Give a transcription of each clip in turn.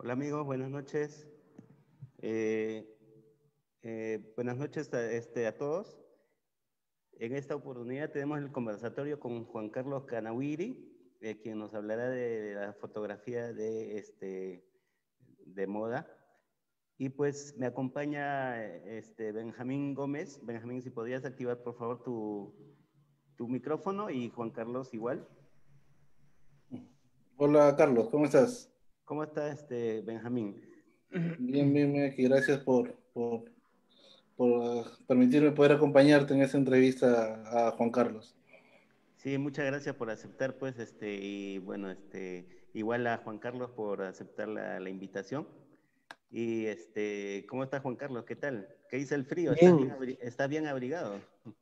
Hola amigos, buenas noches. Eh, eh, buenas noches a, este, a todos. En esta oportunidad tenemos el conversatorio con Juan Carlos Canawiri, eh, quien nos hablará de la fotografía de, este, de moda. Y pues me acompaña este, Benjamín Gómez. Benjamín, si podrías activar por favor tu, tu micrófono y Juan Carlos igual. Hola Carlos, ¿cómo estás? ¿Cómo está este Benjamín? Bien, bien, bien Gracias por, por, por, ah, permitirme poder acompañarte en esta entrevista a Juan Carlos. Sí, muchas gracias por aceptar, pues, este, y bueno, este, igual a Juan Carlos por aceptar la, invitación. Y este, ¿cómo está Juan Carlos? ¿Qué tal? ¿Qué dice el frío? ¿Está bien abrigado?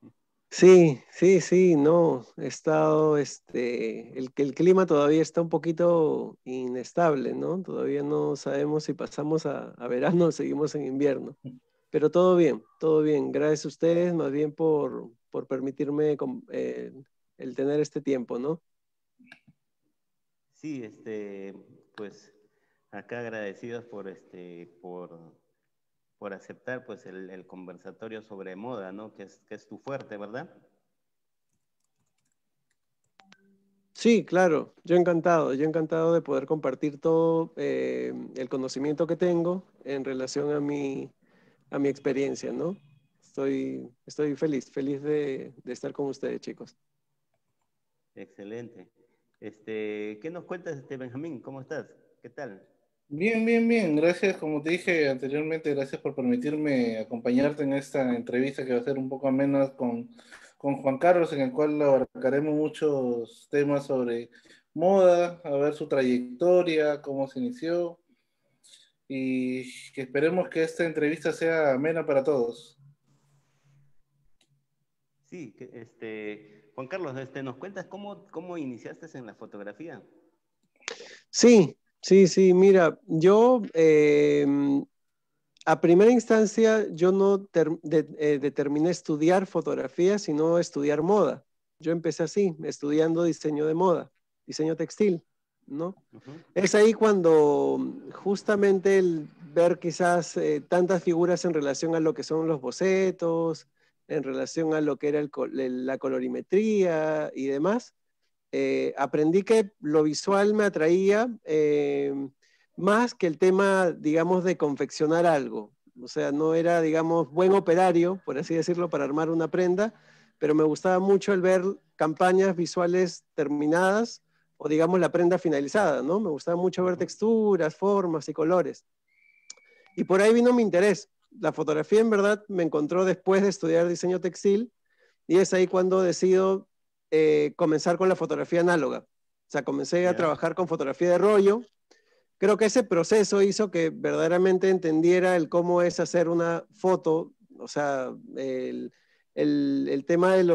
Sí, sí, sí, no, he estado, este, el, el clima todavía está un poquito inestable, ¿no? Todavía no sabemos si pasamos a, verano o seguimos en invierno, pero todo bien, todo bien. Gracias a ustedes más bien por, permitirme eh, el tener este tiempo, ¿no? Sí, este, pues acá agradecidos por, este, por por aceptar pues el, conversatorio sobre moda, ¿no? Que es, que es tu fuerte, ¿verdad? Sí, claro, yo encantado, yo encantado de poder compartir todo eh, el conocimiento que tengo en relación a mi, a mi experiencia, ¿no? Estoy, estoy feliz, feliz de, estar con ustedes, chicos. Excelente. Este, ¿Qué nos cuentas, este, Benjamín? ¿Cómo estás? ¿Qué tal? Bien, bien, bien. Gracias, como te dije anteriormente, gracias por permitirme acompañarte en esta entrevista que va a ser un poco amena con, con Juan Carlos, en el cual abarcaremos muchos temas sobre moda, a ver su trayectoria, cómo se inició, y que esperemos que esta entrevista sea amena para todos. Sí, este, Juan Carlos, este, ¿nos cuentas cómo, cómo iniciaste en la fotografía? Sí, Sí, sí, mira, yo em, a primera instancia yo no eh, determiné estudiar fotografía, sino estudiar moda. Yo empecé así, estudiando diseño de moda, diseño textil, ¿no? Es ahí cuando justamente el ver quizás eh, tantas figuras en relación a lo que son los bocetos, en relación a lo que era la colorimetría y demás, eh, aprendí que lo visual me atraía eh, más que el tema, digamos, de confeccionar algo. O sea, no era, digamos, buen operario, por así decirlo, para armar una prenda, pero me gustaba mucho el ver campañas visuales terminadas o, digamos, la prenda finalizada, ¿no? Me gustaba mucho ver texturas, formas y colores. Y por ahí vino mi interés. La fotografía, en verdad, me encontró después de estudiar diseño textil y es ahí cuando decido eh, comenzar con la fotografía análoga. O sea, comencé a trabajar con fotografía de rollo. Creo que ese proceso hizo que verdaderamente entendiera el cómo es hacer una foto, o sea, el, tema del,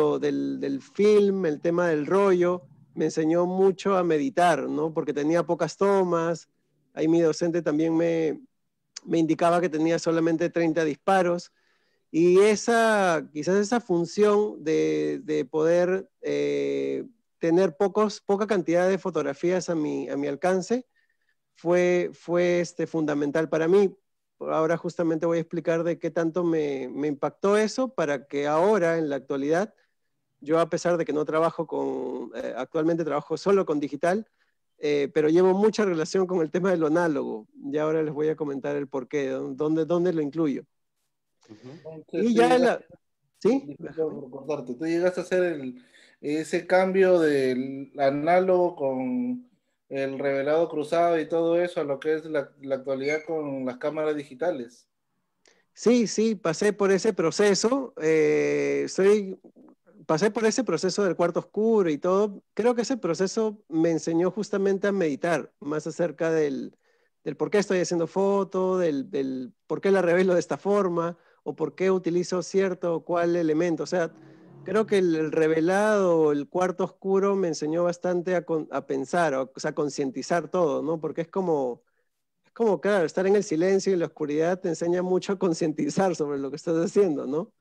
del, film, el tema del rollo, me enseñó mucho a meditar, ¿no? Porque tenía pocas tomas, ahí mi docente también me, me indicaba que tenía solamente 30 disparos, y esa, quizás esa función de, poder eh, tener pocos, poca cantidad de fotografías a mi, a mi alcance fue, fue este, fundamental para mí. Ahora justamente voy a explicar de qué tanto me, impactó eso para que ahora, en la actualidad, yo a pesar de que no trabajo con, eh, actualmente trabajo solo con digital, eh, pero llevo mucha relación con el tema de lo análogo. Y ahora les voy a comentar el porqué, dónde, dónde lo incluyo y ya eh, la... ¿Sí? Tú llegaste a hacer ese cambio del análogo con el revelado cruzado y todo eso a lo que es la, actualidad con las cámaras digitales. Sí, sí, pasé por ese proceso. Eh, pasé por ese proceso del cuarto oscuro y todo. Creo que ese proceso me enseñó justamente a meditar más acerca del, por qué estoy haciendo foto, del, del por qué la revelo de esta forma o por qué utilizo cierto o cual elemento. O sea, creo que el, revelado, el cuarto oscuro me enseñó bastante a, pensar, o, sea, a concientizar todo, ¿no? Porque es como, es como, claro, estar en el silencio y la oscuridad te enseña mucho a concientizar sobre lo que estás haciendo, ¿no?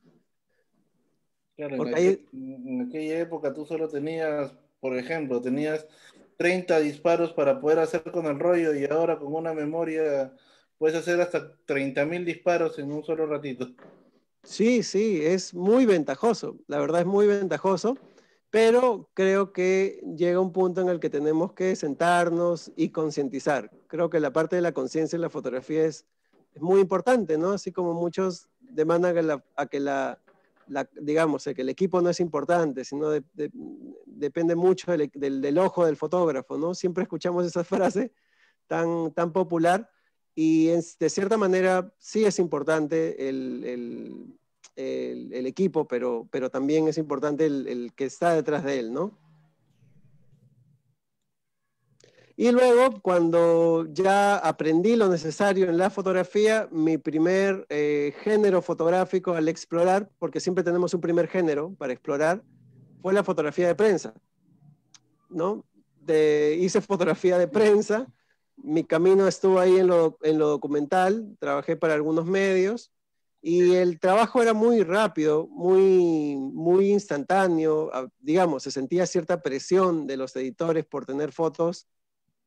Claro, Porque en, aquella, en aquella época tú solo tenías, por ejemplo, tenías 30 disparos para poder hacer con el rollo y ahora con una memoria puedes hacer hasta 30.000 disparos en un solo ratito. Sí, sí, es muy ventajoso, la verdad es muy ventajoso, pero creo que llega un punto en el que tenemos que sentarnos y concientizar. Creo que la parte de la conciencia en la fotografía es, es, muy importante, ¿no? Así como muchos demandan a, que la, digamos, que el equipo no es importante, sino depende mucho del, ojo del fotógrafo, ¿no? Siempre escuchamos esa frase tan, tan popular y de cierta manera sí es importante el, el, equipo, pero, pero también es importante el, que está detrás de él, ¿no? Y luego, cuando ya aprendí lo necesario en la fotografía, mi primer eh, género fotográfico al explorar, porque siempre tenemos un primer género para explorar, fue la fotografía de prensa. ¿no? hice fotografía de prensa mi camino estuvo ahí en lo, documental, trabajé para algunos medios y el trabajo era muy rápido, muy, muy instantáneo, digamos, se sentía cierta presión de los editores por tener fotos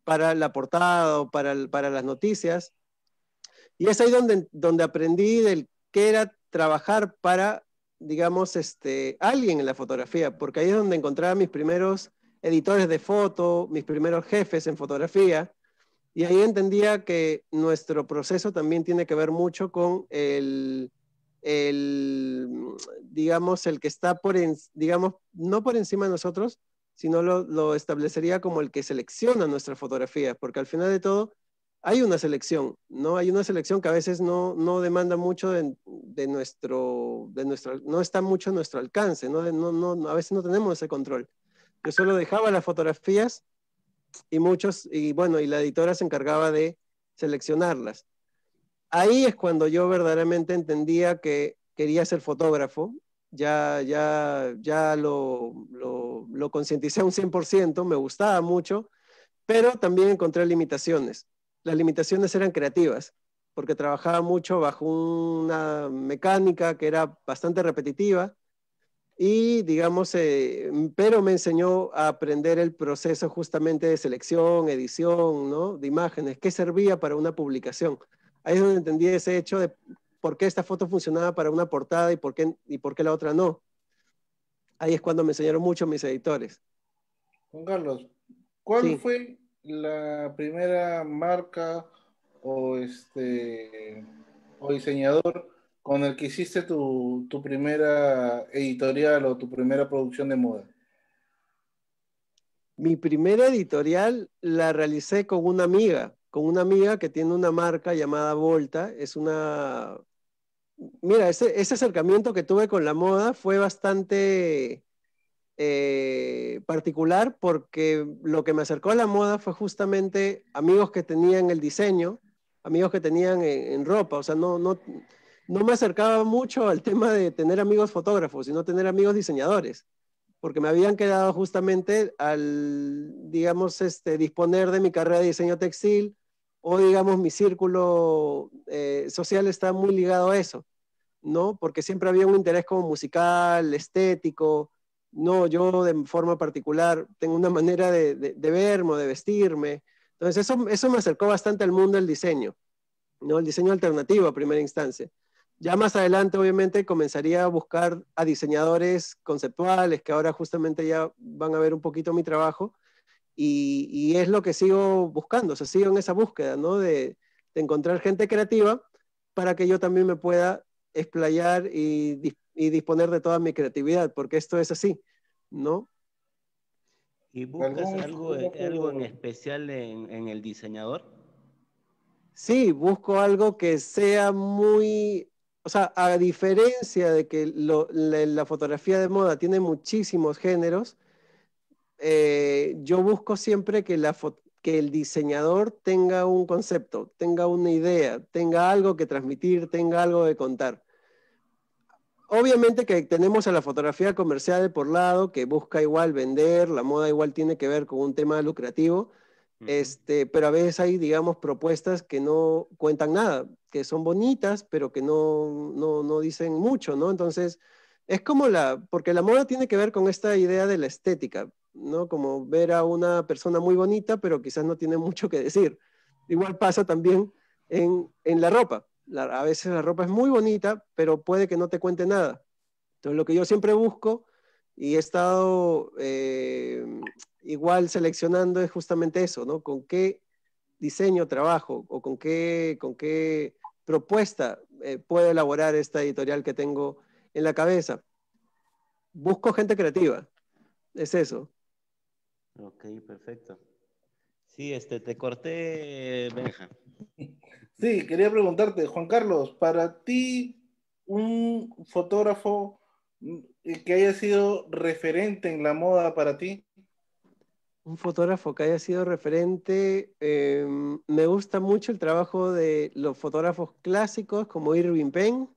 para la portada o para, las noticias. Y es ahí donde, donde aprendí del qué era trabajar para, digamos, este, alguien en la fotografía, porque ahí es donde encontraba mis primeros editores de foto, mis primeros jefes en fotografía, y ahí entendía que nuestro proceso también tiene que ver mucho con el, digamos, el que está por, digamos, no por encima de nosotros, sino lo, lo establecería como el que selecciona nuestras fotografías, porque al final de todo hay una selección, ¿no? Hay una selección que a veces no, no demanda mucho de, nuestro, de no está mucho a nuestro alcance, ¿no? A veces no tenemos ese control. Yo solo dejaba las fotografías y muchos, y bueno, y la editora se encargaba de seleccionarlas. Ahí es cuando yo verdaderamente entendía que quería ser fotógrafo, ya, ya, ya lo, lo, lo concienticé un 100%, me gustaba mucho, pero también encontré limitaciones. Las limitaciones eran creativas, porque trabajaba mucho bajo una mecánica que era bastante repetitiva, y digamos, eh, pero me enseñó a aprender el proceso justamente de selección, edición, ¿no? De imágenes, que servía para una publicación. Ahí es donde entendí ese hecho de por qué esta foto funcionaba para una portada y por qué, y por qué la otra no. Ahí es cuando me enseñaron mucho mis editores. Juan Carlos, ¿cuál fue la primera marca o, este, o diseñador con el que hiciste tu, tu primera editorial o tu primera producción de moda? Mi primera editorial la realicé con una amiga, con una amiga que tiene una marca llamada Volta. Es una... Mira, ese, ese acercamiento que tuve con la moda fue bastante eh, particular porque lo que me acercó a la moda fue justamente amigos que tenían el diseño, amigos que tenían en, ropa. O sea, no, no, no me acercaba mucho al tema de tener amigos fotógrafos, sino tener amigos diseñadores, porque me habían quedado justamente al, digamos, este, disponer de mi carrera de diseño textil o, digamos, mi círculo eh, social está muy ligado a eso, ¿no? Porque siempre había un interés como musical, estético. No, yo de forma particular tengo una manera de, verme, de vestirme. Entonces eso, eso me acercó bastante al mundo del diseño, ¿no? El diseño alternativo a primera instancia. Ya más adelante, obviamente, comenzaría a buscar a diseñadores conceptuales, que ahora justamente ya van a ver un poquito mi trabajo, y, es lo que sigo buscando, o sea, sigo en esa búsqueda, ¿no? De, encontrar gente creativa para que yo también me pueda explayar y, disponer de toda mi creatividad, porque esto es así, ¿no? ¿Y buscas eh, algo, en especial en el diseñador? Sí, busco algo que sea muy o sea, a diferencia de que la, fotografía de moda tiene muchísimos géneros, eh, yo busco siempre que, que el diseñador tenga un concepto, tenga una idea, tenga algo que transmitir, tenga algo de contar. Obviamente que tenemos a la fotografía comercial por lado, que busca igual vender, la moda igual tiene que ver con un tema lucrativo, este, pero a veces hay, digamos, propuestas que no cuentan nada que son bonitas, pero que no, no, no dicen mucho, ¿no? Entonces, es como la, porque la moda tiene que ver con esta idea de la estética, ¿no? Como ver a una persona muy bonita, pero quizás no tiene mucho que decir. Igual pasa también en, en la ropa. a veces la ropa es muy bonita, pero puede que no te cuente nada. Entonces, lo que yo siempre busco y he estado eh, igual seleccionando es justamente eso, ¿no? Con qué diseño trabajo o con qué, con qué propuesta eh, puedo puede elaborar esta editorial que tengo en la cabeza? Busco gente creativa, es eso. Ok, perfecto. Sí, este, te corté, Benja. Sí, quería preguntarte, Juan Carlos, para ti, un fotógrafo mm, que haya sido referente en la moda para ti. Un fotógrafo que haya sido referente. Em, me gusta mucho el trabajo de los fotógrafos clásicos como Irving Penn,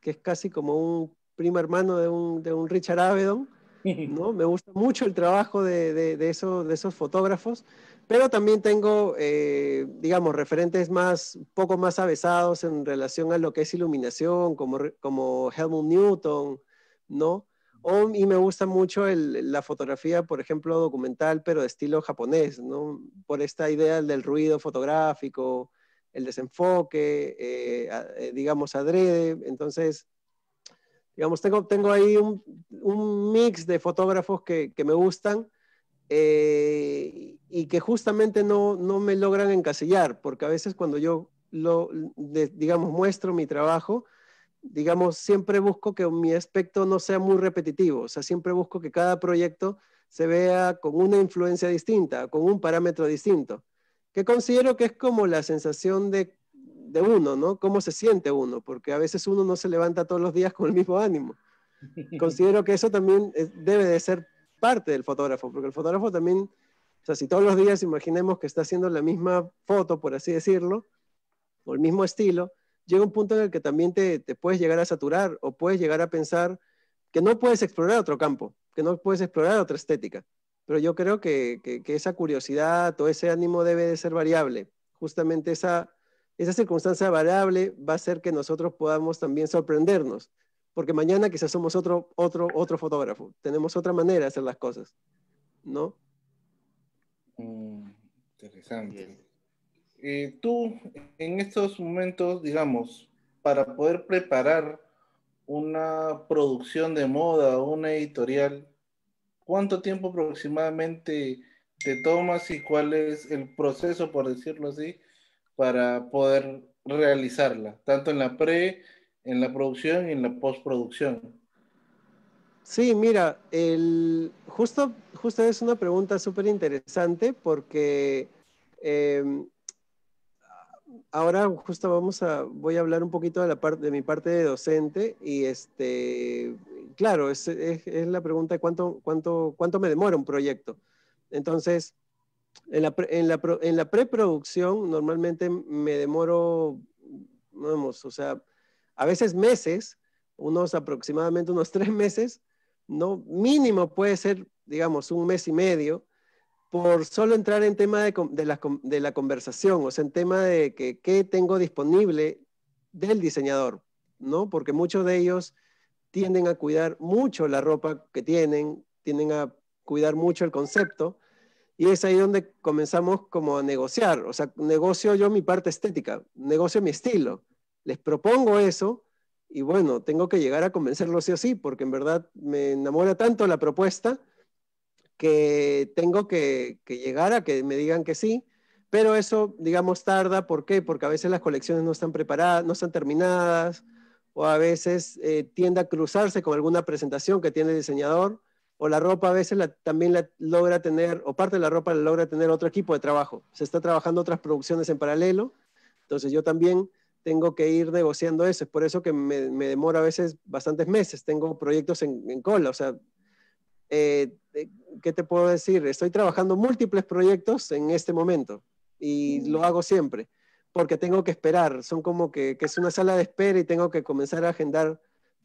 que es casi como un primo hermano de un, de un Richard Avedon. ¿no? Me gusta mucho el trabajo de, de esos fotógrafos, pero también tengo, eh, digamos, referentes más, poco más avesados en relación a lo que es iluminación, como, como Helmut Newton, ¿no? Oh, y me gusta mucho la fotografía, por ejemplo, documental, pero de estilo japonés, ¿no? Por esta idea del ruido fotográfico, el desenfoque, eh, eh, digamos, adrede. Entonces, digamos, tengo, tengo ahí un, un mix de fotógrafos que, que me gustan eh, y que justamente no, no, me logran encasillar, porque a veces cuando yo, lo, digamos, muestro mi trabajo, digamos, siempre busco que mi aspecto no sea muy repetitivo, o sea, siempre busco que cada proyecto se vea con una influencia distinta, con un parámetro distinto, que considero que es como la sensación de, uno, ¿no? Cómo se siente uno, porque a veces uno no se levanta todos los días con el mismo ánimo. Considero que eso también eh, debe de ser parte del fotógrafo, porque el fotógrafo también, o sea, si todos los días imaginemos que está haciendo la misma foto, por así decirlo, o el mismo estilo, llega un punto en el que también te, te puedes llegar a saturar o puedes llegar a pensar que no puedes explorar otro campo, que no puedes explorar otra estética. Pero yo creo que, que, esa curiosidad o ese ánimo debe de ser variable. Justamente esa, esa circunstancia variable va a hacer que nosotros podamos también sorprendernos, porque mañana quizás somos otro, otro, otro fotógrafo, tenemos otra manera de hacer las cosas, ¿no? Mm, interesante. Eh, tú en estos momentos, digamos, para poder preparar una producción de moda o una editorial, ¿cuánto tiempo aproximadamente te tomas y cuál es el proceso, por decirlo así, para poder realizarla, tanto en la pre, en la producción y en la postproducción? Sí, mira, el, justo, justo es una pregunta súper interesante porque em, ahora justo vamos a, voy a hablar un poquito de, la parte, de mi parte de docente y este, claro, es, la pregunta de cuánto, me demora un proyecto. Entonces, en la, preproducción normalmente me demoro, vamos, o sea, a veces meses, unos aproximadamente unos tres meses, ¿no? Mínimo puede ser, digamos, un mes y medio, por solo entrar en tema de, la, conversación, o sea, en tema de que, qué tengo disponible del diseñador, ¿no? Porque muchos de ellos tienden a cuidar mucho la ropa que tienen, tienden a cuidar mucho el concepto, y es ahí donde comenzamos como a negociar, o sea, negocio yo mi parte estética, negocio mi estilo, les propongo eso, y bueno, tengo que llegar a convencerlos sí o sí, porque en verdad me enamora tanto la propuesta que tengo que, que llegar a que me digan que sí, pero eso, digamos, tarda. ¿Por qué? Porque a veces las colecciones no están preparadas, no están terminadas, o a veces eh, tiende a cruzarse con alguna presentación que tiene el diseñador, o la ropa a veces la, también la logra tener, o parte de la ropa la logra tener otro equipo de trabajo. Se está trabajando otras producciones en paralelo, entonces yo también tengo que ir negociando eso. Es por eso que me, me demora a veces bastantes meses. Tengo proyectos en, en cola, o sea, eh, ¿qué te puedo decir? Estoy trabajando múltiples proyectos en este momento y lo hago siempre porque tengo que esperar, son como que, es una sala de espera y tengo que comenzar a agendar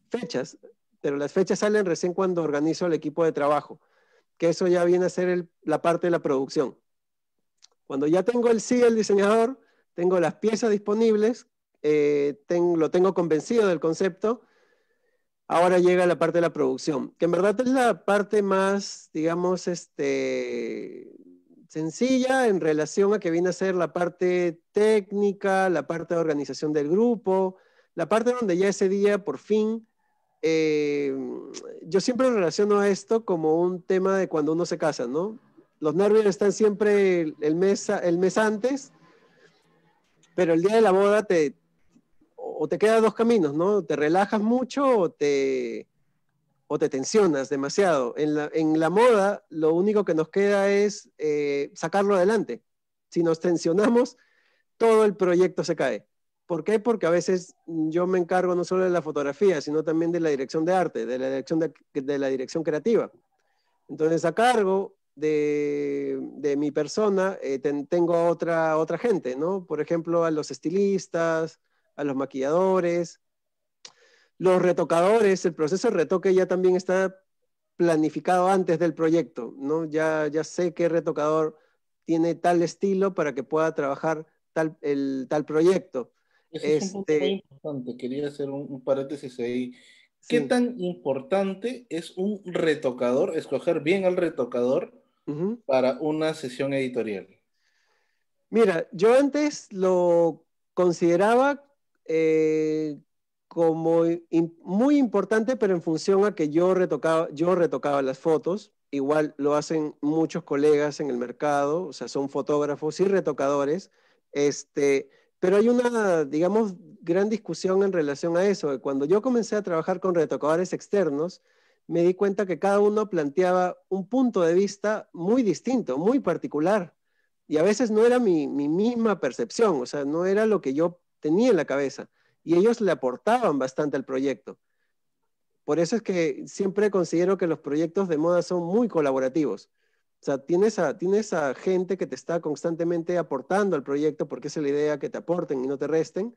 fechas, pero las fechas salen recién cuando organizo el equipo de trabajo, que eso ya viene a ser la parte de la producción. Cuando ya tengo el sí, el diseñador, tengo las piezas disponibles, eh, lo tengo convencido del concepto, Ahora llega la parte de la producción, que en verdad es la parte más, digamos, este, sencilla en relación a que viene a ser la parte técnica, la parte de organización del grupo, la parte donde ya ese día por fin, eh, yo siempre relaciono a esto como un tema de cuando uno se casa, ¿no? Los nervios están siempre el mes, el mes antes, pero el día de la boda te, o te quedan dos caminos, ¿no? Te relajas mucho o te, o te tensionas demasiado. En la, moda, lo único que nos queda es eh, sacarlo adelante. Si nos tensionamos, todo el proyecto se cae. ¿Por qué? Porque a veces yo me encargo no solo de la fotografía, sino también de la dirección de arte, de la dirección, de, la dirección creativa. Entonces, a cargo de, mi persona, eh, tengo a otra, otra gente, ¿no? Por ejemplo, a los estilistas, a los maquilladores, los retocadores, el proceso de retoque ya también está planificado antes del proyecto, ¿no? Ya, ya sé qué retocador tiene tal estilo para que pueda trabajar tal, el, tal proyecto. este... quería hacer un, paréntesis ahí. ¿Qué tan importante es un retocador, escoger bien al retocador para una sesión editorial? Mira, yo antes lo consideraba eh, como muy importante, pero en función a que yo retocaba, yo retocaba las fotos. Igual lo hacen muchos colegas en el mercado, o sea, son fotógrafos y retocadores. Este, pero hay una, digamos, gran discusión en relación a eso. Cuando yo comencé a trabajar con retocadores externos, me di cuenta que cada uno planteaba un punto de vista muy distinto, muy particular. Y a veces no era mi, mi misma percepción, o sea, no era lo que yo tenía en la cabeza y ellos le aportaban bastante al proyecto. Por eso es que siempre considero que los proyectos de moda son muy colaborativos. O sea, tienes a, tienes a gente que te está constantemente aportando al proyecto porque es la idea, que te aporten y no te resten.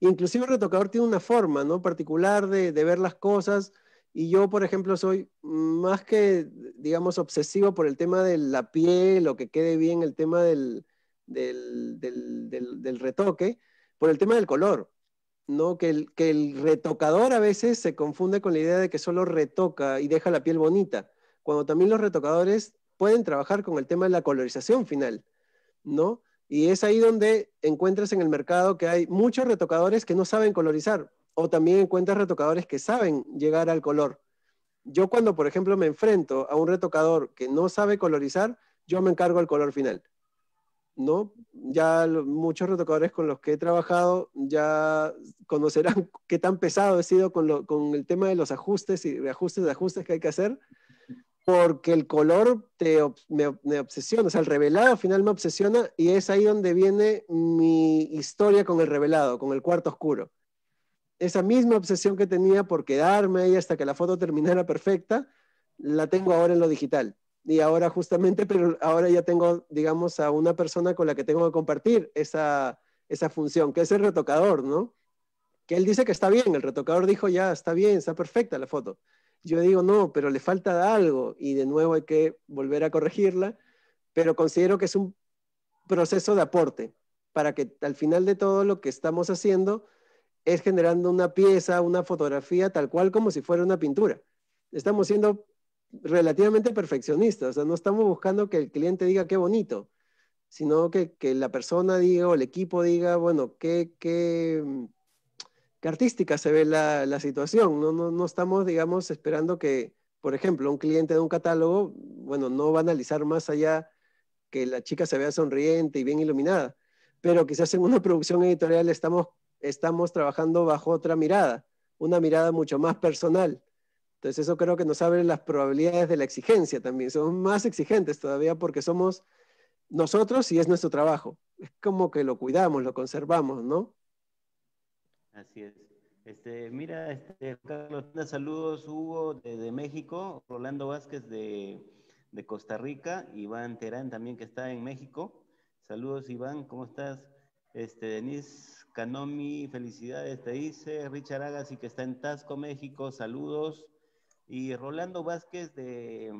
Inclusive el retocador tiene una forma ¿no? particular de, de ver las cosas y yo, por ejemplo, soy más que, digamos, obsesivo por el tema de la piel o que quede bien el tema del, del, retoque por el tema del color. ¿no? Que, el, que el retocador a veces se confunde con la idea de que solo retoca y deja la piel bonita, cuando también los retocadores pueden trabajar con el tema de la colorización final, ¿no? Y es ahí donde encuentras en el mercado que hay muchos retocadores que no saben colorizar, o también encuentras retocadores que saben llegar al color. Yo cuando, por ejemplo, me enfrento a un retocador que no sabe colorizar, yo me encargo del color final. ¿no? Ya muchos retocadores con los que he trabajado ya conocerán qué tan pesado he sido con, el tema de los ajustes y reajustes de ajustes que hay que hacer, porque el color me, me, obsesiona, o sea, el revelado al final me obsesiona y es ahí donde viene mi historia con el revelado, con el cuarto oscuro. Esa misma obsesión que tenía por quedarme ahí hasta que la foto terminara perfecta, la tengo ahora en lo digital y ahora justamente, pero ahora ya tengo, digamos, a una persona con la que tengo que compartir esa, esa función, que es el retocador, ¿no? Que él dice que está bien, el retocador dijo, ya, está bien, está perfecta la foto. Yo digo, no, pero le falta algo y de nuevo hay que volver a corregirla, pero considero que es un proceso de aporte para que al final de todo lo que estamos haciendo es generando una pieza, una fotografía tal cual como si fuera una pintura. Estamos siendo relativamente perfeccionista, o sea, no estamos buscando que el cliente diga qué bonito, sino que, la persona diga o el equipo diga, bueno, qué, qué, mm, artística se ve la, situación, no, no, no estamos, digamos, esperando que, por ejemplo, un cliente de un catálogo, bueno, no va a analizar más allá que la chica se vea sonriente y bien iluminada, pero quizás en una producción editorial estamos, estamos trabajando bajo otra mirada, una mirada mucho más personal, entonces eso creo que nos abre las probabilidades de la exigencia también. Somos más exigentes todavía porque somos nosotros y es nuestro trabajo. Es como que lo cuidamos, lo conservamos, ¿no? Así es. Este, mira, este, Carlos, saludos Hugo desde de México, Rolando Vázquez de, Costa Rica, Iván Terán también que está en México. Saludos Iván, ¿cómo estás? Este, Denise Canomi, felicidades, te dice. Richard Agassi que está en Tasco, México, saludos. Y Rolando Vázquez de,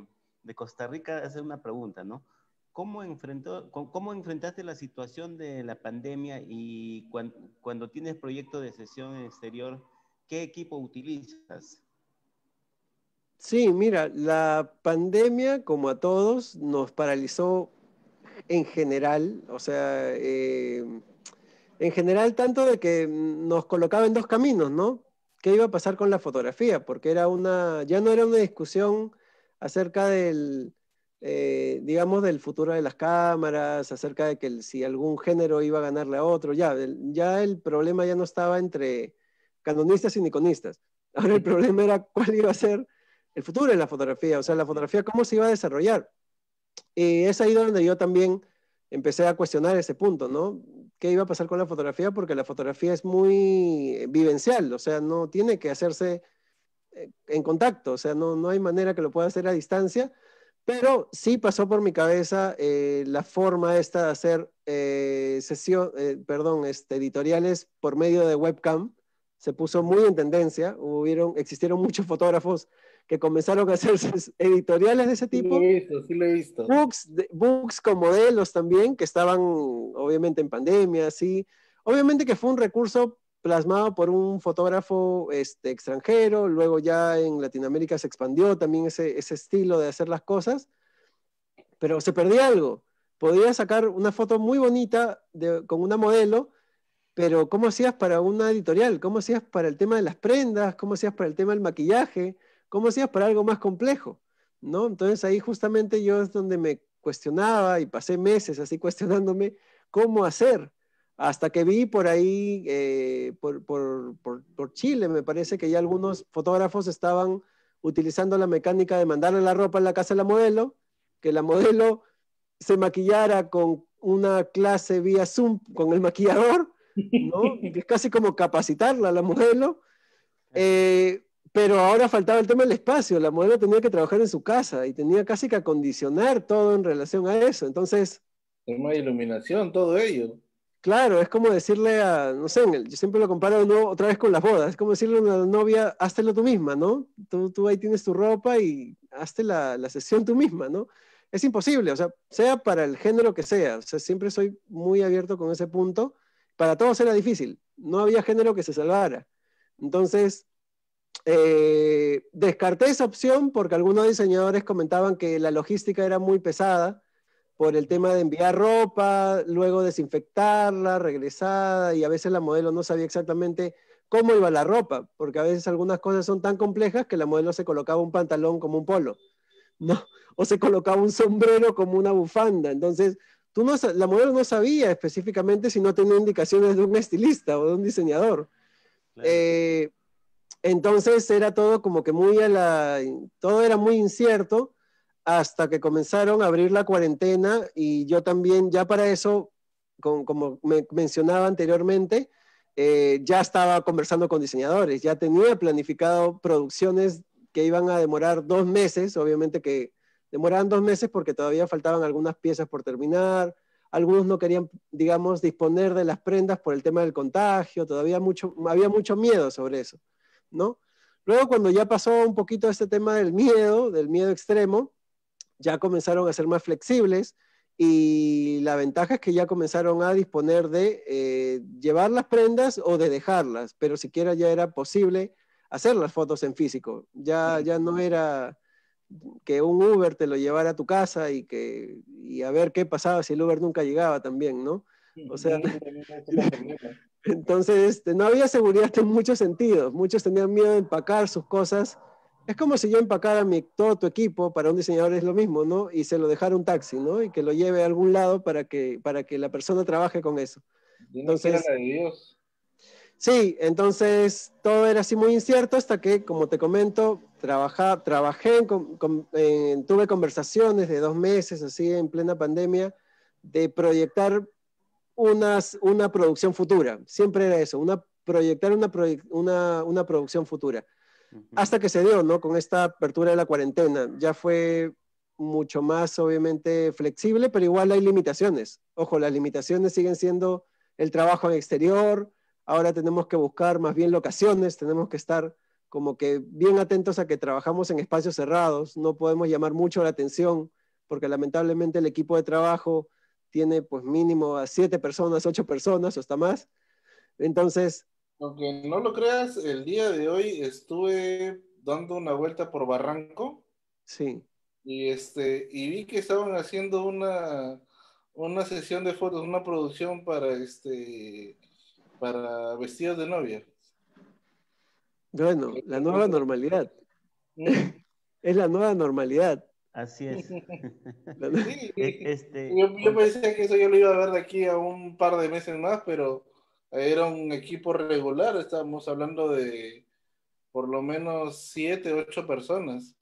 Costa Rica hace una pregunta, ¿no? ¿Cómo, enfrentó, ¿Cómo enfrentaste la situación de la pandemia y cuando, tienes proyecto de sesión exterior, qué equipo utilizas? Sí, mira, la pandemia, como a todos, nos paralizó en general, o sea, eh, en general tanto de que nos colocaba en dos caminos, ¿no? qué iba a pasar con la fotografía, porque era una, ya no era una discusión acerca del, eh, digamos, del futuro de las cámaras, acerca de que si algún género iba a ganarle a otro, ya, el, ya el problema ya no estaba entre canonistas y niconistas. Ahora el problema era cuál iba a ser el futuro de la fotografía, o sea, la fotografía, cómo se iba a desarrollar. Y es ahí donde yo también empecé a cuestionar ese punto, ¿no? qué iba a pasar con la fotografía, porque la fotografía es muy eh, vivencial, o sea, no tiene que hacerse eh, en contacto, o sea, no, no hay manera que lo pueda hacer a distancia, pero sí pasó por mi cabeza eh, la forma esta de hacer sesión, perdón, este, editoriales por medio de webcam, se puso muy en tendencia, hubieron, existieron muchos fotógrafos que comenzaron a hacerse editoriales de ese tipo. Sí, sí lo he visto. Books, books con modelos también, que estaban obviamente en pandemia, sí. Obviamente que fue un recurso plasmado por un fotógrafo este, extranjero, luego ya en Latinoamérica se expandió también ese, ese estilo de hacer las cosas, pero se perdía algo. Podías sacar una foto muy bonita de, con una modelo, pero ¿cómo hacías para una editorial? ¿Cómo hacías para el tema de las prendas? ¿Cómo hacías para el tema del maquillaje? ¿Cómo hacías para algo más complejo? ¿No? Entonces ahí justamente yo es donde me cuestionaba y pasé meses así cuestionándome cómo hacer, hasta que vi por ahí, eh, por, Chile, me parece que ya algunos fotógrafos estaban utilizando la mecánica de mandarle la ropa a la casa de la modelo, que la modelo se maquillara con una clase vía Zoom con el maquillador, ¿no? es casi como capacitarla a la modelo. Eh, pero ahora faltaba el tema del espacio. La modelo tenía que trabajar en su casa y tenía casi que acondicionar todo en relación a eso. Entonces. Tema de iluminación, todo ello. Claro, es como decirle a, no sé, yo siempre lo comparo otra vez con las bodas, es como decirle a una novia, háztelo tú misma, ¿no? Tú, tú ahí tienes tu ropa y hazte la, sesión tú misma, ¿no? Es imposible, o sea, sea para el género que sea, o sea, siempre soy muy abierto con ese punto, para todos era difícil, no había género que se salvara. Entonces, eh, descarté esa opción porque algunos diseñadores comentaban que la logística era muy pesada por el tema de enviar ropa, luego desinfectarla, regresada, y a veces la modelo no sabía exactamente cómo iba la ropa, porque a veces algunas cosas son tan complejas que la modelo se colocaba un pantalón como un polo, ¿no? O se colocaba un sombrero como una bufanda. Entonces, tú no, la modelo no sabía específicamente si no tenía indicaciones de un estilista o de un diseñador. Eh, entonces era todo como que muy a la, todo era muy incierto hasta que comenzaron a abrir la cuarentena y yo también ya para eso, como me mencionaba anteriormente, eh, ya estaba conversando con diseñadores, ya tenía planificado producciones que iban a demorar dos meses, obviamente que demoraban dos meses porque todavía faltaban algunas piezas por terminar, algunos no querían, digamos, disponer de las prendas por el tema del contagio, todavía había mucho miedo sobre eso. ¿no? Luego cuando ya pasó un poquito este tema del miedo, del miedo extremo, ya comenzaron a ser más flexibles y la ventaja es que ya comenzaron a disponer de eh, llevar las prendas o de dejarlas, pero siquiera ya era posible hacer las fotos en físico, ya, ya no era que un Uber te lo llevara a tu casa y, que, y a ver qué pasaba si el Uber nunca llegaba también, ¿no? O sea, Entonces, este, no había seguridad en muchos sentidos. Muchos tenían miedo de empacar sus cosas. Es como si yo empacara mi, todo tu equipo, para un diseñador es lo mismo, ¿no? Y se lo dejara un taxi, ¿no? Y que lo lleve a algún lado para que, para que la persona trabaje con eso. Entonces, Sí, entonces todo era así muy incierto hasta que, como te comento, trabajé, tuve conversaciones de dos meses, así en plena pandemia, de proyectar unas, una producción futura. Siempre era eso, una, proyectar una, producción futura. Hasta que se dio, ¿no? Con esta apertura de la cuarentena, ya fue mucho más, obviamente, flexible, pero igual hay limitaciones. Ojo, las limitaciones siguen siendo el trabajo en exterior, ahora tenemos que buscar más bien locaciones, tenemos que estar como que bien atentos a que trabajamos en espacios cerrados, no podemos llamar mucho la atención, porque lamentablemente el equipo de trabajo tiene pues mínimo a siete personas, ocho personas o hasta más. Entonces... Aunque no lo creas, el día de hoy estuve dando una vuelta por Barranco. Sí. Y, este, y vi que estaban haciendo una, una sesión de fotos, una producción para, este, para vestidos de novia. Bueno, la nueva normalidad. ¿Mm? es la nueva normalidad. Así es. E, este, yo, yo, pensé que eso yo lo iba a ver de aquí a un par de meses más, pero era un equipo regular, estábamos hablando de por lo menos siete, ocho personas.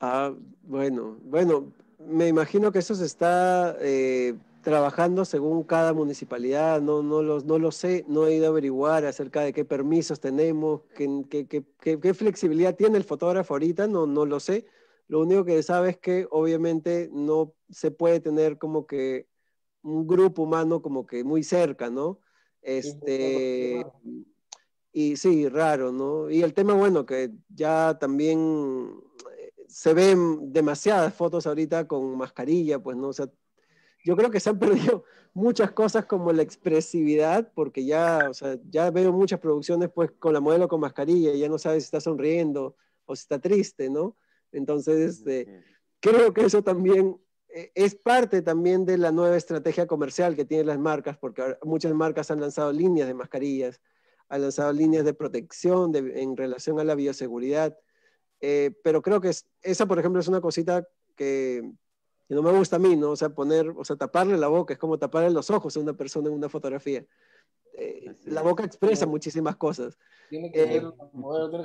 Ah, bueno, bueno, me imagino que eso se está eh, trabajando según cada municipalidad, no, no, no lo sé, no he ido a averiguar acerca de qué permisos tenemos, qué, qué, qué, qué flexibilidad tiene el fotógrafo ahorita, no, no lo sé lo único que sabe es que obviamente no se puede tener como que un grupo humano como que muy cerca, ¿no? Este, y sí, raro, ¿no? Y el tema, bueno, que ya también eh, se ven demasiadas fotos ahorita con mascarilla, pues, ¿no? O yo creo que se han perdido muchas cosas como la expresividad, porque ya, ya veo muchas producciones, pues, con la modelo con mascarilla, y ya no sabes si está sonriendo o si está triste, ¿no? Entonces, este, creo que eso también eh, es parte también de la nueva estrategia comercial que tienen las marcas, porque muchas marcas han lanzado líneas de mascarillas, han lanzado líneas de protección en relación a la bioseguridad, eh, pero creo que esa, por ejemplo, es una cosita que, que, no me gusta a mí, ¿no? O sea, poner, o sea, taparle la boca es como taparle los ojos a una persona en una fotografía. Eh, la boca expresa muchísimas cosas. Eh, tiene que,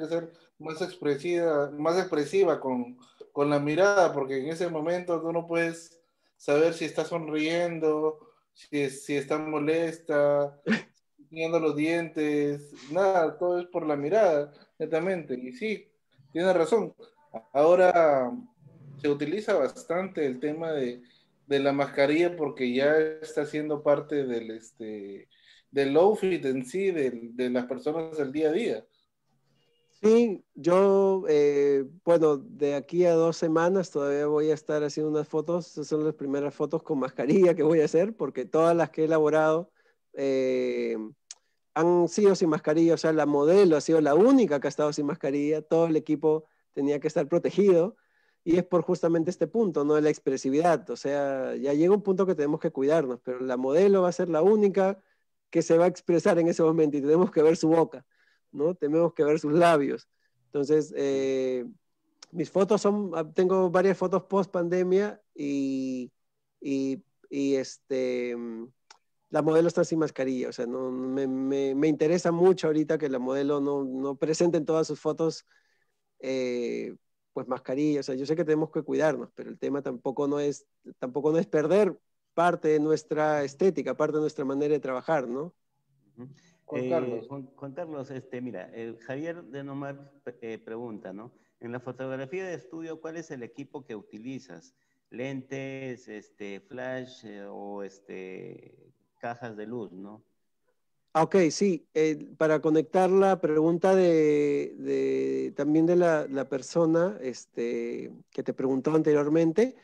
ser, más expresiva, más expresiva con, la mirada, porque en ese momento tú no puedes saber si está sonriendo, si, si está molesta, teniendo los dientes, nada, todo es por la mirada, netamente. Y sí, tiene razón. Ahora se utiliza bastante el tema de, de la mascarilla porque ya está siendo parte del, este, del outfit en sí, de, las personas del día a día. Sí, yo, eh, bueno, de aquí a dos semanas todavía voy a estar haciendo unas fotos. son las primeras fotos con mascarilla que voy a hacer, porque todas las que he elaborado eh, han sido sin mascarilla. O sea, la modelo ha sido la única que ha estado sin mascarilla. Todo el equipo tenía que estar protegido. Y es por justamente este punto, ¿no? La expresividad. O sea, ya llega un punto que tenemos que cuidarnos, pero la modelo va a ser la única que se va a expresar en ese momento y tenemos que ver su boca, ¿no? Tenemos que ver sus labios. Entonces, eh, mis fotos son, ah, tengo varias fotos post pandemia y, y, este, la modelo está sin mascarilla, o sea, no, me, me, interesa mucho ahorita que la modelo no, no presente en todas sus fotos. Eh, pues mascarilla, o sea, yo sé que tenemos que cuidarnos, pero el tema tampoco no es, tampoco no es perder parte de nuestra estética, parte de nuestra manera de trabajar, ¿no? Con eh, Carlos. este, mira, eh, Javier de Nomar eh, pregunta, ¿no? En la fotografía de estudio, ¿cuál es el equipo que utilizas? ¿Lentes, este, flash o este, cajas de luz, no? Ah, ok, sí, para conectar la pregunta de, también de la, persona este, que te preguntó anteriormente,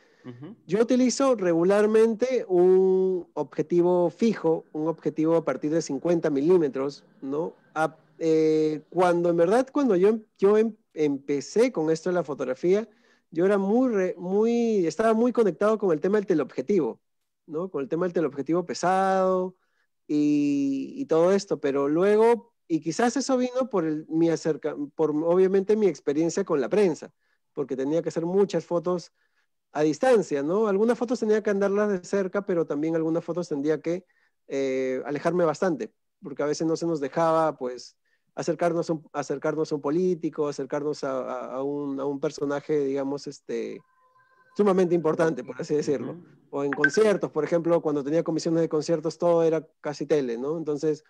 yo utilizo regularmente un objetivo fijo, un objetivo a partir de 50 milímetros, ¿no? Eh, cuando en verdad, cuando yo, yo em, empecé con esto de la fotografía, yo era muy, muy, estaba muy conectado con el tema del teleobjetivo, ¿no? Con el tema del teleobjetivo pesado y, todo esto, pero luego, y quizás eso vino por mi acerca, por obviamente mi experiencia con la prensa, porque tenía que hacer muchas fotos a distancia, ¿no? Algunas fotos tenía que andarlas de cerca, pero también algunas fotos tendría que eh, alejarme bastante, porque a veces no se nos dejaba, pues, acercarnos a un, acercarnos a un político, acercarnos a, un, personaje, digamos, este, sumamente importante, por así decirlo. O en conciertos, por ejemplo, cuando tenía comisiones de conciertos, todo era casi tele, ¿no? Entonces,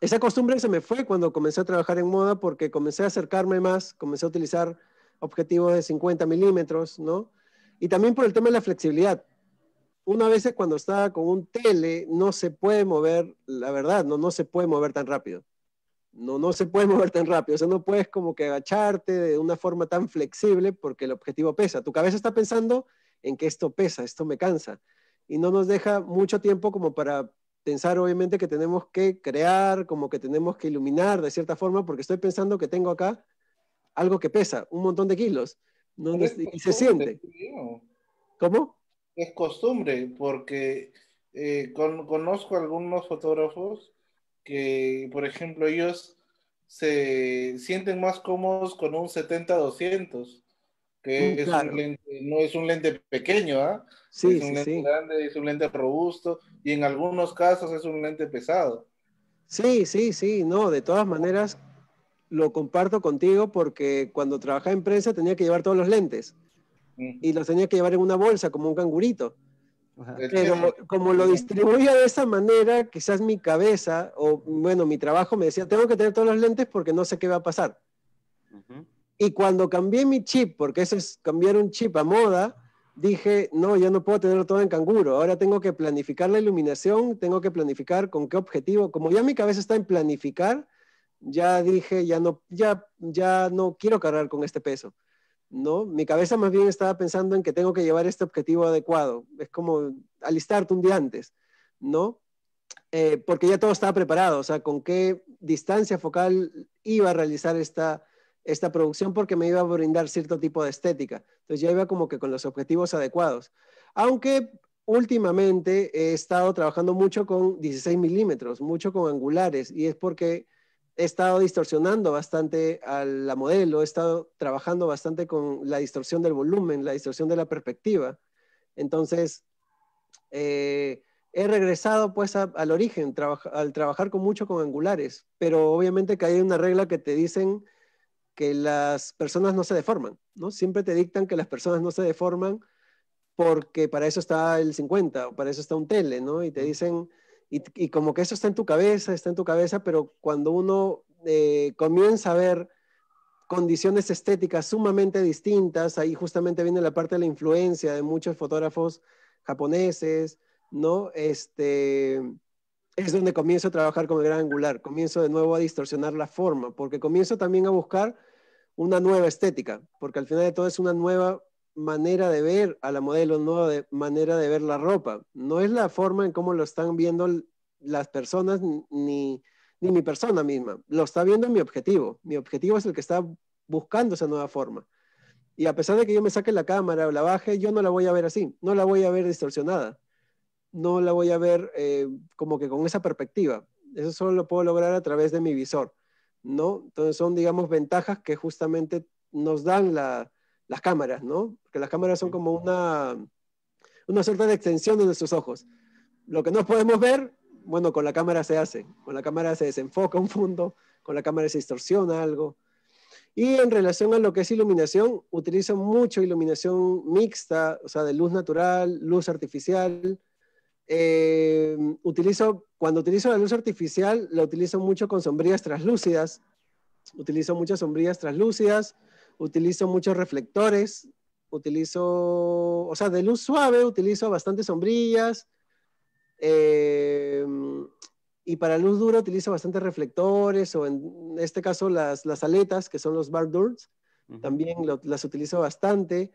esa costumbre se me fue cuando comencé a trabajar en moda, porque comencé a acercarme más, comencé a utilizar objetivos de 50 milímetros, ¿no? Y también por el tema de la flexibilidad. Una vez cuando está con un tele no se puede mover, la verdad, no, no se puede mover tan rápido. No, no se puede mover tan rápido. O sea, no puedes como que agacharte de una forma tan flexible porque el objetivo pesa. Tu cabeza está pensando en que esto pesa, esto me cansa. Y no nos deja mucho tiempo como para pensar, obviamente, que tenemos que crear, como que tenemos que iluminar de cierta forma, porque estoy pensando que tengo acá algo que pesa, un montón de kilos y se siente. ¿Cómo? Es costumbre, porque eh, conozco algunos fotógrafos que, por ejemplo, ellos se sienten más cómodos con un 70-200, que mm, es un lente, no es un lente pequeño, ¿ah? es un lente grande, es un lente robusto y en algunos casos es un lente pesado. Sí, sí, sí, no, de todas maneras, lo comparto contigo porque cuando trabajaba en prensa tenía que llevar todos los lentes y los tenía que llevar en una bolsa como un cangurito. Pues, Pero eh, como lo eh, distribuía de esa manera, quizás mi cabeza o bueno, mi trabajo me decía, tengo que tener todos los lentes porque no sé qué va a pasar. Y cuando cambié mi chip, porque eso es cambiar un chip a moda, dije, no, ya no puedo tenerlo todo en canguro, ahora tengo que planificar la iluminación, tengo que planificar con qué objetivo, como ya mi cabeza está en planificar, ya dije, ya no, ya, ya no quiero cargar con este peso. ¿no? Mi cabeza más bien estaba pensando en que tengo que llevar este objetivo adecuado. Es como alistarte un día antes, ¿no? Eh, porque ya todo estaba preparado, o sea, con qué distancia focal iba a realizar esta, esta producción porque me iba a brindar cierto tipo de estética. Entonces ya iba como que con los objetivos adecuados. Aunque últimamente he estado trabajando mucho con 16 milímetros, mucho con angulares, y es porque he estado distorsionando bastante a la modelo, he estado trabajando bastante con la distorsión del volumen, la distorsión de la perspectiva. Entonces, eh, he regresado pues al origen, al trabajar con mucho con angulares, pero obviamente que hay una regla que te dicen que las personas no se deforman, ¿no? Siempre te dictan que las personas no se deforman porque para eso está el 50 o para eso está un tele, ¿no? Y te dicen y, como que eso está en tu cabeza, está en tu cabeza, pero cuando uno eh, comienza a ver condiciones estéticas sumamente distintas, ahí justamente viene la parte de la influencia de muchos fotógrafos japoneses, ¿no? Este, es donde comienzo a trabajar con el gran angular, comienzo de nuevo a distorsionar la forma, porque comienzo también a buscar una nueva estética, porque al final de todo es una nueva manera de ver a la modelo, no de manera de ver la ropa. No es la forma en cómo lo están viendo las personas ni, mi persona misma. Lo está viendo mi objetivo. Mi objetivo es el que está buscando esa nueva forma. Y a pesar de que yo me saque la cámara o la baje, yo no la voy a ver así. No la voy a ver distorsionada. No la voy a ver eh, como que con esa perspectiva. Eso solo lo puedo lograr a través de mi visor. ¿no? Entonces son, digamos, ventajas que justamente nos dan la, las cámaras, ¿no? Porque las cámaras son como una, una suerte de extensión de nuestros ojos. Lo que no podemos ver, bueno, con la cámara se hace, con la cámara se desenfoca un fondo, con la cámara se distorsiona algo. Y en relación a lo que es iluminación, utilizo mucho iluminación mixta, o sea, de luz natural, luz artificial. Eh, utilizo, cuando utilizo la luz artificial, la utilizo mucho con sombrías translúcidas. Utilizo muchas sombrillas translúcidas utilizo muchos reflectores, utilizo, o sea, de luz suave, utilizo bastantes sombrillas. Em, y para luz dura utilizo bastantes reflectores o en este caso las, aletas, que son los bar también las utilizo bastante.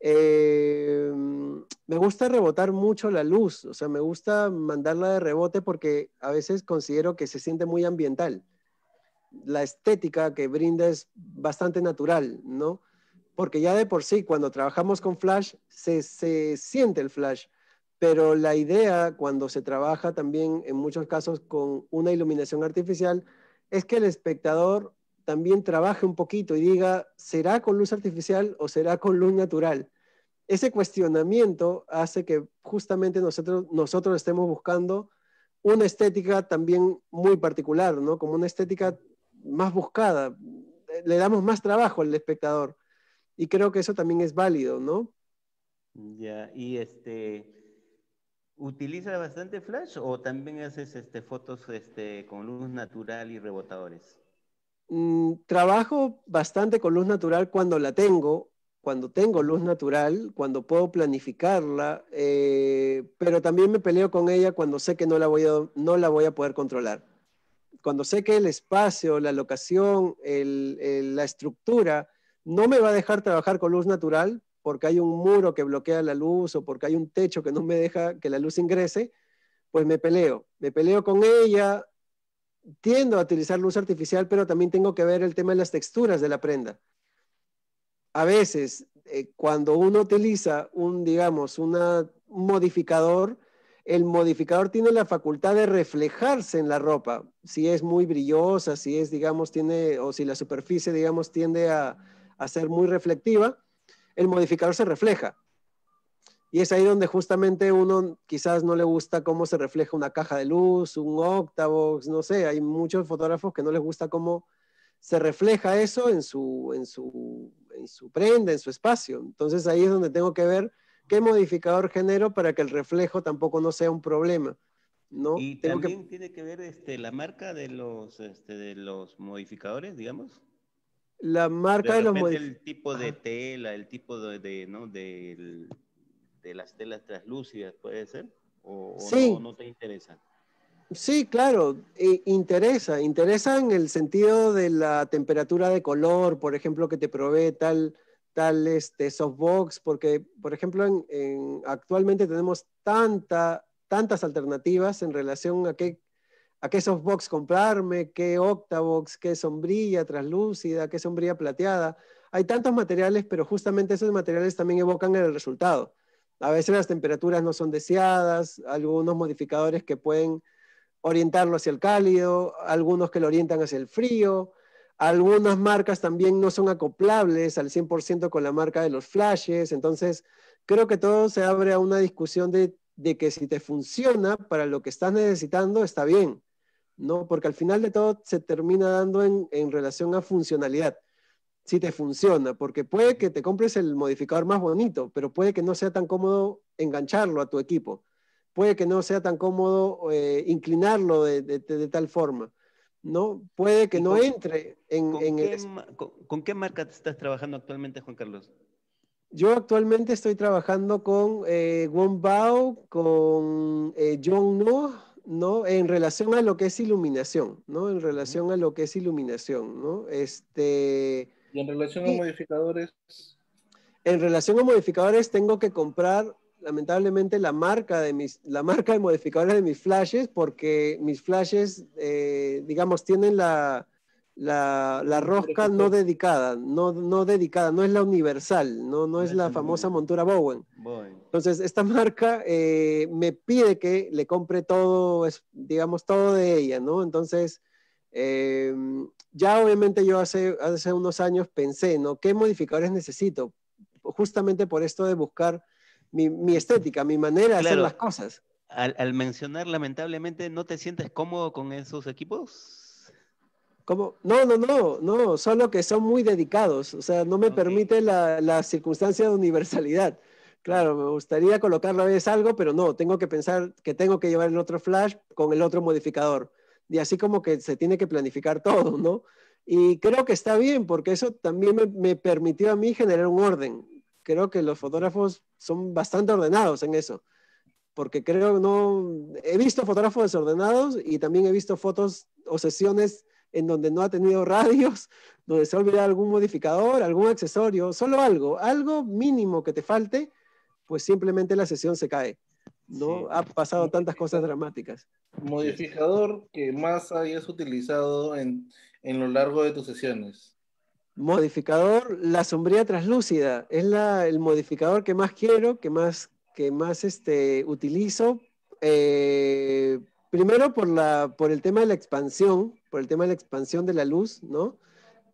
Em, me gusta rebotar mucho la luz, o sea, me gusta mandarla de rebote porque a veces considero que se siente muy ambiental la estética que brinda es bastante natural, ¿no? Porque ya de por sí, cuando trabajamos con flash, se, siente el flash, pero la idea cuando se trabaja también en muchos casos con una iluminación artificial es que el espectador también trabaje un poquito y diga, ¿será con luz artificial o será con luz natural? Ese cuestionamiento hace que justamente nosotros, nosotros estemos buscando una estética también muy particular, ¿no? Como una estética más buscada, le damos más trabajo al espectador. Y creo que eso también es válido, ¿no? Ya, y este, utiliza bastante flash o también haces este, fotos este, con luz natural y rebotadores? Mm, trabajo bastante con luz natural cuando la tengo, cuando tengo luz natural, cuando puedo planificarla, eh, pero también me peleo con ella cuando sé que no la voy a, no la voy a poder controlar cuando sé que el espacio, la locación, la estructura no me va a dejar trabajar con luz natural porque hay un muro que bloquea la luz o porque hay un techo que no me deja que la luz ingrese, pues me peleo. Me peleo con ella, tiendo a utilizar luz artificial, pero también tengo que ver el tema de las texturas de la prenda. A veces, eh, cuando uno utiliza un, digamos, un modificador, el modificador tiene la facultad de reflejarse en la ropa, si es muy brillosa, si es, digamos, tiene, o si la superficie, digamos, tiende a, ser muy reflectiva, el modificador se refleja. Y es ahí donde justamente uno quizás no le gusta cómo se refleja una caja de luz, un octavox, no sé, hay muchos fotógrafos que no les gusta cómo se refleja eso en su, en su, en su prenda, en su espacio. Entonces ahí es donde tengo que ver ¿Qué modificador genero para que el reflejo tampoco no sea un problema? ¿no? Y también tiene que ver este, la marca de los, este, los modificadores, digamos. La marca de, los modificadores. El tipo de tela, el tipo de, de las telas translúcidas, ¿puede ser? ¿O, o no, te interesa? Sí, claro, interesa. Interesa en el sentido de la temperatura de color, por ejemplo, que te provee tal tal este, softbox, porque, por ejemplo, actualmente tenemos tantas alternativas en relación a qué, a qué softbox comprarme, qué octavox, qué sombrilla translúcida, qué sombrilla plateada. Hay tantos materiales, pero justamente esos materiales también evocan el resultado. A veces las temperaturas no son deseadas, algunos modificadores que pueden orientarlo hacia el cálido, algunos que lo orientan hacia el frío, algunas marcas también no son acoplables al 100% con la marca de los flashes. Entonces, creo que todo se abre a una discusión de, que si te funciona para lo que estás necesitando, está bien. ¿no? Porque al final de todo se termina dando en, relación a funcionalidad. Si te funciona, porque puede que te compres el modificador más bonito, pero puede que no sea tan cómodo engancharlo a tu equipo. Puede que no sea tan cómodo eh, inclinarlo de, tal forma. ¿no? Puede que no entre en, el... ¿con, qué marca estás trabajando actualmente, Juan Carlos? Yo actualmente estoy trabajando con eh, con eh, No, ¿no? En relación a lo que es iluminación, ¿no? En relación a lo que es iluminación, ¿no? Este... ¿Y en relación a modificadores? En relación a modificadores tengo que comprar lamentablemente la marca de mis, la marca de modificadores de mis flashes, porque mis flashes, eh, digamos, tienen la, la, rosca no dedicada, no, no, dedicada, no es la universal, no, no es la famosa montura Bowen. Entonces, esta marca eh, me pide que le compre todo, digamos, todo de ella, ¿no? Entonces, em, ya obviamente yo hace, hace unos años pensé, ¿no? ¿Qué modificadores necesito? Justamente por esto de buscar mi, estética, mi manera de hacer las cosas. Al, mencionar, lamentablemente, ¿no te sientes cómodo con esos equipos? ¿Cómo? No, no, no, no, solo que son muy dedicados, o sea, no me permite la, circunstancia de universalidad. Claro, me gustaría colocarlo a algo, pero no, tengo que pensar que tengo que llevar el otro flash con el otro modificador. Y así como que se tiene que planificar todo, ¿no? Y creo que está bien, porque eso también me, me permitió a mí generar un orden creo que los fotógrafos son bastante ordenados en eso, porque creo que no, he visto fotógrafos desordenados y también he visto fotos o sesiones en donde no ha tenido radios, donde se ha olvidado algún modificador, algún accesorio, solo algo, algo mínimo que te falte, pues simplemente la sesión se cae. No ha pasado tantas cosas dramáticas. Modificador que más hayas utilizado en, en lo largo de tus sesiones. Modificador, la sombría translúcida. Es el modificador que más quiero, que más, que más este, utilizo. Eh, primero por, la, por el tema de la expansión, por el tema de la expansión de la luz, ¿no?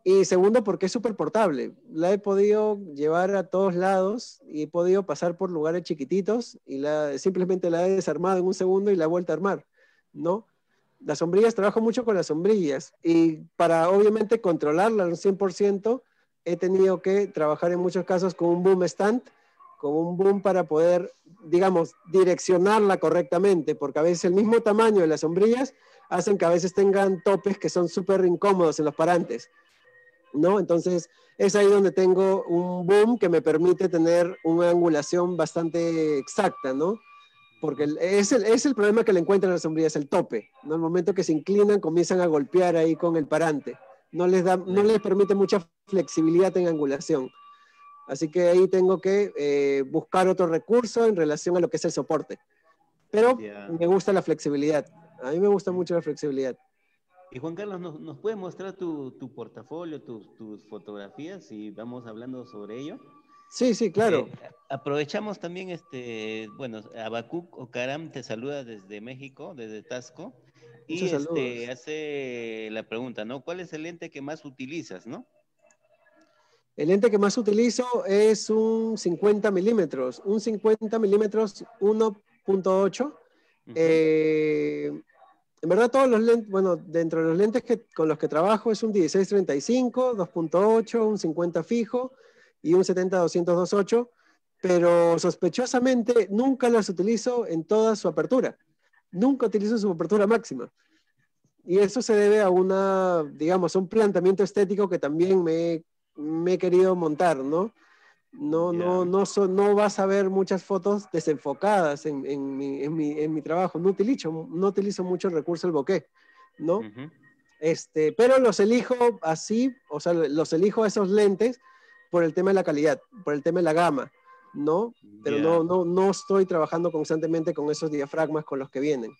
Y segundo, porque es súper portable. La he podido llevar a todos lados y he podido pasar por lugares chiquititos y la, simplemente la he desarmado en un segundo y la he vuelto a armar, ¿no? Las sombrillas, trabajo mucho con las sombrillas y para obviamente controlarlas al 100%, he tenido que trabajar en muchos casos con un boom stand, con un boom para poder, digamos, direccionarla correctamente, porque a veces el mismo tamaño de las sombrillas hacen que a veces tengan topes que son súper incómodos en los parantes, ¿no? Entonces, es ahí donde tengo un boom que me permite tener una angulación bastante exacta, ¿no? porque es el, es el problema que le encuentran las la el tope. ¿no? el momento que se inclinan, comienzan a golpear ahí con el parante. No les, da, no les permite mucha flexibilidad en angulación. Así que ahí tengo que eh, buscar otro recurso en relación a lo que es el soporte. Pero me gusta la flexibilidad. A mí me gusta mucho la flexibilidad. Y Juan Carlos, ¿nos, nos puedes mostrar tu, tu portafolio, tus, tus fotografías y vamos hablando sobre ello? Sí, sí, claro. aprovechamos también, este, bueno, Abacuc Ocaram te saluda desde México, desde Tasco. Y te este, hace la pregunta, ¿no? ¿Cuál es el lente que más utilizas, no? El lente que más utilizo es un 50 milímetros, un 50 milímetros 1.8. Eh, en verdad todos los lentes, bueno, dentro de los lentes que, con los que trabajo es un 16-35, 2.8, un 50 fijo, y un 70-202.8, pero sospechosamente nunca las utilizo en toda su apertura. Nunca utilizo su apertura máxima. Y eso se debe a una, digamos, un planteamiento estético que también me, he querido montar, ¿no? No, no, no, no vas a ver muchas fotos desenfocadas en, mi, mi, mi, trabajo. No utilizo, no utilizo mucho el recurso el bokeh, ¿no? este, pero los elijo así, o sea, los elijo esos lentes por el tema de la calidad, por el tema de la gama, ¿no? Pero no, no, no estoy trabajando constantemente con esos diafragmas con los que vienen.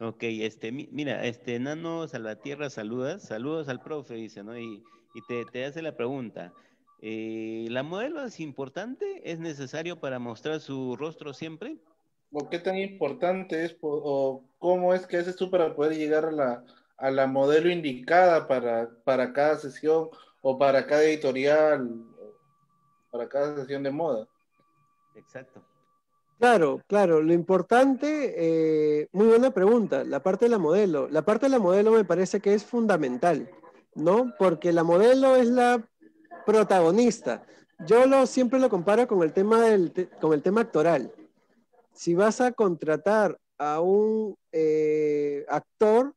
Ok, este, mira, este Nano Salvatierra saludas, saludos al profe, dice, ¿no? Y, y te, hace la pregunta. Eh, ¿La modelo es importante? ¿Es necesario para mostrar su rostro siempre? ¿O qué tan importante es? ¿O cómo es que es tú para poder llegar a la, modelo indicada para, para cada sesión o para cada editorial, para cada sesión de moda. Exacto. Claro, claro. Lo importante, eh, muy buena pregunta, la parte de la modelo. La parte de la modelo me parece que es fundamental, ¿no? Porque la modelo es la protagonista. Yo lo, siempre lo comparo con el, tema del, con el tema actoral. Si vas a contratar a un eh, actor,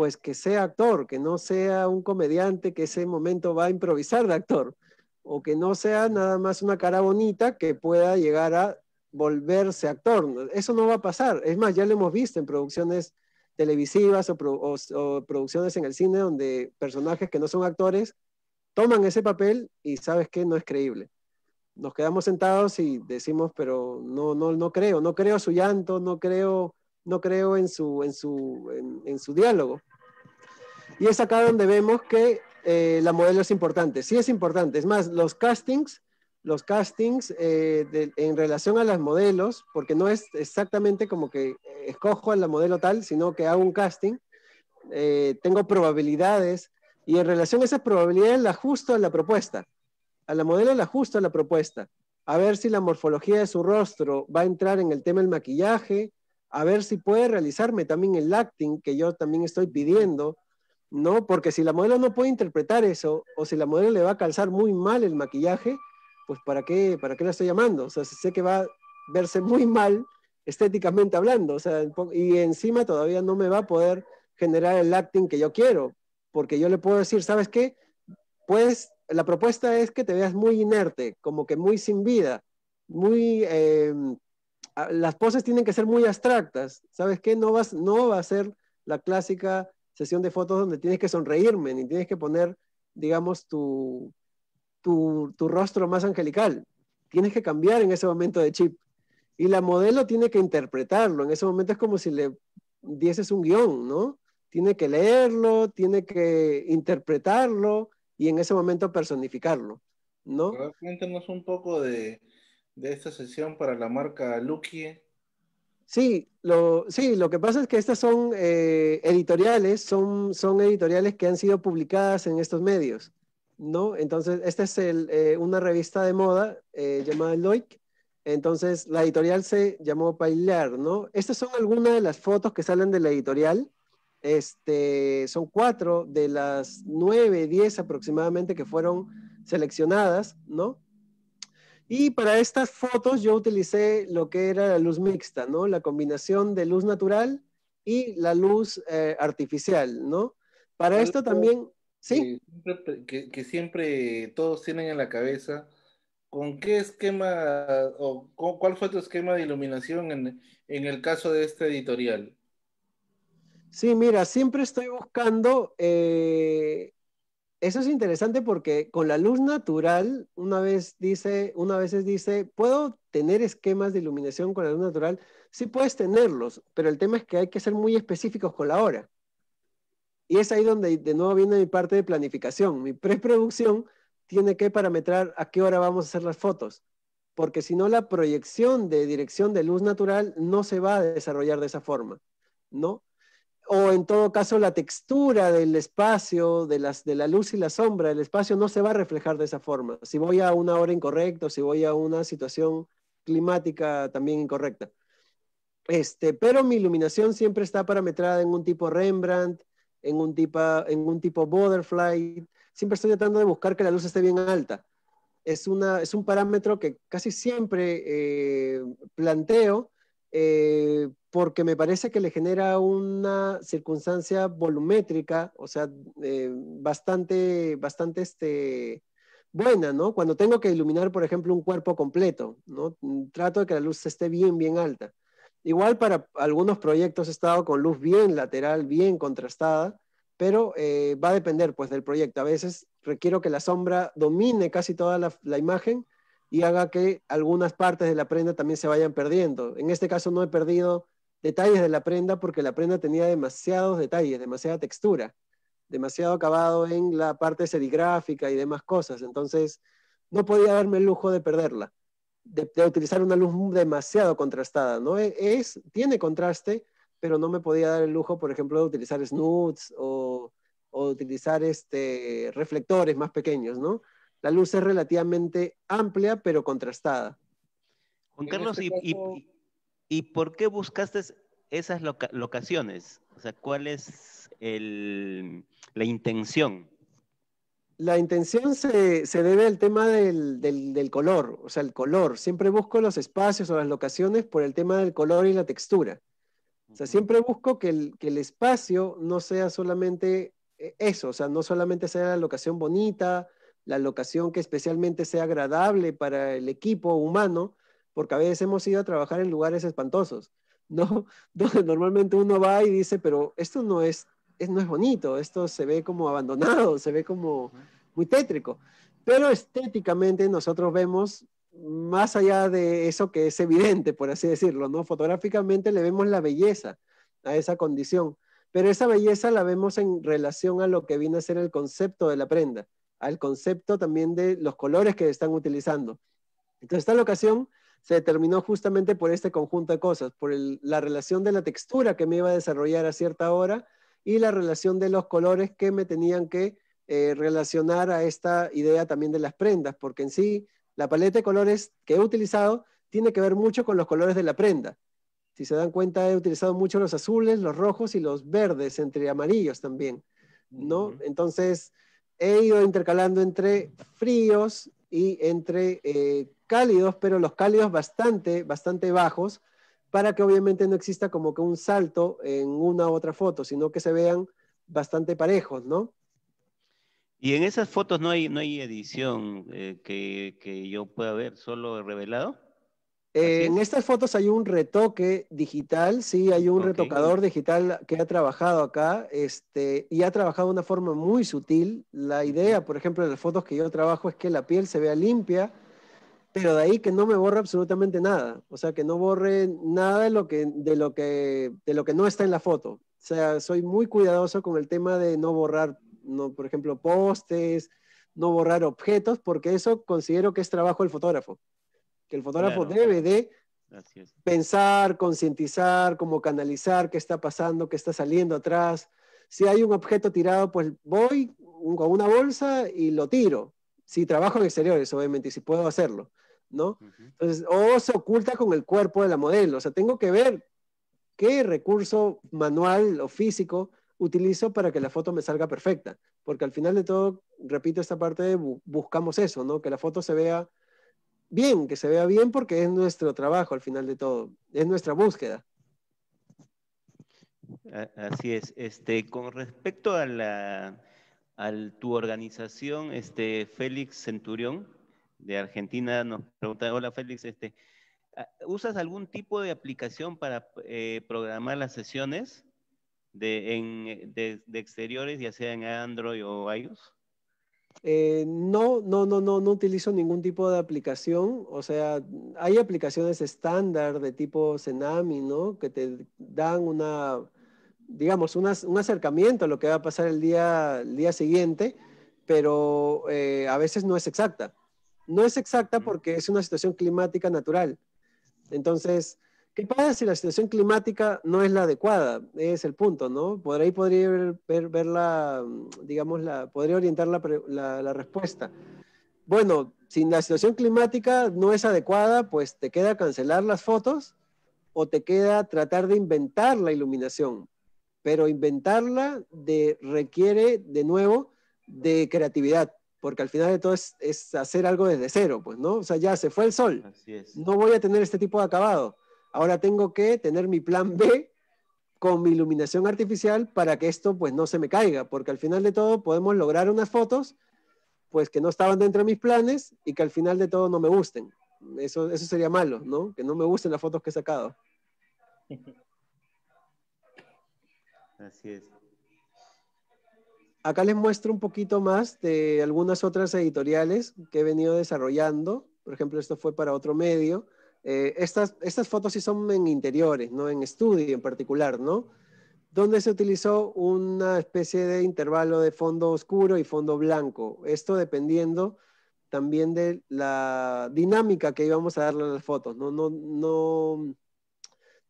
pues que sea actor, que no sea un comediante que ese momento va a improvisar de actor, o que no sea nada más una cara bonita que pueda llegar a volverse actor. Eso no va a pasar. Es más, ya lo hemos visto en producciones televisivas o, producciones en el cine donde personajes que no son actores toman ese papel y sabes que no es creíble. Nos quedamos sentados y decimos, pero no, no, no creo, no creo su llanto, no creo, no creo en su, en su, en su diálogo. Y es acá donde vemos que eh, la modelo es importante. Sí es importante. Es más, los castings, los castings eh, en relación a las modelos, porque no es exactamente como que eh, escojo a la modelo tal, sino que hago un casting, tengo probabilidades y en relación a esas probabilidades la ajusto a la propuesta. A la modelo la ajusto a la propuesta. A ver si la morfología de su rostro va a entrar en el tema del maquillaje, a ver si puede realizarme también el acting que yo también estoy pidiendo ¿no? Porque si la modelo no puede interpretar eso, o si la modelo le va a calzar muy mal el maquillaje, pues ¿para qué, para qué la estoy llamando? O sea, sé que va a verse muy mal estéticamente hablando, y encima todavía no me va a poder generar el acting que yo quiero, porque yo le puedo decir, ¿sabes qué? Pues la propuesta es que te veas muy inerte, como que muy sin vida, muy... Em, las poses tienen que ser muy abstractas, ¿sabes qué? No, vas, no va a ser la clásica sesión de fotos donde tienes que sonreírme, ni tienes que poner, digamos, tu, tu, tu rostro más angelical. Tienes que cambiar en ese momento de chip. Y la modelo tiene que interpretarlo. En ese momento es como si le dieses un guión, ¿no? Tiene que leerlo, tiene que interpretarlo y en ese momento personificarlo, ¿no? Cuéntenos un poco de, de esta sesión para la marca Lucky Sí, lo, que pasa es que estas son eh, editoriales, son, son editoriales que han sido publicadas en estos medios, ¿no? Entonces, esta es eh, una revista de moda eh, llamada Loic, entonces la editorial se llamó Pailar, ¿no? Estas son algunas de las fotos que salen de la editorial, este, son cuatro de las nueve, diez aproximadamente que fueron seleccionadas, ¿no? Y para estas fotos yo utilicé lo que era la luz mixta, ¿no? La combinación de luz natural y la luz eh, artificial, ¿no? Para esto también, ¿sí? Que, siempre todos tienen en la cabeza, ¿con qué esquema o cuál fue tu esquema de iluminación en, el caso de este editorial? Sí, mira, siempre estoy buscando eh, eso es interesante porque con la luz natural, una vez dice, una vez dice, puedo tener esquemas de iluminación con la luz natural, sí puedes tenerlos, pero el tema es que hay que ser muy específicos con la hora. Y es ahí donde de nuevo viene mi parte de planificación. Mi preproducción tiene que parametrar a qué hora vamos a hacer las fotos, porque si no la proyección de dirección de luz natural no se va a desarrollar de esa forma, ¿no? o en todo caso la textura del espacio, de, la luz y la sombra, el espacio no se va a reflejar de esa forma. Si voy a una hora incorrecta, si voy a una situación climática también incorrecta. Este, pero mi iluminación siempre está parametrada en un tipo Rembrandt, en un tipo, en un tipo Butterfly. Siempre estoy tratando de buscar que la luz esté bien alta. Es, un parámetro que casi siempre eh, planteo eh, porque me parece que le genera una circunstancia volumétrica, o sea, eh, bastante, bastante este, buena, ¿no? Cuando tengo que iluminar, por ejemplo, un cuerpo completo, ¿no? Trato de que la luz esté bien, bien alta. Igual para algunos proyectos he estado con luz bien lateral, bien contrastada, pero eh, va a depender pues del proyecto. A veces requiero que la sombra domine casi toda la imagen y haga que algunas partes de la prenda también se vayan perdiendo. En este caso no he perdido detalles de la prenda porque la prenda tenía demasiados detalles, demasiada textura, demasiado acabado en la parte serigráfica y demás cosas. Entonces no podía darme el lujo de perderla, de, utilizar una luz demasiado contrastada. ¿no? E, es, tiene contraste, pero no me podía dar el lujo, por ejemplo, de utilizar snoots o, o utilizar este, reflectores más pequeños, ¿no? La luz es relativamente amplia, pero contrastada. Juan Carlos, este ¿y, por qué buscaste esas locaciones? O sea, ¿cuál es la intención? La intención se, debe al tema del, color, o sea, el color. Siempre busco los espacios o las locaciones por el tema del color y la textura. O sea, siempre busco que el, que el espacio no sea solamente eh, eso, o sea, no solamente sea la locación bonita, la locación que especialmente sea agradable para el equipo humano, porque a veces hemos ido a trabajar en lugares espantosos, ¿no? Donde normalmente uno va y dice, pero esto no es, no es bonito, esto se ve como abandonado, se ve como muy tétrico. Pero estéticamente nosotros vemos más allá de eso que es evidente, por así decirlo, ¿no? Fotográficamente le vemos la belleza a esa condición, pero esa belleza la vemos en relación a lo que viene a ser el concepto de la prenda al concepto también de los colores que están utilizando. Entonces, esta locación se determinó justamente por este conjunto de cosas, por la relación de la textura que me iba a desarrollar a cierta hora y la relación de los colores que me tenían que eh, relacionar a esta idea también de las prendas, porque en sí la paleta de colores que he utilizado tiene que ver mucho con los colores de la prenda. Si se dan cuenta, he utilizado mucho los azules, los rojos y los verdes, entre amarillos también, ¿no? Entonces, he ido intercalando entre fríos y entre eh, cálidos, pero los cálidos bastante, bastante bajos, para que obviamente no exista como que un salto en una u otra foto, sino que se vean bastante parejos, ¿no? Y en esas fotos no hay, no hay edición eh, que, yo pueda ver, solo revelado en estas fotos hay un retoque digital, sí, hay un retocador digital que ha trabajado acá este, y ha trabajado de una forma muy sutil. La idea, por ejemplo, de las fotos que yo trabajo es que la piel se vea limpia, pero de ahí que no me borre absolutamente nada. O sea, que no borre nada de lo que, de lo que, no está en la foto. O sea, soy muy cuidadoso con el tema de no borrar, por ejemplo, postes, no borrar objetos, porque eso considero que es trabajo del fotógrafo que el fotógrafo debe de pensar, concientizar, como canalizar qué está pasando, qué está saliendo atrás. Si hay un objeto tirado, pues voy con una bolsa y lo tiro. Si trabajo en exteriores, obviamente, y si puedo hacerlo, ¿no? Entonces, o se oculta con el cuerpo de la modelo. O sea, tengo que ver qué recurso manual o físico utilizo para que la foto me salga perfecta. Porque al final de todo, repito esta parte buscamos eso, ¿no? Que la foto se vea bien, que se vea bien porque es nuestro trabajo al final de todo, es nuestra búsqueda. Así es. Este, con respecto a la tu organización, este, Félix Centurión de Argentina nos pregunta, hola Félix, este, ah, ¿usas algún tipo de aplicación para eh, programar las sesiones de, de exteriores, ya sea en Android o iOS? no, no, no, no, no utilizo ningún tipo de aplicación. O sea, hay aplicaciones estándar de tipo Cenami, ¿no? Que te dan una, digamos, un acercamiento a lo que va a pasar el día, el día siguiente, pero a veces no es exacta. No es exacta porque es una situación climática natural. Entonces, ¿Qué pasa si la situación climática no es la adecuada? Es el punto, ¿no? Por ahí podría ver, ver, la, mm, digamos, la, podría orientar la, la, respuesta. Bueno, si la situación climática no es adecuada, pues te queda cancelar las fotos o te queda tratar de inventar la iluminación. Pero inventarla de, requiere, de nuevo, de creatividad, porque al final de todo es, hacer algo desde cero, pues, ¿no? O sea, ya se fue el sol. No voy a tener este tipo de acabado Ahora tengo que tener mi plan B con mi iluminación artificial para que esto pues no se me caiga, porque al final de todo podemos lograr unas fotos pues que no estaban dentro de mis planes y que al final de todo no me gusten. Eso, eso sería malo, ¿no? Que no me gusten las fotos que he sacado. Así es. Acá les muestro un poquito más de algunas otras editoriales que he venido desarrollando. Por ejemplo, esto fue para otro medio. Eh, estas, estas fotos sí son en interiores, ¿no? En estudio en particular, ¿no? Donde se utilizó una especie de intervalo de fondo oscuro y fondo blanco. Esto dependiendo también de la dinámica que íbamos a darle a las fotos, ¿no? No, no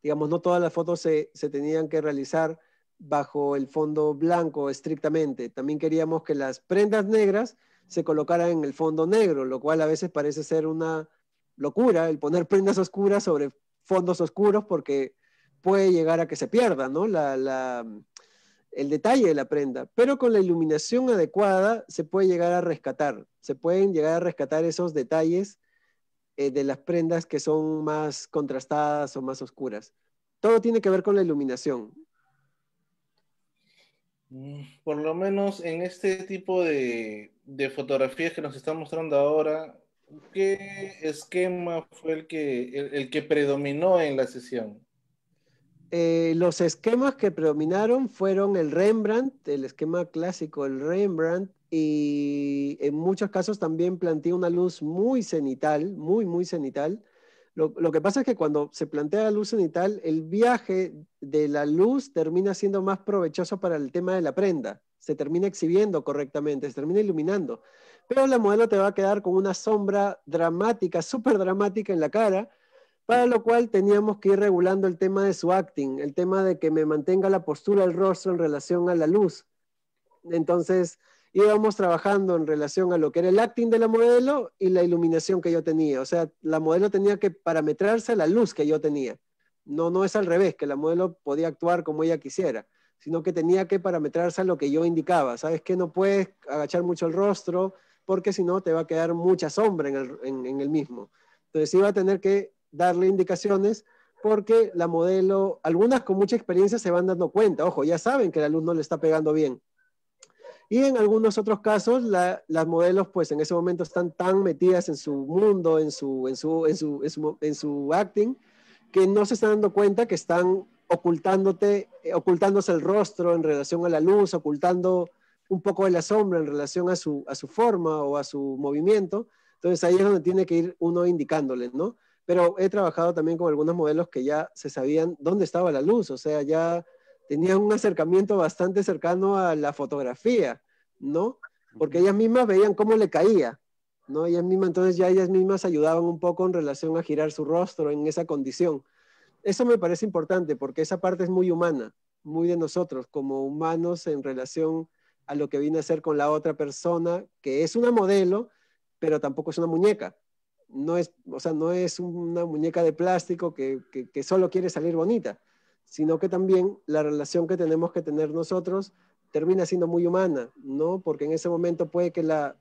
digamos, no todas las fotos se tenían que realizar bajo el fondo blanco estrictamente. También queríamos que las prendas negras se colocaran en el fondo negro, lo cual a veces parece ser una locura el poner prendas oscuras sobre fondos oscuros porque puede llegar a que se pierda, La, el detalle de la prenda, pero con la iluminación adecuada se puede llegar a rescatar, se pueden llegar a rescatar esos detalles eh, de las prendas que son más contrastadas o más oscuras. Todo tiene que ver con la iluminación. Mm, por lo menos en este tipo de, de fotografías que nos están mostrando ahora, ¿Qué esquema fue el que, predominó en la sesión? Eh, los esquemas que predominaron fueron el Rembrandt, el esquema clásico, el Rembrandt, y en muchos casos también plantea una luz muy cenital, muy, muy cenital. Lo, lo, que pasa es que cuando se plantea la luz cenital, el viaje de la luz termina siendo más provechoso para el tema de la prenda. Se termina exhibiendo correctamente, se termina iluminando pero la modelo te va a quedar con una sombra dramática, súper dramática en la cara, para lo cual teníamos que ir regulando el tema de su acting, el tema de que me mantenga la postura del rostro en relación a la luz. Entonces íbamos trabajando en relación a lo que era el acting de la modelo y la iluminación que yo tenía. O sea, la modelo tenía que parametrarse a la luz que yo tenía. No, no es al revés, que la modelo podía actuar como ella quisiera, sino que tenía que parametrarse a lo que yo indicaba. ¿Sabes que No puedes agachar mucho el rostro, porque si no te va a quedar mucha sombra en el, mismo. Entonces iba a tener que darle indicaciones porque la modelo, algunas con mucha experiencia se van dando cuenta, ojo, ya saben que la luz no le está pegando bien. Y en algunos otros casos, las modelos pues en ese momento están tan metidas en su mundo, en su, en su, en su, en su, acting, que no se están dando cuenta que están ocultándote, eh, ocultándose el rostro en relación a la luz, ocultando un poco de la sombra en relación a su, forma o a su movimiento. Entonces ahí es donde tiene que ir uno indicándole, ¿no? Pero he trabajado también con algunos modelos que ya se sabían dónde estaba la luz, o sea, ya tenían un acercamiento bastante cercano a la fotografía, ¿no? Porque ellas mismas veían cómo le caía, ¿no? Ellas mismas, entonces ya ellas mismas ayudaban un poco en relación a girar su rostro en esa condición. Eso me parece importante porque esa parte es muy humana, muy de nosotros como humanos en relación a lo que viene a ser con la otra persona, que es una modelo, pero tampoco es una muñeca. No es, o sea, no es una muñeca de plástico que, que, solo quiere salir bonita, sino que también la relación que tenemos que tener nosotros termina siendo muy humana, ¿no? Porque en ese momento puede que la,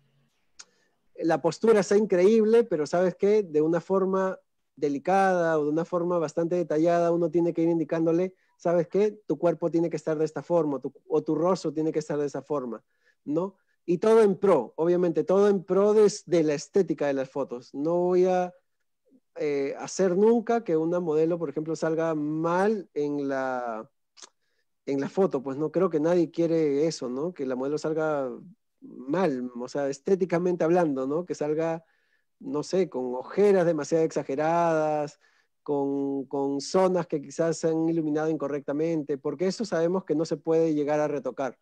la postura sea increíble, pero sabes qué? de una forma delicada o de una forma bastante detallada uno tiene que ir indicándole ¿sabes qué? Tu cuerpo tiene que estar de esta forma, o tu rostro tiene que estar de esa forma, ¿no? Y todo en pro, obviamente, todo en pro de, la estética de las fotos. No voy a eh, hacer nunca que una modelo, por ejemplo, salga mal en la, foto, pues no creo que nadie quiere eso, ¿no? Que la modelo salga mal, o sea, estéticamente hablando, ¿no? Que salga, no sé, con ojeras demasiado exageradas, con, zonas que quizás se han iluminado incorrectamente, porque eso sabemos que no se puede llegar a retocar.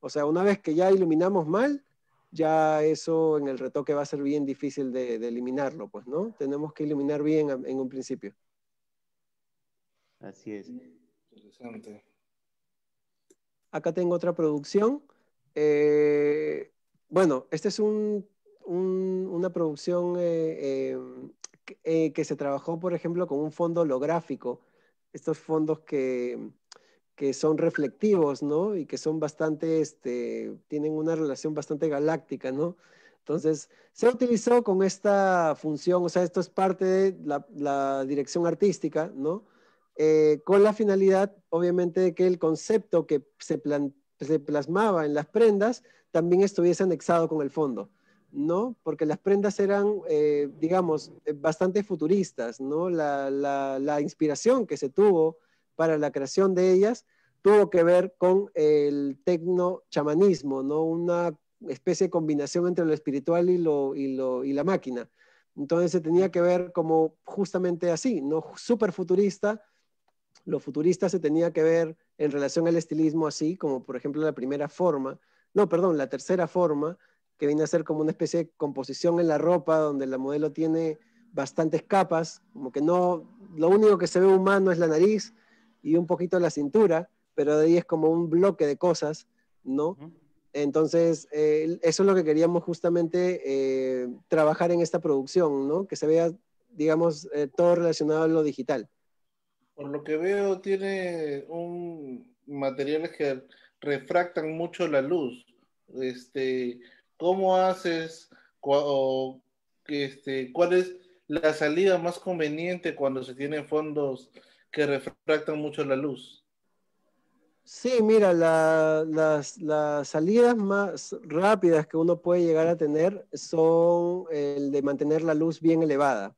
O sea, una vez que ya iluminamos mal, ya eso en el retoque va a ser bien difícil de, eliminarlo, pues, ¿no? Tenemos que iluminar bien en un principio. Así es. Interesante. Acá tengo otra producción. Eh, bueno, esta es una producción eh, em, eh, que se trabajó, por ejemplo, con un fondo holográfico, estos fondos que, son reflectivos, ¿no? Y que son bastante, este, tienen una relación bastante galáctica, ¿no? Entonces, se utilizó con esta función, o sea, esto es parte de la, dirección artística, ¿no? Eh, con la finalidad, obviamente, de que el concepto que se, plasmaba en las prendas también estuviese anexado con el fondo. ¿no? Porque las prendas eran, eh, digamos, eh, bastante futuristas, ¿no? La, la, inspiración que se tuvo para la creación de ellas tuvo que ver con el tecno-chamanismo, ¿no? Una especie de combinación entre lo espiritual y, lo, y, la máquina. Entonces se tenía que ver como justamente así, ¿no? Súper futurista. Lo futurista se tenía que ver en relación al estilismo así, como por ejemplo la primera forma, no, perdón, la tercera forma, que viene a ser como una especie de composición en la ropa, donde la modelo tiene bastantes capas, como que no, lo único que se ve humano es la nariz y un poquito la cintura, pero de ahí es como un bloque de cosas, ¿no? Entonces, eh, eso es lo que queríamos justamente eh, trabajar en esta producción, ¿no? Que se vea, digamos, eh, todo relacionado a lo digital. Por lo que veo, tiene un materiales que refractan mucho la luz. Este, ¿Cómo haces o, este, cuál es la salida más conveniente cuando se tienen fondos que refractan mucho la luz? Sí, mira, las, las, salidas más rápidas que uno puede llegar a tener son el de mantener la luz bien elevada,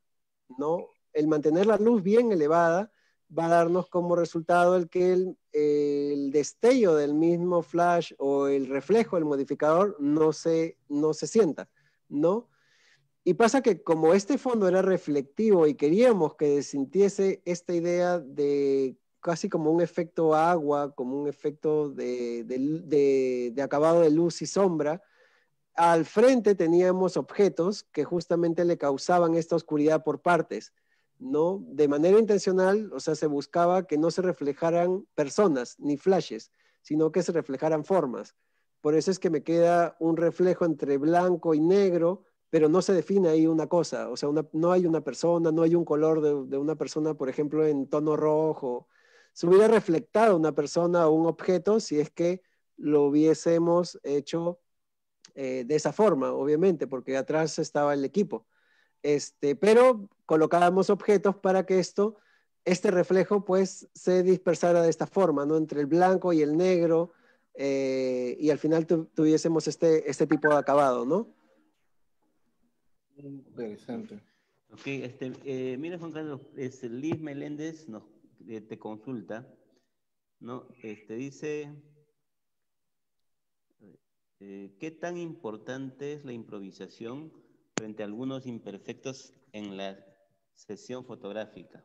¿no? El mantener la luz bien elevada va a darnos como resultado el que el, destello del mismo flash o el reflejo del modificador no se, sienta, ¿no? Y pasa que como este fondo era reflectivo y queríamos que sintiese esta idea de casi como un efecto agua, como un efecto de acabado de luz y sombra, al frente teníamos objetos que justamente le causaban esta oscuridad por partes de manera intencional, o sea, se buscaba que no se reflejaran personas ni flashes, sino que se reflejaran formas. Por eso es que me queda un reflejo entre blanco y negro, pero no se define ahí una cosa, o sea, no hay una persona, no hay un color de, una persona, por ejemplo, en tono rojo. Se hubiera reflejado una persona o un objeto si es que lo hubiésemos hecho eh, de esa forma, obviamente, porque atrás estaba el equipo. Este, pero colocábamos objetos para que esto, este reflejo pues se dispersara de esta forma, ¿no? Entre el blanco y el negro, eh, y al final tuviésemos este, este tipo de acabado, ¿no? Interesante. este, eh, mira Juan Carlos, este, Liz Meléndez nos, eh, te consulta, ¿no? Este, dice, ¿qué tan importante es la improvisación frente a algunos imperfectos en la sesión fotográfica.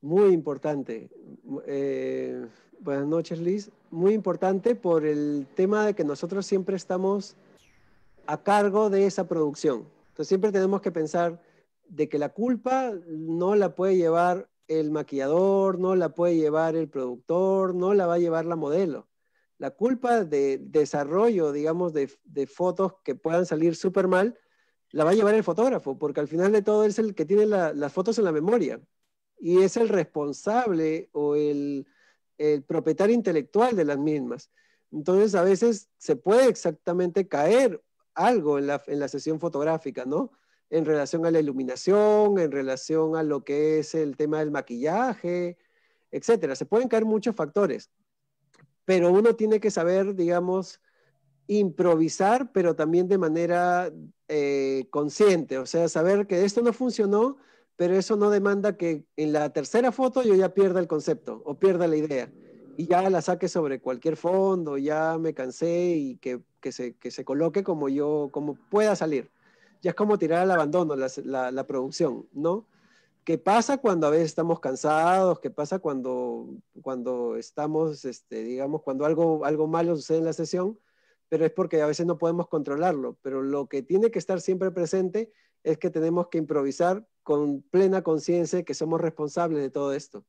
Muy importante. Eh, buenas noches, Liz. Muy importante por el tema de que nosotros siempre estamos a cargo de esa producción. Entonces siempre tenemos que pensar de que la culpa no la puede llevar el maquillador, no la puede llevar el productor, no la va a llevar la modelo. La culpa de desarrollo, digamos, de, de fotos que puedan salir súper mal, la va a llevar el fotógrafo, porque al final de todo es el que tiene las fotos en la memoria y es el responsable o el, propietario intelectual de las mismas. Entonces a veces se puede exactamente caer algo en la, sesión fotográfica, ¿no? En relación a la iluminación, en relación a lo que es el tema del maquillaje, etcétera. Se pueden caer muchos factores, pero uno tiene que saber, digamos, improvisar, pero también de manera eh, consciente, o sea, saber que esto no funcionó, pero eso no demanda que en la tercera foto yo ya pierda el concepto o pierda la idea y ya la saque sobre cualquier fondo, ya me cansé y que, se, que se, coloque como yo, como pueda salir. Ya es como tirar al abandono la, la producción, ¿no? ¿Qué pasa cuando a veces estamos cansados? ¿Qué pasa cuando, cuando estamos, este, digamos, cuando algo, algo malo sucede en la sesión? pero es porque a veces no podemos controlarlo. Pero lo que tiene que estar siempre presente es que tenemos que improvisar con plena conciencia que somos responsables de todo esto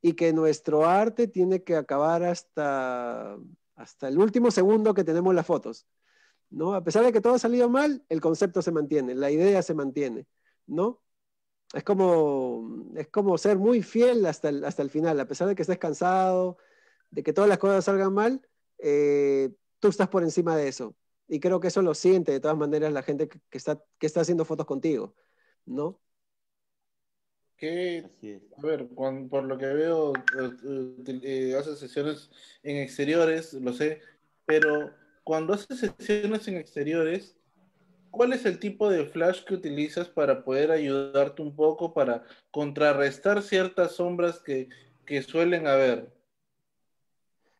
y que nuestro arte tiene que acabar hasta, hasta el último segundo que tenemos las fotos. ¿no? A pesar de que todo ha salido mal, el concepto se mantiene, la idea se mantiene. ¿no? Es, como, es como ser muy fiel hasta el, hasta el final, a pesar de que estés cansado, de que todas las cosas salgan mal, eh, tú estás por encima de eso. Y creo que eso lo siente de todas maneras la gente que, está, que está haciendo fotos contigo, ¿no? Que, a ver, por lo que veo, eh, eh, eh, haces sesiones en exteriores, lo sé, pero cuando haces sesiones en exteriores, ¿cuál es el tipo de flash que utilizas para poder ayudarte un poco para contrarrestar ciertas sombras que, que suelen haber?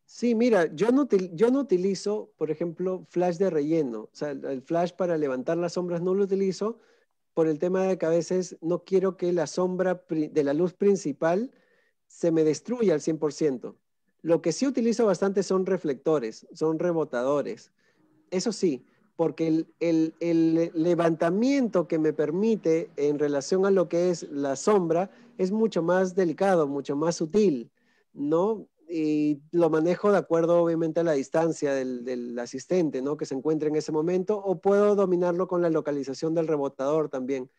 Sí, mira, yo no, yo no utilizo, por ejemplo, flash de relleno. O sea, el flash para levantar las sombras no lo utilizo por el tema de que a veces no quiero que la sombra de la luz principal se me destruya al 100%. Lo que sí utilizo bastante son reflectores, son rebotadores. Eso sí, porque el, el, levantamiento que me permite en relación a lo que es la sombra es mucho más delicado, mucho más sutil, ¿no? y lo manejo de acuerdo obviamente a la distancia del, asistente, ¿no? Que se encuentre en ese momento, o puedo dominarlo con la localización del rebotador también.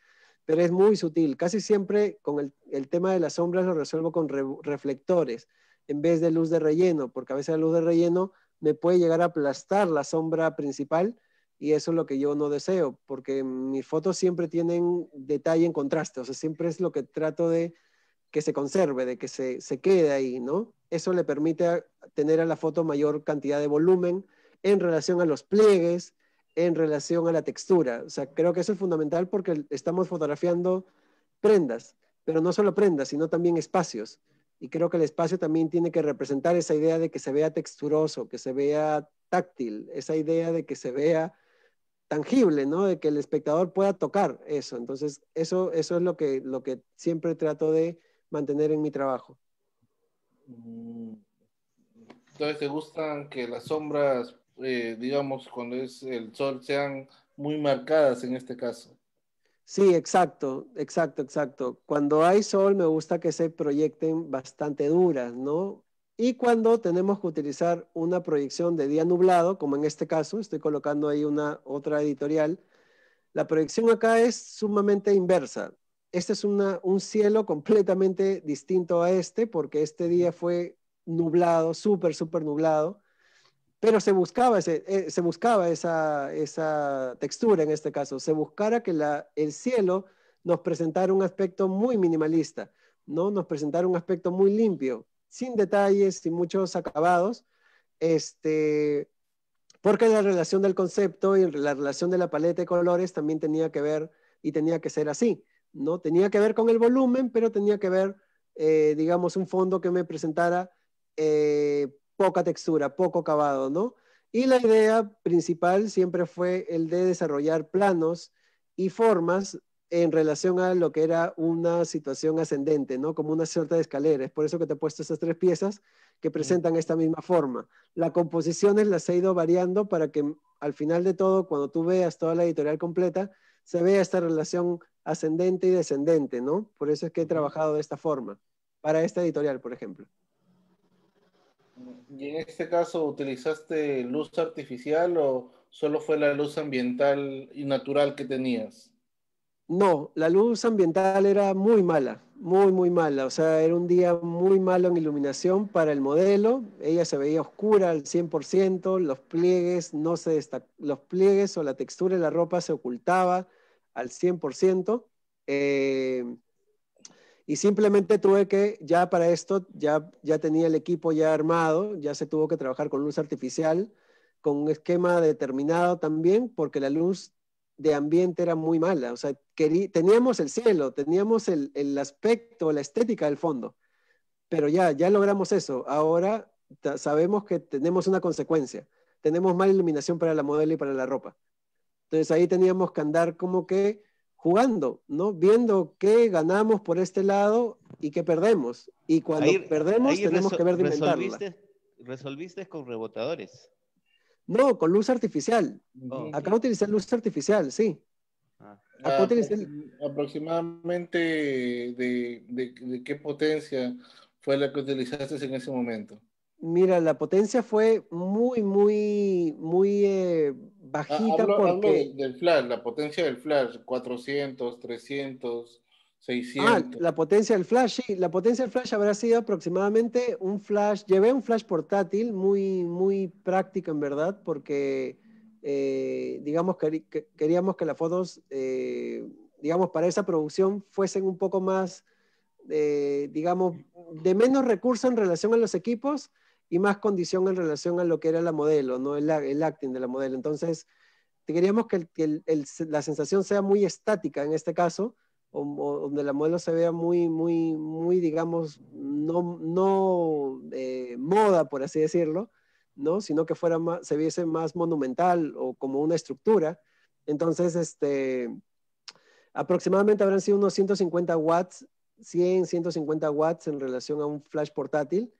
Pero es muy sutil. Casi siempre con el, tema de las sombras lo resuelvo con reflectores en vez de luz de relleno, porque a veces la luz de relleno me puede llegar a aplastar la sombra principal y eso es lo que yo no deseo, porque mis fotos siempre tienen detalle en contraste, o sea, siempre es lo que trato de que se conserve, de que se, se quede ahí, ¿no? Eso le permite tener a la foto mayor cantidad de volumen en relación a los pliegues, en relación a la textura. O sea, creo que eso es fundamental porque estamos fotografiando prendas, pero no solo prendas, sino también espacios. Y creo que el espacio también tiene que representar esa idea de que se vea texturoso, que se vea táctil, esa idea de que se vea tangible, ¿no? De que el espectador pueda tocar eso. Entonces, eso, eso es lo que, lo que siempre trato de mantener en mi trabajo. Mm. Entonces, ¿te gustan que las sombras, eh, digamos, cuando es el sol, sean muy marcadas en este caso? Sí, exacto, exacto, exacto. Cuando hay sol me gusta que se proyecten bastante duras, ¿no? Y cuando tenemos que utilizar una proyección de día nublado, como en este caso, estoy colocando ahí una otra editorial, la proyección acá es sumamente inversa este es un cielo completamente distinto a este, porque este día fue nublado, súper, súper nublado, pero se buscaba, eh, se buscaba esa, textura en este caso, se buscara que el cielo nos presentara un aspecto muy minimalista, ¿no? nos presentara un aspecto muy limpio, sin detalles, sin muchos acabados, este, porque la relación del concepto y la relación de la paleta de colores también tenía que ver y tenía que ser así. ¿no? Tenía que ver con el volumen, pero tenía que ver, eh, digamos, un fondo que me presentara eh, poca textura, poco acabado, ¿no? Y la idea principal siempre fue el de desarrollar planos y formas en relación a lo que era una situación ascendente, ¿no? Como una cierta de escalera. Es por eso que te he puesto estas tres piezas que presentan esta misma forma. Las composiciones las he ido variando para que al final de todo, cuando tú veas toda la editorial completa, se vea esta relación ascendente y descendente, ¿no? Por eso es que he trabajado de esta forma, para esta editorial, por ejemplo. ¿Y en este caso utilizaste luz artificial o solo fue la luz ambiental y natural que tenías? No, la luz ambiental era muy mala, muy, muy mala. O sea, era un día muy malo en iluminación para el modelo. Ella se veía oscura al 100%, los pliegues, no se los pliegues o la textura de la ropa se ocultaba al 100%. Eh, y simplemente tuve que, ya para esto, ya, ya tenía el equipo ya armado, ya se tuvo que trabajar con luz artificial, con un esquema determinado también, porque la luz de ambiente era muy mala. O sea, teníamos el cielo, teníamos el, el, aspecto, la estética del fondo, pero ya, ya logramos eso. Ahora sabemos que tenemos una consecuencia. Tenemos mala iluminación para la modelo y para la ropa. Entonces ahí teníamos que andar como que jugando, ¿no? Viendo qué ganamos por este lado y qué perdemos. Y cuando perdemos tenemos que ver de resolviste, resolviste con rebotadores. No, con luz artificial. Acá utilicé luz artificial, sí. Ah. Ah, pues, aproximadamente de qué potencia fue la que utilizaste en ese momento. Mira, la potencia fue muy, muy, muy eh, bajita. del flash, la potencia del flash, 400, 300, 600. Ah, la potencia del flash, sí, la potencia del flash habrá sido aproximadamente un flash, llevé un flash portátil muy, muy práctico en verdad, porque eh, digamos que, queríamos que las fotos, eh, digamos, para esa producción fuesen un poco más, digamos, de menos recursos en relación a los equipos y más condición en relación a lo que era la modelo, ¿no? el, acting de la modelo. Entonces, queríamos que, la sensación sea muy estática en este caso, o, donde la modelo se vea muy, muy, muy digamos, no, no eh, moda, por así decirlo, ¿no? sino que fuera se viese más monumental o como una estructura. Entonces, este, aproximadamente habrán sido unos 150 watts, 100, 150 watts en relación a un flash portátil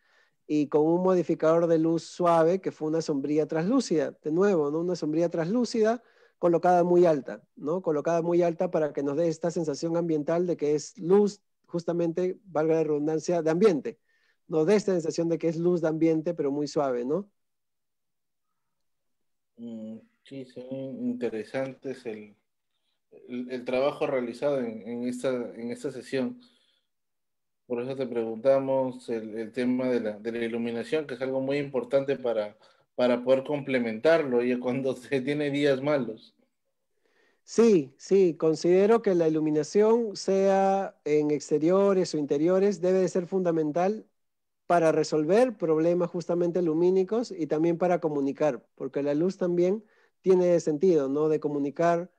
y con un modificador de luz suave que fue una sombrilla translúcida, de nuevo, ¿no? Una sombría translúcida colocada muy alta, ¿no? Colocada muy alta para que nos dé esta sensación ambiental de que es luz, justamente, valga la redundancia, de ambiente. Nos dé esta sensación de que es luz de ambiente, pero muy suave, ¿no? Mm, sí, son interesantes el, trabajo realizado en, en esta sesión. Por eso te preguntamos el, tema de la, de la, iluminación, que es algo muy importante para, para poder complementarlo y cuando se tiene días malos. Sí, sí, considero que la iluminación, sea en exteriores o interiores, debe de ser fundamental para resolver problemas justamente lumínicos y también para comunicar, porque la luz también tiene sentido, ¿no? De comunicar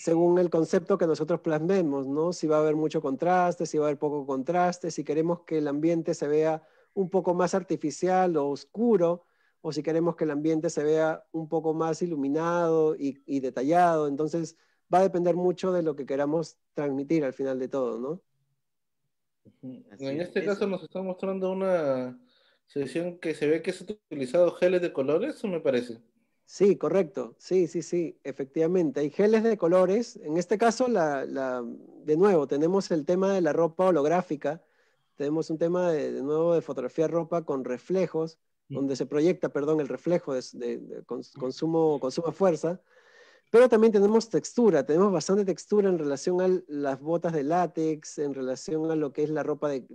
según el concepto que nosotros plasmemos, ¿no? Si va a haber mucho contraste, si va a haber poco contraste, si queremos que el ambiente se vea un poco más artificial o oscuro, o si queremos que el ambiente se vea un poco más iluminado y, detallado. Entonces, va a depender mucho de lo que queramos transmitir al final de todo, ¿no? en este caso nos está mostrando una sesión que se ve que se utilizado geles de colores, ¿o me parece? Sí, correcto. Sí, sí, sí, efectivamente. Hay geles de colores. En este caso, la, de nuevo, tenemos el tema de la ropa holográfica. Tenemos un tema de, nuevo de fotografía ropa con reflejos, mm. donde se proyecta, perdón, el reflejo de, de, mm. consumo, fuerza. Pero también tenemos textura, tenemos bastante textura en relación a las botas de látex, en relación a lo que es la ropa de,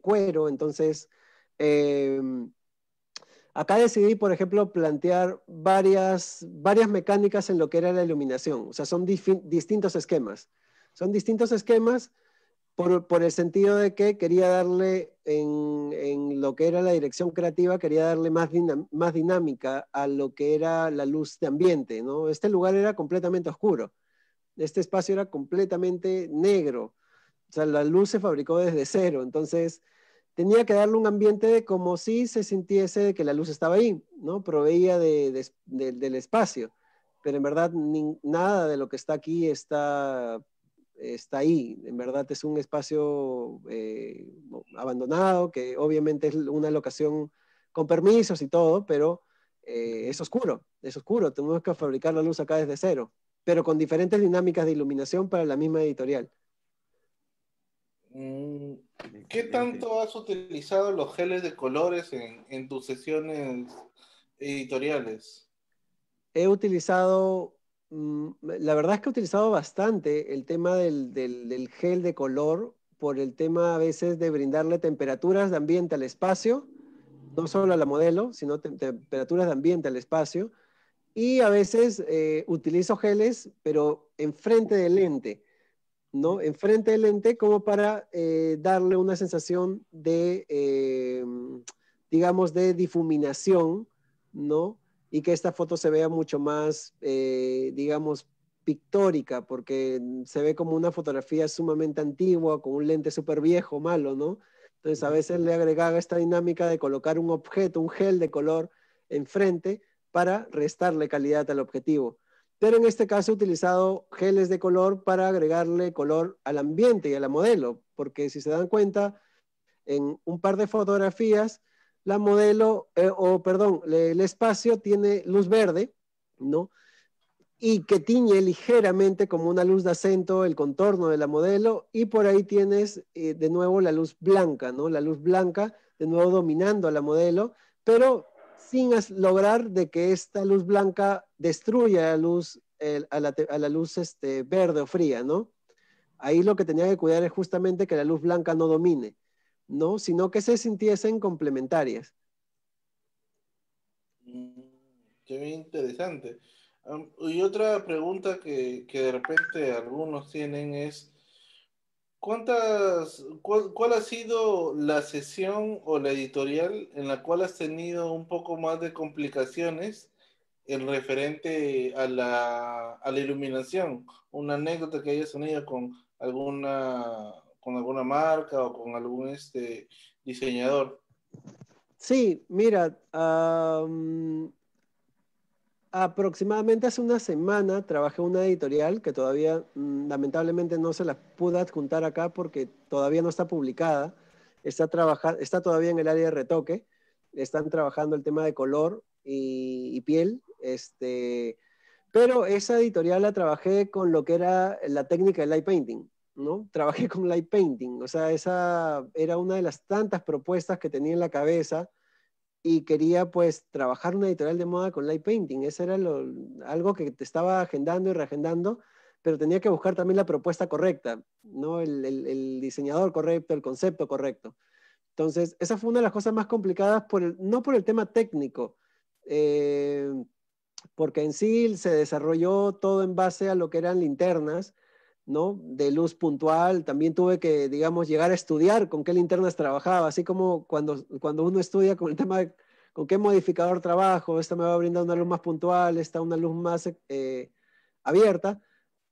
cuero. Entonces, em, Acá decidí, por ejemplo, plantear varias, varias mecánicas en lo que era la iluminación. O sea, son distintos esquemas. Son distintos esquemas por, el sentido de que quería darle, en, lo que era la dirección creativa, quería darle más, dinámica a lo que era la luz de ambiente. ¿no? Este lugar era completamente oscuro. Este espacio era completamente negro. O sea, la luz se fabricó desde cero. Entonces, tenía que darle un ambiente como si se sintiese que la luz estaba ahí, ¿no? Proveía del espacio, pero en verdad nada de lo que está aquí está, está ahí. En verdad es un espacio eh, abandonado, que obviamente es una locación con permisos y todo, pero eh, es oscuro, es oscuro. Tenemos que fabricar la luz acá desde cero, pero con diferentes dinámicas de iluminación para la misma editorial. Mm, ¿Qué este, tanto has utilizado los geles de colores en, tus sesiones editoriales? He utilizado mm, la verdad es que he utilizado bastante el tema del, gel de color por el tema a veces de brindarle temperaturas de ambiente al espacio, no solo a la modelo, sino temperaturas de ambiente al espacio. Y a veces eh, utilizo geles, pero enfrente del lente. Enfrente del lente como para eh, darle una sensación de, eh, digamos, de difuminación, ¿no? Y que esta foto se vea mucho más, eh, digamos, pictórica, porque se ve como una fotografía sumamente antigua, con un lente súper viejo, malo, ¿no? Entonces a veces le agregaba esta dinámica de colocar un objeto, un gel de color enfrente para restarle calidad al objetivo pero en este caso he utilizado geles de color para agregarle color al ambiente y a la modelo, porque si se dan cuenta, en un par de fotografías, la modelo, eh, o perdón, el espacio tiene luz verde, ¿no? Y que tiñe ligeramente como una luz de acento el contorno de la modelo, y por ahí tienes eh, de nuevo la luz blanca, ¿no? La luz blanca de nuevo dominando a la modelo, pero sin lograr de que esta luz blanca destruya la luz, a, la, luz este, verde o fría, ¿no? Ahí lo que tenía que cuidar es justamente que la luz blanca no domine, ¿no? Sino que se sintiesen complementarias. Qué mm, interesante. y otra pregunta que, que de repente algunos tienen es, ¿Cuántas, cuál, ha sido la sesión o la editorial en la cual has tenido un poco más de complicaciones en referente a la, a la iluminación? Una anécdota que hayas tenido con alguna, con alguna marca o con algún este, diseñador. Sí, mira, aproximadamente hace una semana trabajé una editorial que todavía mm, lamentablemente no se la pude adjuntar acá porque todavía no está publicada. Está, está todavía en el área de retoque. Están trabajando el tema de color y, piel. Este, pero esa editorial la trabajé con lo que era la técnica del light painting. ¿no? Trabajé con light painting. O sea, esa era una de las tantas propuestas que tenía en la cabeza y quería pues trabajar una editorial de moda con light painting. Eso era algo que te estaba agendando y reagendando, pero tenía que buscar también la propuesta correcta, ¿no? El, diseñador correcto, el concepto correcto. Entonces, esa fue una de las cosas más complicadas, por no por el tema técnico, eh, porque en sí se desarrolló todo en base a lo que eran linternas de luz puntual, también tuve que, digamos, llegar a estudiar con qué linternas trabajaba, así como cuando, cuando uno estudia con el tema de con qué modificador trabajo, esta me va a brindar una luz más puntual, esta una luz más eh, abierta,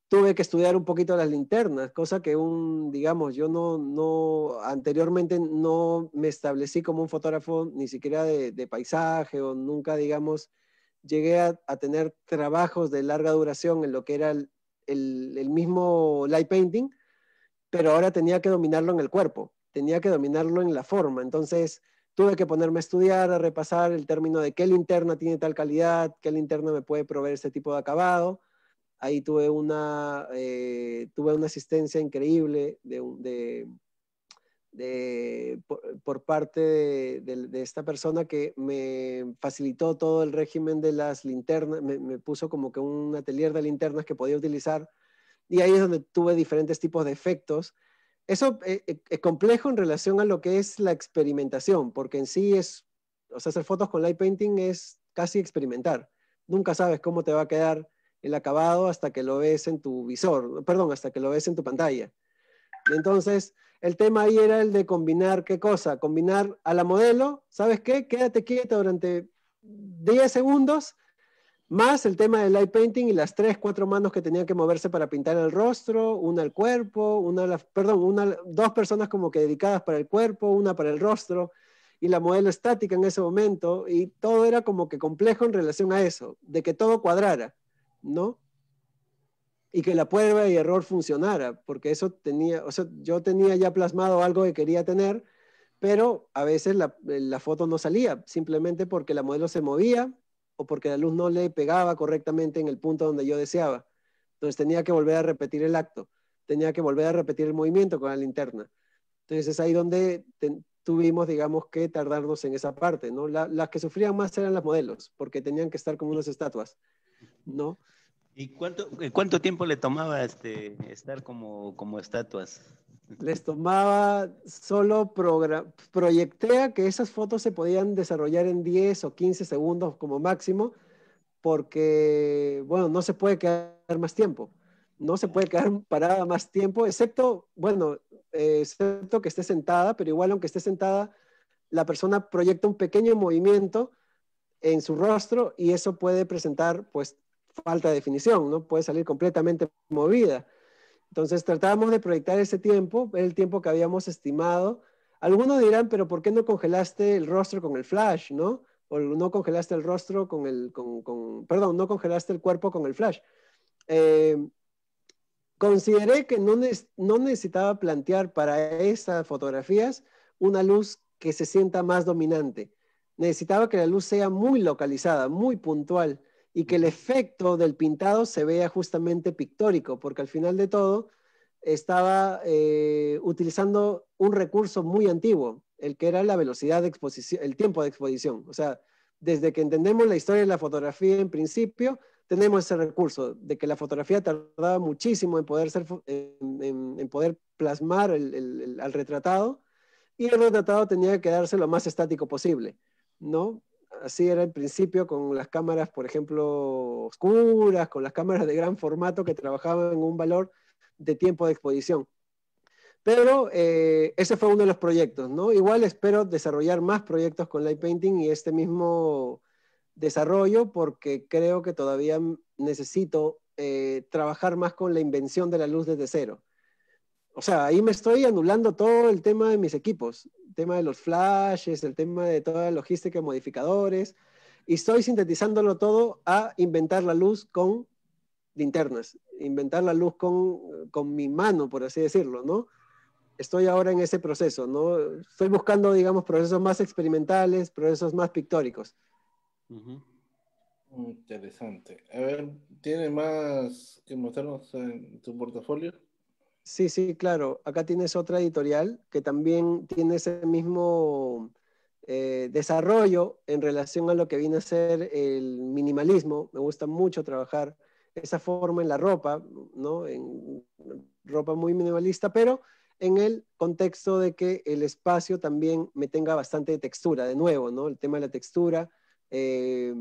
tuve que estudiar un poquito las linternas, cosa que un, digamos, yo no, no, anteriormente no me establecí como un fotógrafo ni siquiera de, paisaje o nunca, digamos, llegué a, a, tener trabajos de larga duración en lo que era el, el, mismo light painting, pero ahora tenía que dominarlo en el cuerpo, tenía que dominarlo en la forma. Entonces tuve que ponerme a estudiar, a repasar el término de qué linterna tiene tal calidad, qué linterna me puede proveer ese tipo de acabado. Ahí tuve una, eh, tuve una asistencia increíble de, por, parte de, esta persona que me facilitó todo el régimen de las linternas, me, puso como que un atelier de linternas que podía utilizar y ahí es donde tuve diferentes tipos de efectos. Eso eh, eh, es, complejo en relación a lo que es la experimentación, porque en sí es, hacer fotos con light painting es casi experimentar. Nunca sabes cómo te va a quedar el acabado hasta que lo ves en tu visor, perdón, hasta que lo ves en tu pantalla. Entonces, el tema ahí era el de combinar qué cosa, combinar a la modelo, ¿sabes qué? Quédate quieta durante 10 segundos, más el tema del light painting y las tres, cuatro manos que tenían que moverse para pintar el rostro, una al cuerpo, una, perdón, una, dos personas como que dedicadas para el cuerpo, una para el rostro, y la modelo estática en ese momento, y todo era como que complejo en relación a eso, de que todo cuadrara, ¿no? y que la prueba y error funcionara, porque eso tenía, o sea, yo tenía ya plasmado algo que quería tener, pero a veces la, foto no salía, simplemente porque la modelo se movía o porque la luz no le pegaba correctamente en el punto donde yo deseaba. Entonces tenía que volver a repetir el acto, tenía que volver a repetir el movimiento con la linterna. Entonces es ahí donde tuvimos, digamos, que tardarnos en esa parte, ¿no? las que sufrían más eran las modelos, porque tenían que estar como unas estatuas, ¿no? ¿Y cuánto, eh, cuánto tiempo le tomaba este, estar como, estatuas? Les tomaba, solo proyectea que esas fotos se podían desarrollar en 10 o 15 segundos como máximo, porque, bueno, no se puede quedar más tiempo. No se puede quedar parada más tiempo, excepto, bueno, eh, excepto que esté sentada, pero igual aunque esté sentada, la persona proyecta un pequeño movimiento en su rostro y eso puede presentar, pues, falta de definición, ¿no? Puede salir completamente movida. Entonces tratábamos de proyectar ese tiempo, el tiempo que habíamos estimado. Algunos dirán, pero ¿por qué no congelaste el rostro con el flash, no? O no congelaste el rostro con el, con, perdón, no congelaste el cuerpo con el flash. Eh, consideré que no, no necesitaba plantear para esas fotografías una luz que se sienta más dominante. Necesitaba que la luz sea muy localizada, muy puntual y que el efecto del pintado se vea justamente pictórico, porque al final de todo estaba eh, utilizando un recurso muy antiguo, el que era la velocidad de exposición, el tiempo de exposición. O sea, desde que entendemos la historia de la fotografía en principio, tenemos ese recurso de que la fotografía tardaba muchísimo en poder, ser, en, poder plasmar al retratado y el retratado tenía que quedarse lo más estático posible, ¿no? así era el principio con las cámaras, por ejemplo, oscuras, con las cámaras de gran formato que trabajaban en un valor de tiempo de exposición. Pero eh, ese fue uno de los proyectos, ¿no? Igual espero desarrollar más proyectos con Light Painting y este mismo desarrollo porque creo que todavía necesito eh, trabajar más con la invención de la luz desde cero. O sea, ahí me estoy anulando todo el tema de mis equipos tema de los flashes, el tema de toda la logística de modificadores, y estoy sintetizándolo todo a inventar la luz con linternas, inventar la luz con, con mi mano, por así decirlo, ¿no? Estoy ahora en ese proceso, ¿no? Estoy buscando, digamos, procesos más experimentales, procesos más pictóricos. Interesante. A ver, ¿tiene más que mostrarnos en tu portafolio? Sí, sí, claro. Acá tienes otra editorial que también tiene ese mismo eh, desarrollo en relación a lo que viene a ser el minimalismo. Me gusta mucho trabajar esa forma en la ropa, ¿no? En ropa muy minimalista, pero en el contexto de que el espacio también me tenga bastante textura, de nuevo, ¿no? El tema de la textura, eh,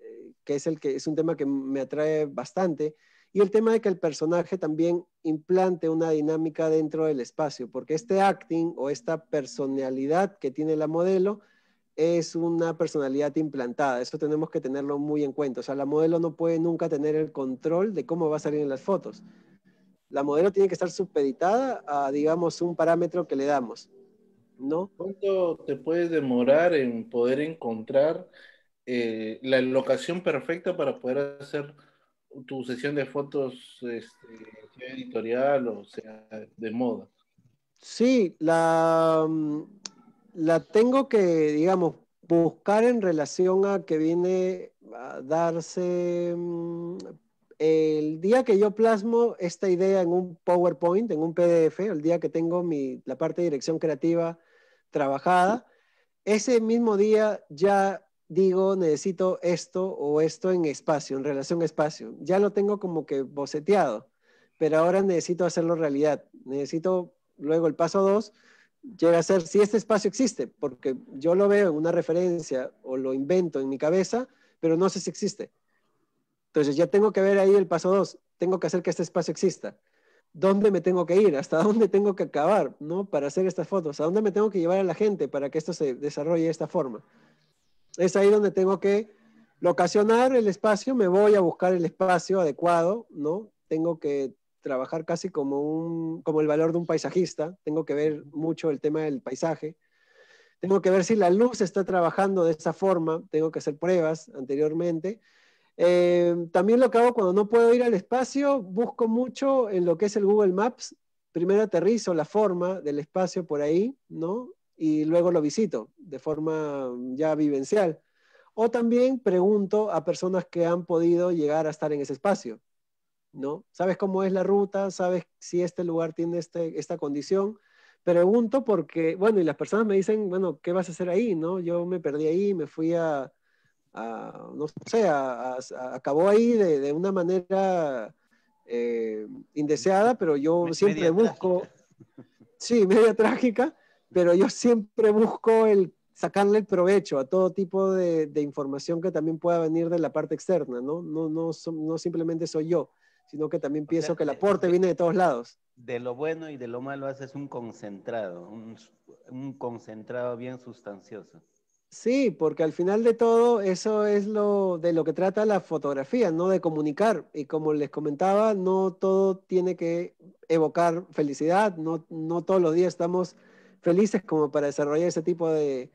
eh, que es, el que, es un tema que me atrae bastante, y el tema de que el personaje también implante una dinámica dentro del espacio, porque este acting o esta personalidad que tiene la modelo es una personalidad implantada. Eso tenemos que tenerlo muy en cuenta. O sea, la modelo no puede nunca tener el control de cómo va a salir en las fotos. La modelo tiene que estar supeditada a, digamos, un parámetro que le damos. ¿No? ¿Cuánto te puedes demorar en poder encontrar eh, la locación perfecta para poder hacer tu sesión de fotos este, editorial o sea de moda. Sí, la, mm, la tengo que, digamos, buscar en relación a que viene a darse mm, el día que yo plasmo esta idea en un PowerPoint, en un PDF, el día que tengo mi, la parte de dirección creativa trabajada, ese mismo día ya digo, necesito esto o esto en espacio, en relación a espacio. Ya lo tengo como que boceteado, pero ahora necesito hacerlo realidad. Necesito luego el paso dos, llega a ser si este espacio existe, porque yo lo veo en una referencia o lo invento en mi cabeza, pero no sé si existe. Entonces ya tengo que ver ahí el paso dos. tengo que hacer que este espacio exista. ¿Dónde me tengo que ir? ¿Hasta dónde tengo que acabar, no? Para hacer estas fotos, ¿a dónde me tengo que llevar a la gente para que esto se desarrolle de esta forma? Es ahí donde tengo que locacionar el espacio, me voy a buscar el espacio adecuado, ¿no? Tengo que trabajar casi como, un, como el valor de un paisajista, tengo que ver mucho el tema del paisaje, tengo que ver si la luz está trabajando de esa forma, tengo que hacer pruebas anteriormente. Eh, también lo que hago cuando no puedo ir al espacio, busco mucho en lo que es el Google Maps, primero aterrizo la forma del espacio por ahí, ¿no? y luego lo visito de forma ya vivencial. O también pregunto a personas que han podido llegar a estar en ese espacio, ¿no? Sabes cómo es la ruta, sabes si este lugar tiene este, esta condición. Pregunto porque, bueno, y las personas me dicen, bueno, ¿qué vas a hacer ahí, no? Yo me perdí ahí, me fui a, no sé, acabó ahí de, una manera eh, indeseada, pero yo siempre busco... Sí, media trágica pero yo siempre busco el sacarle el provecho a todo tipo de, información que también pueda venir de la parte externa, ¿no? No, no, no simplemente soy yo, sino que también pienso que el eh, aporte viene de todos lados. De lo bueno y de lo malo haces un concentrado, un, un concentrado bien sustancioso. Sí, porque al final de todo eso es lo de lo que trata la fotografía, no de comunicar. Y como les comentaba, no todo tiene que evocar felicidad, no, no todos los días estamos felices como para desarrollar ese tipo de,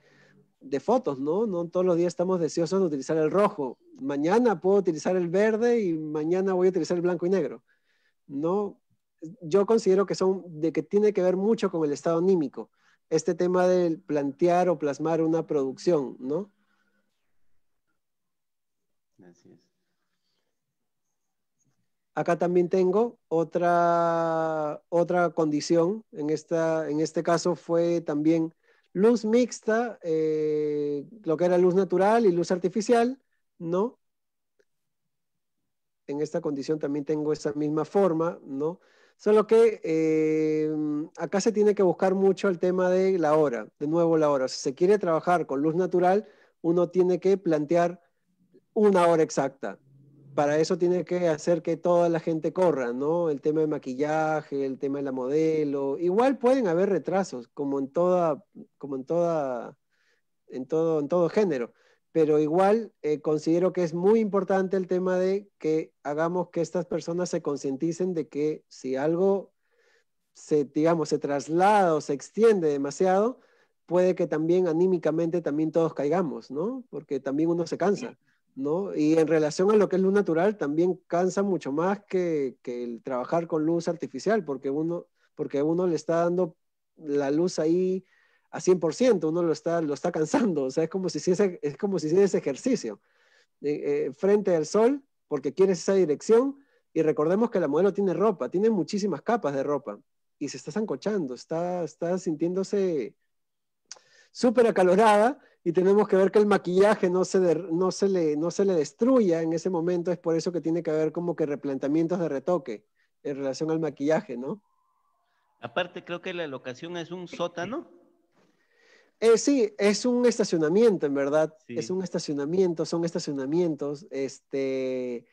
fotos, ¿no? No todos los días estamos deseosos de utilizar el rojo. Mañana puedo utilizar el verde y mañana voy a utilizar el blanco y negro. No, yo considero que son de que tiene que ver mucho con el estado anímico. Este tema del plantear o plasmar una producción, ¿no? Así es. Acá también tengo otra, otra condición, en, esta, en este caso fue también luz mixta, eh, lo que era luz natural y luz artificial, ¿no? En esta condición también tengo esa misma forma, ¿no? Solo que eh, acá se tiene que buscar mucho el tema de la hora, de nuevo la hora. Si se quiere trabajar con luz natural, uno tiene que plantear una hora exacta, para eso tiene que hacer que toda la gente corra, ¿no? El tema de maquillaje, el tema de la modelo. Igual pueden haber retrasos, como en toda, como en toda, en todo, en todo género. Pero igual eh, considero que es muy importante el tema de que hagamos que estas personas se concienticen de que si algo se, digamos, se traslada o se extiende demasiado, puede que también anímicamente también todos caigamos, ¿no? Porque también uno se cansa. Y en relación a lo que es luz natural, también cansa mucho más que, el trabajar con luz artificial, porque uno, porque uno le está dando la luz ahí a 100%, uno lo está, lo está cansando, o sea, es como si hiciese, es como si ejercicio. Eh, eh, frente al sol, porque quieres esa dirección, y recordemos que la modelo tiene ropa, tiene muchísimas capas de ropa, y se está zancochando, está, está sintiéndose súper acalorada, y tenemos que ver que el maquillaje no se, no, se le, no se le destruya en ese momento, es por eso que tiene que haber como que replanteamientos de retoque en relación al maquillaje, ¿no? Aparte, creo que la locación es un sótano. Eh, sí, es un estacionamiento, en verdad. Es un estacionamiento, son estacionamientos. Este,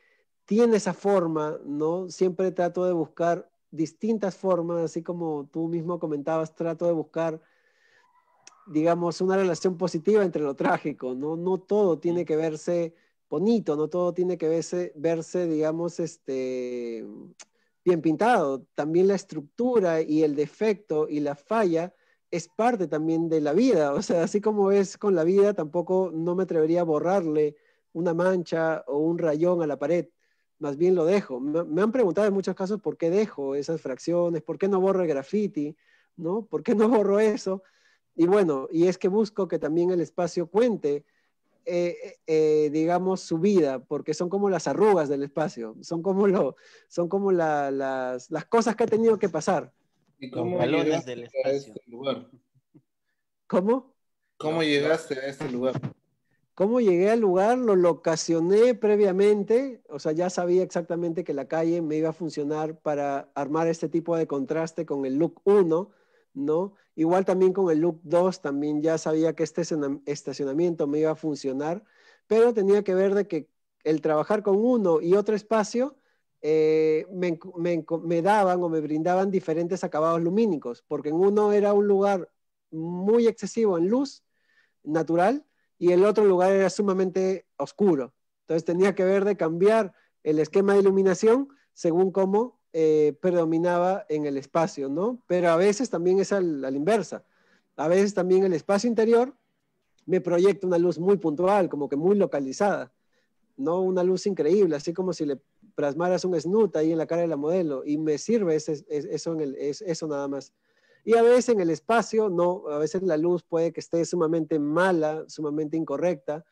tiene esa forma, ¿no? Siempre trato de buscar distintas formas, así como tú mismo comentabas, trato de buscar digamos, una relación positiva entre lo trágico, ¿no? No todo tiene que verse bonito, no todo tiene que verse, verse digamos, este, bien pintado. También la estructura y el defecto y la falla es parte también de la vida. O sea, así como es con la vida, tampoco no me atrevería a borrarle una mancha o un rayón a la pared. Más bien lo dejo. Me, han preguntado en muchos casos por qué dejo esas fracciones, por qué no borro el graffiti, ¿no? ¿Por qué no borro eso? Y bueno, y es que busco que también el espacio cuente, eh, eh, digamos, su vida, porque son como las arrugas del espacio, son como, lo, son como las, cosas que ha tenido que pasar. ¿Y cómo llegaste del este espacio? a lugar? ¿Cómo? ¿Cómo llegaste a este lugar? ¿Cómo llegué al lugar? Lo locacioné previamente, o sea, ya sabía exactamente que la calle me iba a funcionar para armar este tipo de contraste con el look 1, ¿no? Igual también con el loop 2, también ya sabía que este estacionamiento me iba a funcionar, pero tenía que ver de que el trabajar con uno y otro espacio eh, me, me, me, daban o me brindaban diferentes acabados lumínicos, porque en uno era un lugar muy excesivo en luz natural y el otro lugar era sumamente oscuro. Entonces tenía que ver de cambiar el esquema de iluminación según cómo eh, predominaba en el espacio, ¿no? Pero a veces también es al, a la inversa. A veces también el espacio interior me proyecta una luz muy puntual, como que muy localizada, ¿no? Una luz increíble, así como si le plasmaras un snoot ahí en la cara de la modelo y me sirve eso, eso nada más. Y a veces en el espacio, no, a veces la luz puede que esté sumamente mala, sumamente incorrecta,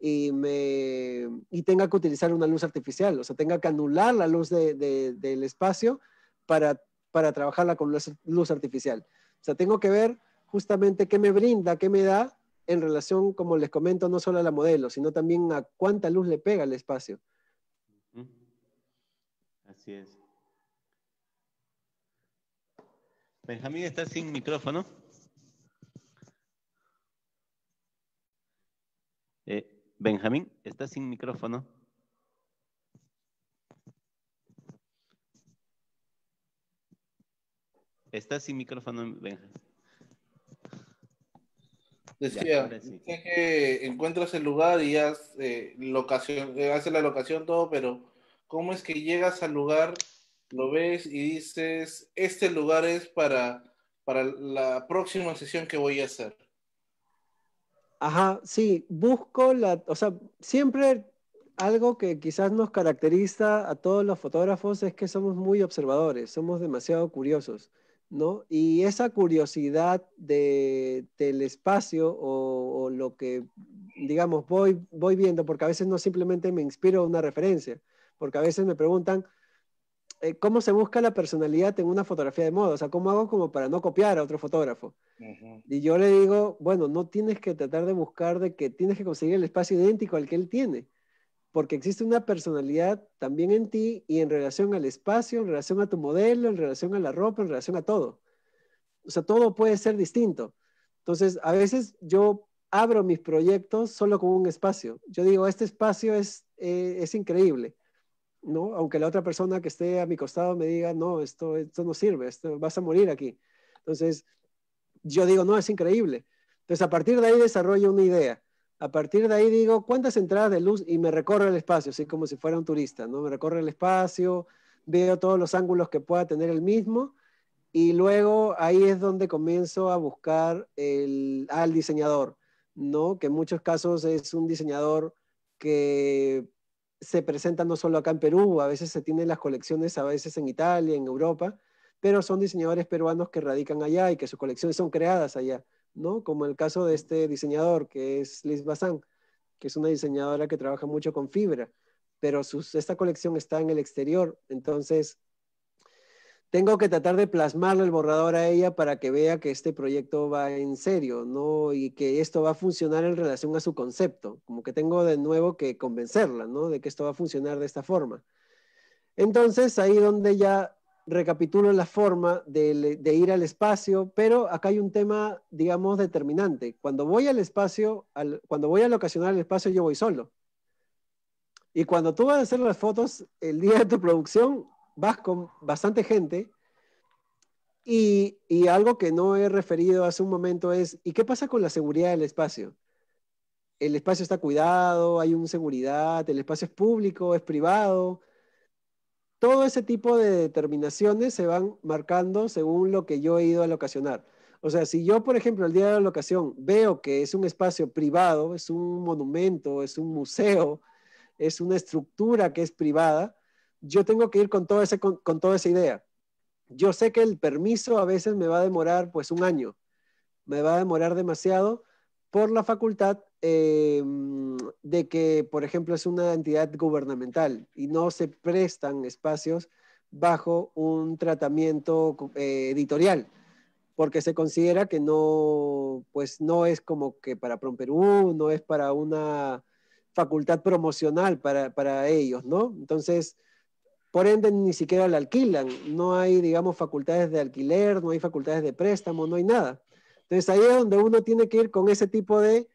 y, me, y tenga que utilizar una luz artificial, o sea, tenga que anular la luz de, del espacio para, para trabajarla con luz, luz artificial. O sea, tengo que ver justamente qué me brinda, qué me da en relación, como les comento, no solo a la modelo, sino también a cuánta luz le pega al espacio. Así es. Benjamín está sin micrófono. Benjamín, estás sin micrófono. Estás sin micrófono, Benjamín. Decía, que encuentras el lugar y haces eh, locación, eh, haces la locación, todo, pero ¿cómo es que llegas al lugar, lo ves y dices, este lugar es para, para la próxima sesión que voy a hacer? Ajá, sí, busco la, o sea, siempre algo que quizás nos caracteriza a todos los fotógrafos es que somos muy observadores, somos demasiado curiosos, ¿no? Y esa curiosidad del espacio o, o lo que, digamos, voy, voy viendo, porque a veces no simplemente me inspiro una referencia, porque a veces me preguntan, eh, cómo se busca la personalidad en una fotografía de moda, o sea, cómo hago como para no copiar a otro fotógrafo. Y yo le digo, bueno, no tienes que tratar de buscar de que tienes que conseguir el espacio idéntico al que él tiene, porque existe una personalidad también en ti y en relación al espacio, en relación a tu modelo, en relación a la ropa, en relación a todo. O sea, todo puede ser distinto. Entonces, a veces yo abro mis proyectos solo con un espacio. Yo digo, este espacio es, eh, es increíble ¿no? Aunque la otra persona que esté a mi costado me diga, no, esto, esto no sirve, esto, vas a morir aquí. Entonces, yo digo, no, es increíble. Entonces, a partir de ahí desarrollo una idea. A partir de ahí digo, ¿cuántas entradas de luz? Y me recorre el espacio, así como si fuera un turista, ¿no? Me recorre el espacio, veo todos los ángulos que pueda tener el mismo, y luego ahí es donde comienzo a buscar al diseñador, ¿no? Que en muchos casos es un diseñador que se presentan no solo acá en Perú, a veces se tienen las colecciones, a veces en Italia, en Europa, pero son diseñadores peruanos que radican allá y que sus colecciones son creadas allá, ¿no? Como el caso de este diseñador que es Liz Bazán, que es una diseñadora que trabaja mucho con fibra, pero esta colección está en el exterior, entonces tengo que tratar de plasmarle el borrador a ella para que vea que este proyecto va en serio, ¿no? Y que esto va a funcionar en relación a su concepto. Como que tengo de nuevo que convencerla, ¿no? De que esto va a funcionar de esta forma. Entonces, ahí donde ya recapitulo la forma de, ir al espacio, pero acá hay un tema, digamos, determinante. Cuando voy al espacio, cuando voy a locacionar el espacio, yo voy solo. Y cuando tú vas a hacer las fotos el día de tu producción, vas con bastante gente. Y, algo que no he referido hace un momento es, ¿y qué pasa con la seguridad del espacio? El espacio está cuidado, hay una seguridad, el espacio es público, es privado. Todo ese tipo de determinaciones se van marcando según lo que yo he ido a locacionar. O sea, si yo, por ejemplo, el día de la locación veo que es un espacio privado, es un monumento, es un museo, es una estructura que es privada, yo tengo que ir con, ese, con, toda esa idea. Yo sé que el permiso a veces me va a demorar pues un año, me va a demorar demasiado por la facultad eh, de que, por ejemplo, es una entidad gubernamental y no se prestan espacios bajo un tratamiento eh, editorial, porque se considera que no, pues no es como que para Perú, no es para una facultad promocional para, para ellos, ¿no? Entonces, por ende, ni siquiera la alquilan. No hay, digamos, facultades de alquiler, no hay facultades de préstamo, no hay nada. Entonces ahí es donde uno tiene que ir con ese tipo de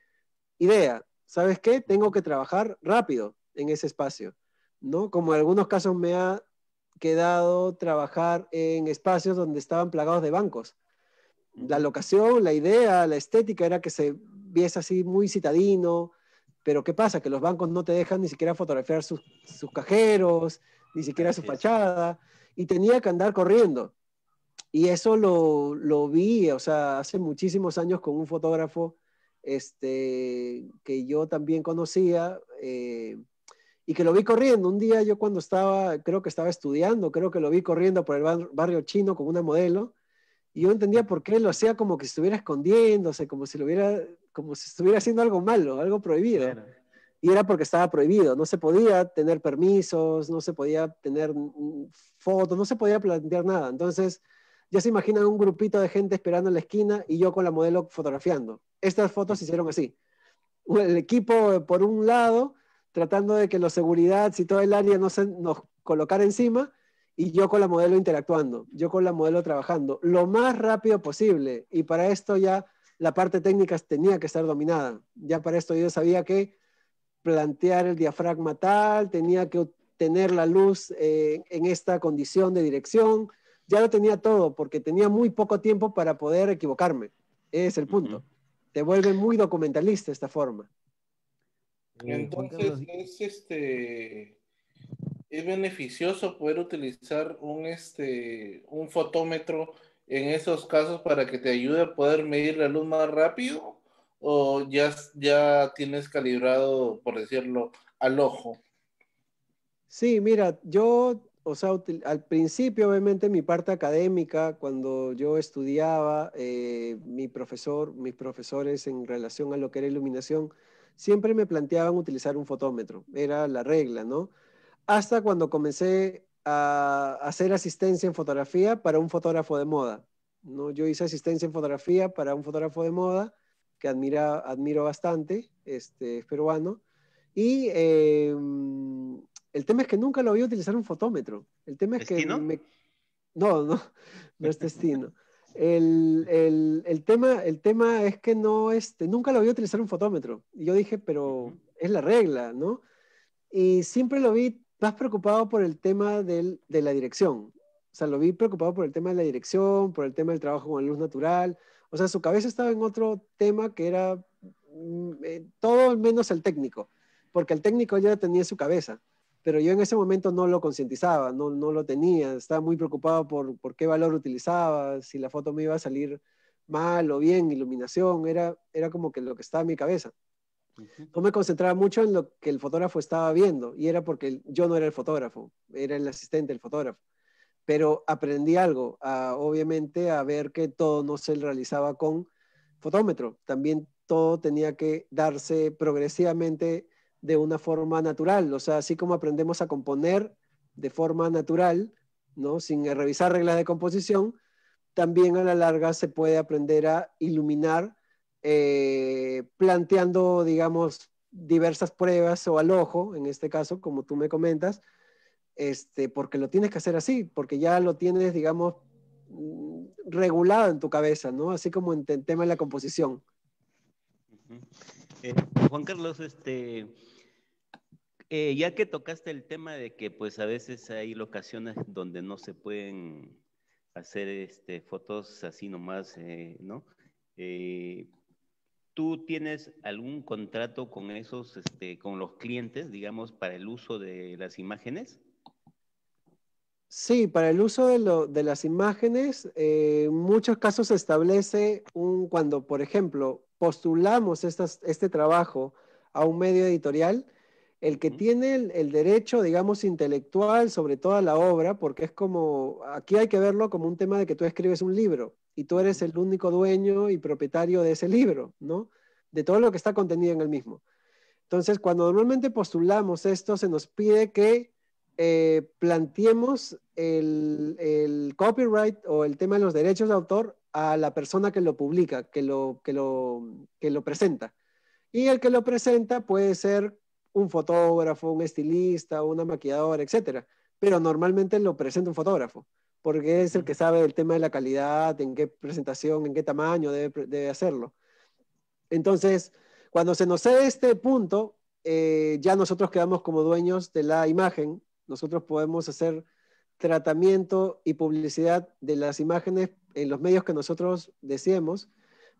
idea. ¿Sabes qué? Tengo que trabajar rápido en ese espacio, ¿no? Como en algunos casos me ha quedado trabajar en espacios donde estaban plagados de bancos. La locación, la idea, la estética era que se viese así muy citadino, pero ¿qué pasa? Que los bancos no te dejan ni siquiera fotografiar sus, sus cajeros, ni siquiera su fachada, y tenía que andar corriendo. Y eso lo, vi, o sea, hace muchísimos años con un fotógrafo este, que yo también conocía eh, y que lo vi corriendo. Un día yo cuando estaba, creo que estaba estudiando, creo que lo vi corriendo por el barrio chino con una modelo y yo entendía por qué lo hacía como que estuviera escondiéndose, como si, lo hubiera, como si estuviera haciendo algo malo, algo prohibido. Claro y era porque estaba prohibido, no se podía tener permisos, no se podía tener fotos, no se podía plantear nada. Entonces, ya se imaginan un grupito de gente esperando en la esquina y yo con la modelo fotografiando. Estas fotos se hicieron así. El equipo eh, por un lado, tratando de que la seguridad, y todo el área no se nos colocara encima, y yo con la modelo interactuando, yo con la modelo trabajando, lo más rápido posible. Y para esto ya la parte técnica tenía que estar dominada. Ya para esto yo sabía que plantear el diafragma tal, tenía que tener la luz eh, en esta condición de dirección. Ya lo tenía todo porque tenía muy poco tiempo para poder equivocarme. Es el punto. Te vuelve muy documentalista esta forma. Eh, Entonces es este es beneficioso poder utilizar un este un fotómetro en esos casos para que te ayude a poder medir la luz más rápido o ya, ya tienes calibrado, por decirlo, al ojo? Sí, mira, yo, o sea, al principio, obviamente, mi parte académica, cuando yo estudiaba, eh, mi profesor, mis profesores en relación a lo que era iluminación, siempre me planteaban utilizar un fotómetro, era la regla, ¿no? Hasta cuando comencé a hacer asistencia en fotografía para un fotógrafo de moda, ¿no? Yo hice asistencia en fotografía para un fotógrafo de moda que admiro bastante, este, es peruano. Y eh, mm, el tema es que nunca lo vi utilizar un fotómetro. El tema es que... No, no, no es destino. El, el, tema, el tema es que no, este, nunca lo vi utilizar un fotómetro. Y yo dije, pero es la regla, ¿no? Y siempre lo vi más preocupado por el tema del, de la dirección. O sea, lo vi preocupado por el tema de la dirección, por el tema del trabajo con la luz natural, o sea, su cabeza estaba en otro tema que era mm, eh, todo menos el técnico, porque el técnico ya tenía su cabeza, pero yo en ese momento no lo concientizaba, no, lo tenía, estaba muy preocupado por, por qué valor utilizaba, si la foto me iba a salir mal o bien, iluminación, era, era como que lo que estaba en mi cabeza. No me concentraba mucho en lo que el fotógrafo estaba viendo y era porque yo no era el fotógrafo, era el asistente del fotógrafo pero aprendí algo, obviamente a ver que todo no se realizaba con fotómetro, también todo tenía que darse progresivamente de una forma natural, o sea, así como aprendemos a componer de forma natural, ¿no? sin revisar reglas de composición, también a la larga se puede aprender a iluminar eh, planteando, digamos, diversas pruebas o al ojo, en este caso, como tú me comentas, este, porque lo tienes que hacer así, porque ya lo tienes, digamos, mm, regulado en tu cabeza, ¿no? Así como en el tema de la composición. Eh, Juan Carlos, este, eh, ya que tocaste el tema de que pues a veces hay locaciones donde no se pueden hacer este, fotos así nomás, eh, ¿no? ¿Tú tienes algún contrato con esos, este, con los clientes, digamos, para el uso de las imágenes? Sí, para el uso de, las imágenes, en eh, muchos casos se establece un, cuando, por ejemplo, postulamos este trabajo a un medio editorial, el que tiene el, el, derecho, digamos, intelectual sobre toda la obra, porque es como, aquí hay que verlo como un tema de que tú escribes un libro y tú eres el único dueño y propietario de ese libro, ¿no? De todo lo que está contenido en el mismo. Entonces, cuando normalmente postulamos esto, se nos pide que eh, planteemos el, copyright o el tema de los derechos de autor a la persona que lo publica, que lo, que lo, lo presenta. Y el que lo presenta puede ser un fotógrafo, un estilista, una maquilladora, etc. Pero normalmente lo presenta un fotógrafo, porque es el que sabe el tema de la calidad, en qué presentación, en qué tamaño debe, hacerlo. Entonces, cuando se nos cede este punto, eh, ya nosotros quedamos como dueños de la imagen nosotros podemos hacer tratamiento y publicidad de las imágenes en los medios que nosotros deseemos,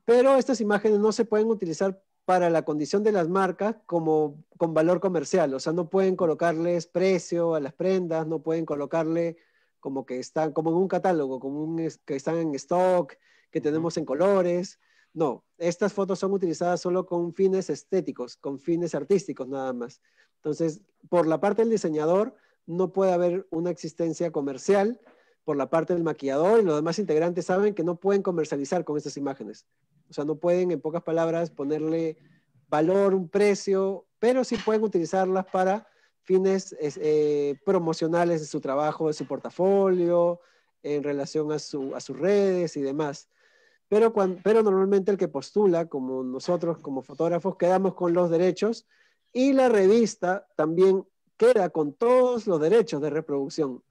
pero estas imágenes no se pueden utilizar para la condición de las marcas como con valor comercial, o sea, no pueden colocarles precio a las prendas, no pueden colocarle como que están como en un catálogo, como un, que están en stock, que tenemos en colores. No, estas fotos son utilizadas solo con fines estéticos, con fines artísticos nada más. Entonces, por la parte del diseñador, no puede haber una existencia comercial por la parte del maquillador y los demás integrantes saben que no pueden comercializar con estas imágenes. O sea, no pueden, en pocas palabras, ponerle valor, un precio, pero sí pueden utilizarlas para fines eh, promocionales de su trabajo, de su portafolio, en relación a, su, a sus redes y demás. Pero, cuando, pero normalmente el que postula, como nosotros como fotógrafos, quedamos con los derechos y la revista también queda con todos los derechos de reproducción.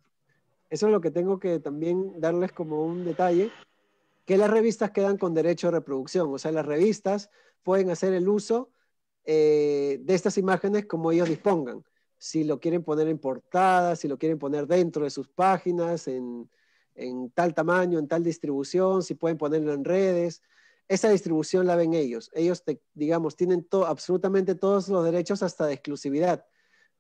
Eso es lo que tengo que también darles como un detalle, que las revistas quedan con derecho de reproducción, o sea, las revistas pueden hacer el uso eh, de estas imágenes como ellos dispongan. Si lo quieren poner en portada, si lo quieren poner dentro de sus páginas, en, tal tamaño, en tal distribución, si pueden ponerlo en redes. Esa distribución la ven ellos. Ellos, digamos, tienen absolutamente todos los derechos hasta de exclusividad.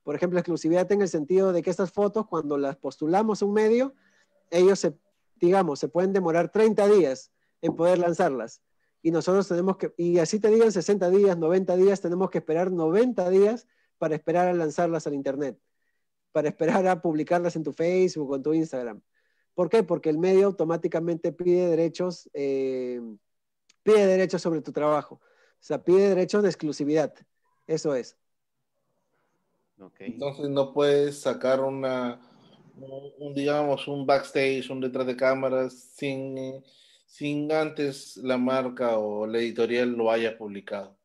Por ejemplo, exclusividad en el sentido de que estas fotos, cuando las postulamos a un medio, ellos, se, digamos, se pueden demorar 30 días en poder lanzarlas. Y nosotros tenemos que, y así te digan 60 días, 90 días, tenemos que esperar 90 días para esperar a lanzarlas al Internet, para esperar a publicarlas en tu Facebook o en tu Instagram. ¿Por qué? Porque el medio automáticamente pide derechos, eh, pide derechos sobre tu trabajo. O sea, pide derechos de exclusividad. Eso es. Entonces no puedes sacar una, un, digamos, un backstage, un detrás de cámaras sin, sin antes la marca o la editorial lo haya publicado.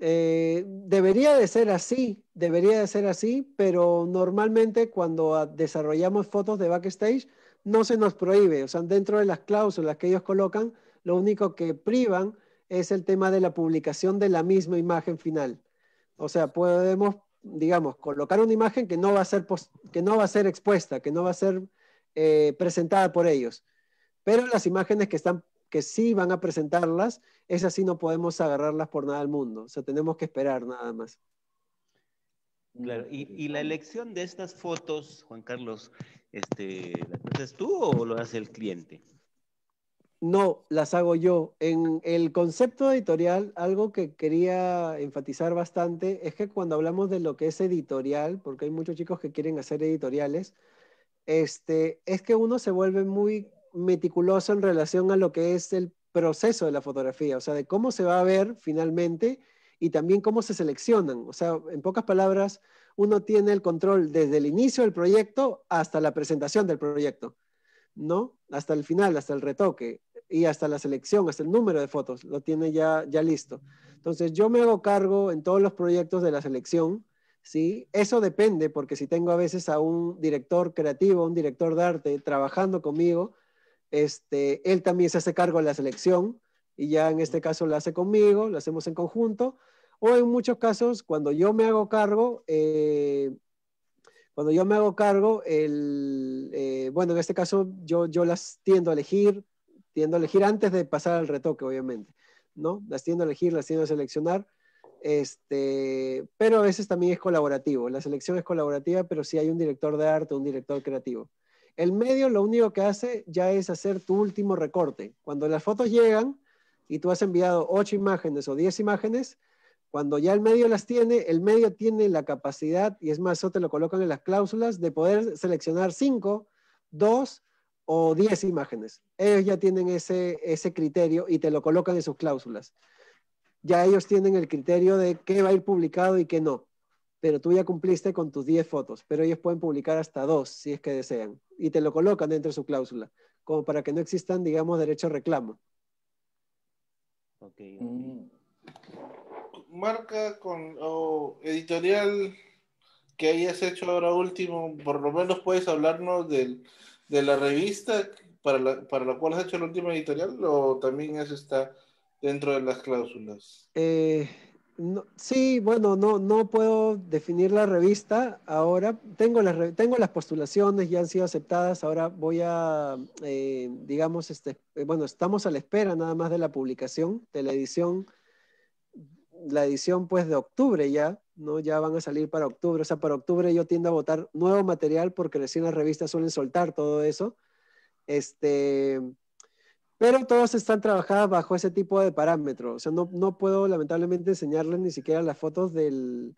Eh, debería de ser así, debería de ser así, pero normalmente cuando desarrollamos fotos de backstage no se nos prohíbe, o sea, dentro de las cláusulas que ellos colocan, lo único que privan es el tema de la publicación de la misma imagen final. O sea, podemos digamos, colocar una imagen que no va a ser, que no va a ser expuesta, que no va a ser eh, presentada por ellos. Pero las imágenes que, están, que sí van a presentarlas, esas sí no podemos agarrarlas por nada al mundo. O sea, tenemos que esperar nada más. Claro, y, la elección de estas fotos, Juan Carlos, este, ¿la haces tú o lo hace el cliente? No, las hago yo. En el concepto editorial, algo que quería enfatizar bastante es que cuando hablamos de lo que es editorial, porque hay muchos chicos que quieren hacer editoriales, este, es que uno se vuelve muy meticuloso en relación a lo que es el proceso de la fotografía, o sea, de cómo se va a ver finalmente y también cómo se seleccionan. O sea, en pocas palabras, uno tiene el control desde el inicio del proyecto hasta la presentación del proyecto, ¿no? Hasta el final, hasta el retoque y hasta la selección, hasta el número de fotos, lo tiene ya, ya listo. Entonces yo me hago cargo en todos los proyectos de la selección, ¿sí? Eso depende, porque si tengo a veces a un director creativo, un director de arte trabajando conmigo, este, él también se hace cargo de la selección y ya en este caso la hace conmigo, lo hacemos en conjunto. O en muchos casos, cuando yo me hago cargo, eh, cuando yo me hago cargo, el, eh, bueno, en este caso yo, yo las tiendo a elegir, tiendo a elegir antes de pasar al retoque, obviamente, ¿no? Las tiendo a elegir, las tiendo a seleccionar, este, pero a veces también es colaborativo, la selección es colaborativa, pero sí hay un director de arte, un director creativo. El medio lo único que hace ya es hacer tu último recorte. Cuando las fotos llegan y tú has enviado ocho imágenes o diez imágenes, cuando ya el medio las tiene, el medio tiene la capacidad, y es más, eso te lo colocan en las cláusulas, de poder seleccionar cinco, dos o 10 imágenes. Ellos ya tienen ese, ese criterio y te lo colocan en sus cláusulas. Ya ellos tienen el criterio de qué va a ir publicado y qué no. Pero tú ya cumpliste con tus 10 fotos, pero ellos pueden publicar hasta dos si es que desean. Y te lo colocan dentro de su cláusula, como para que no existan, digamos, derecho a reclamo. Mm. Marca con editorial que hayas hecho ahora último, por lo menos puedes hablarnos del de la revista para la, para la cual has hecho la última editorial o también está dentro de las cláusulas? Eh, sí, bueno, no, no puedo definir la revista ahora. Tengo las, tengo las postulaciones, ya han sido aceptadas. Ahora voy a, eh, digamos, este, eh, bueno, estamos a la espera nada más de la publicación, de la edición, la edición pues de octubre ya, ¿no? Ya van a salir para octubre. O sea, para octubre yo tiendo a votar nuevo material porque recién las revistas suelen soltar todo eso. Este, pero todas están trabajadas bajo ese tipo de parámetros. O sea, no, no puedo lamentablemente enseñarles ni siquiera las fotos del,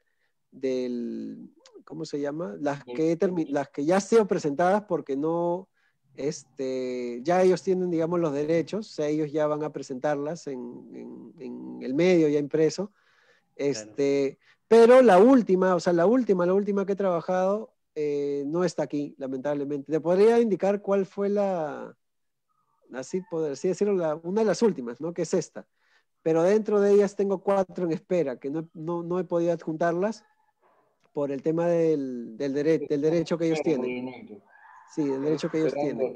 del ¿cómo se llama? Las que, las que ya han sido presentadas porque no, este, ya ellos tienen, digamos, los derechos, o sea, ellos ya van a presentarlas en, en, el medio, ya impreso. Este, pero la última, o sea, la última, la última que he trabajado eh, no está aquí, lamentablemente. ¿Te podría indicar cuál fue la, así poder, sí decirlo, una de las últimas, ¿no? Que es esta. Pero dentro de ellas tengo cuatro en espera, que no, no, no he podido adjuntarlas por el tema del, del, del derecho que ellos tienen. Sí, el derecho que ellos tienen.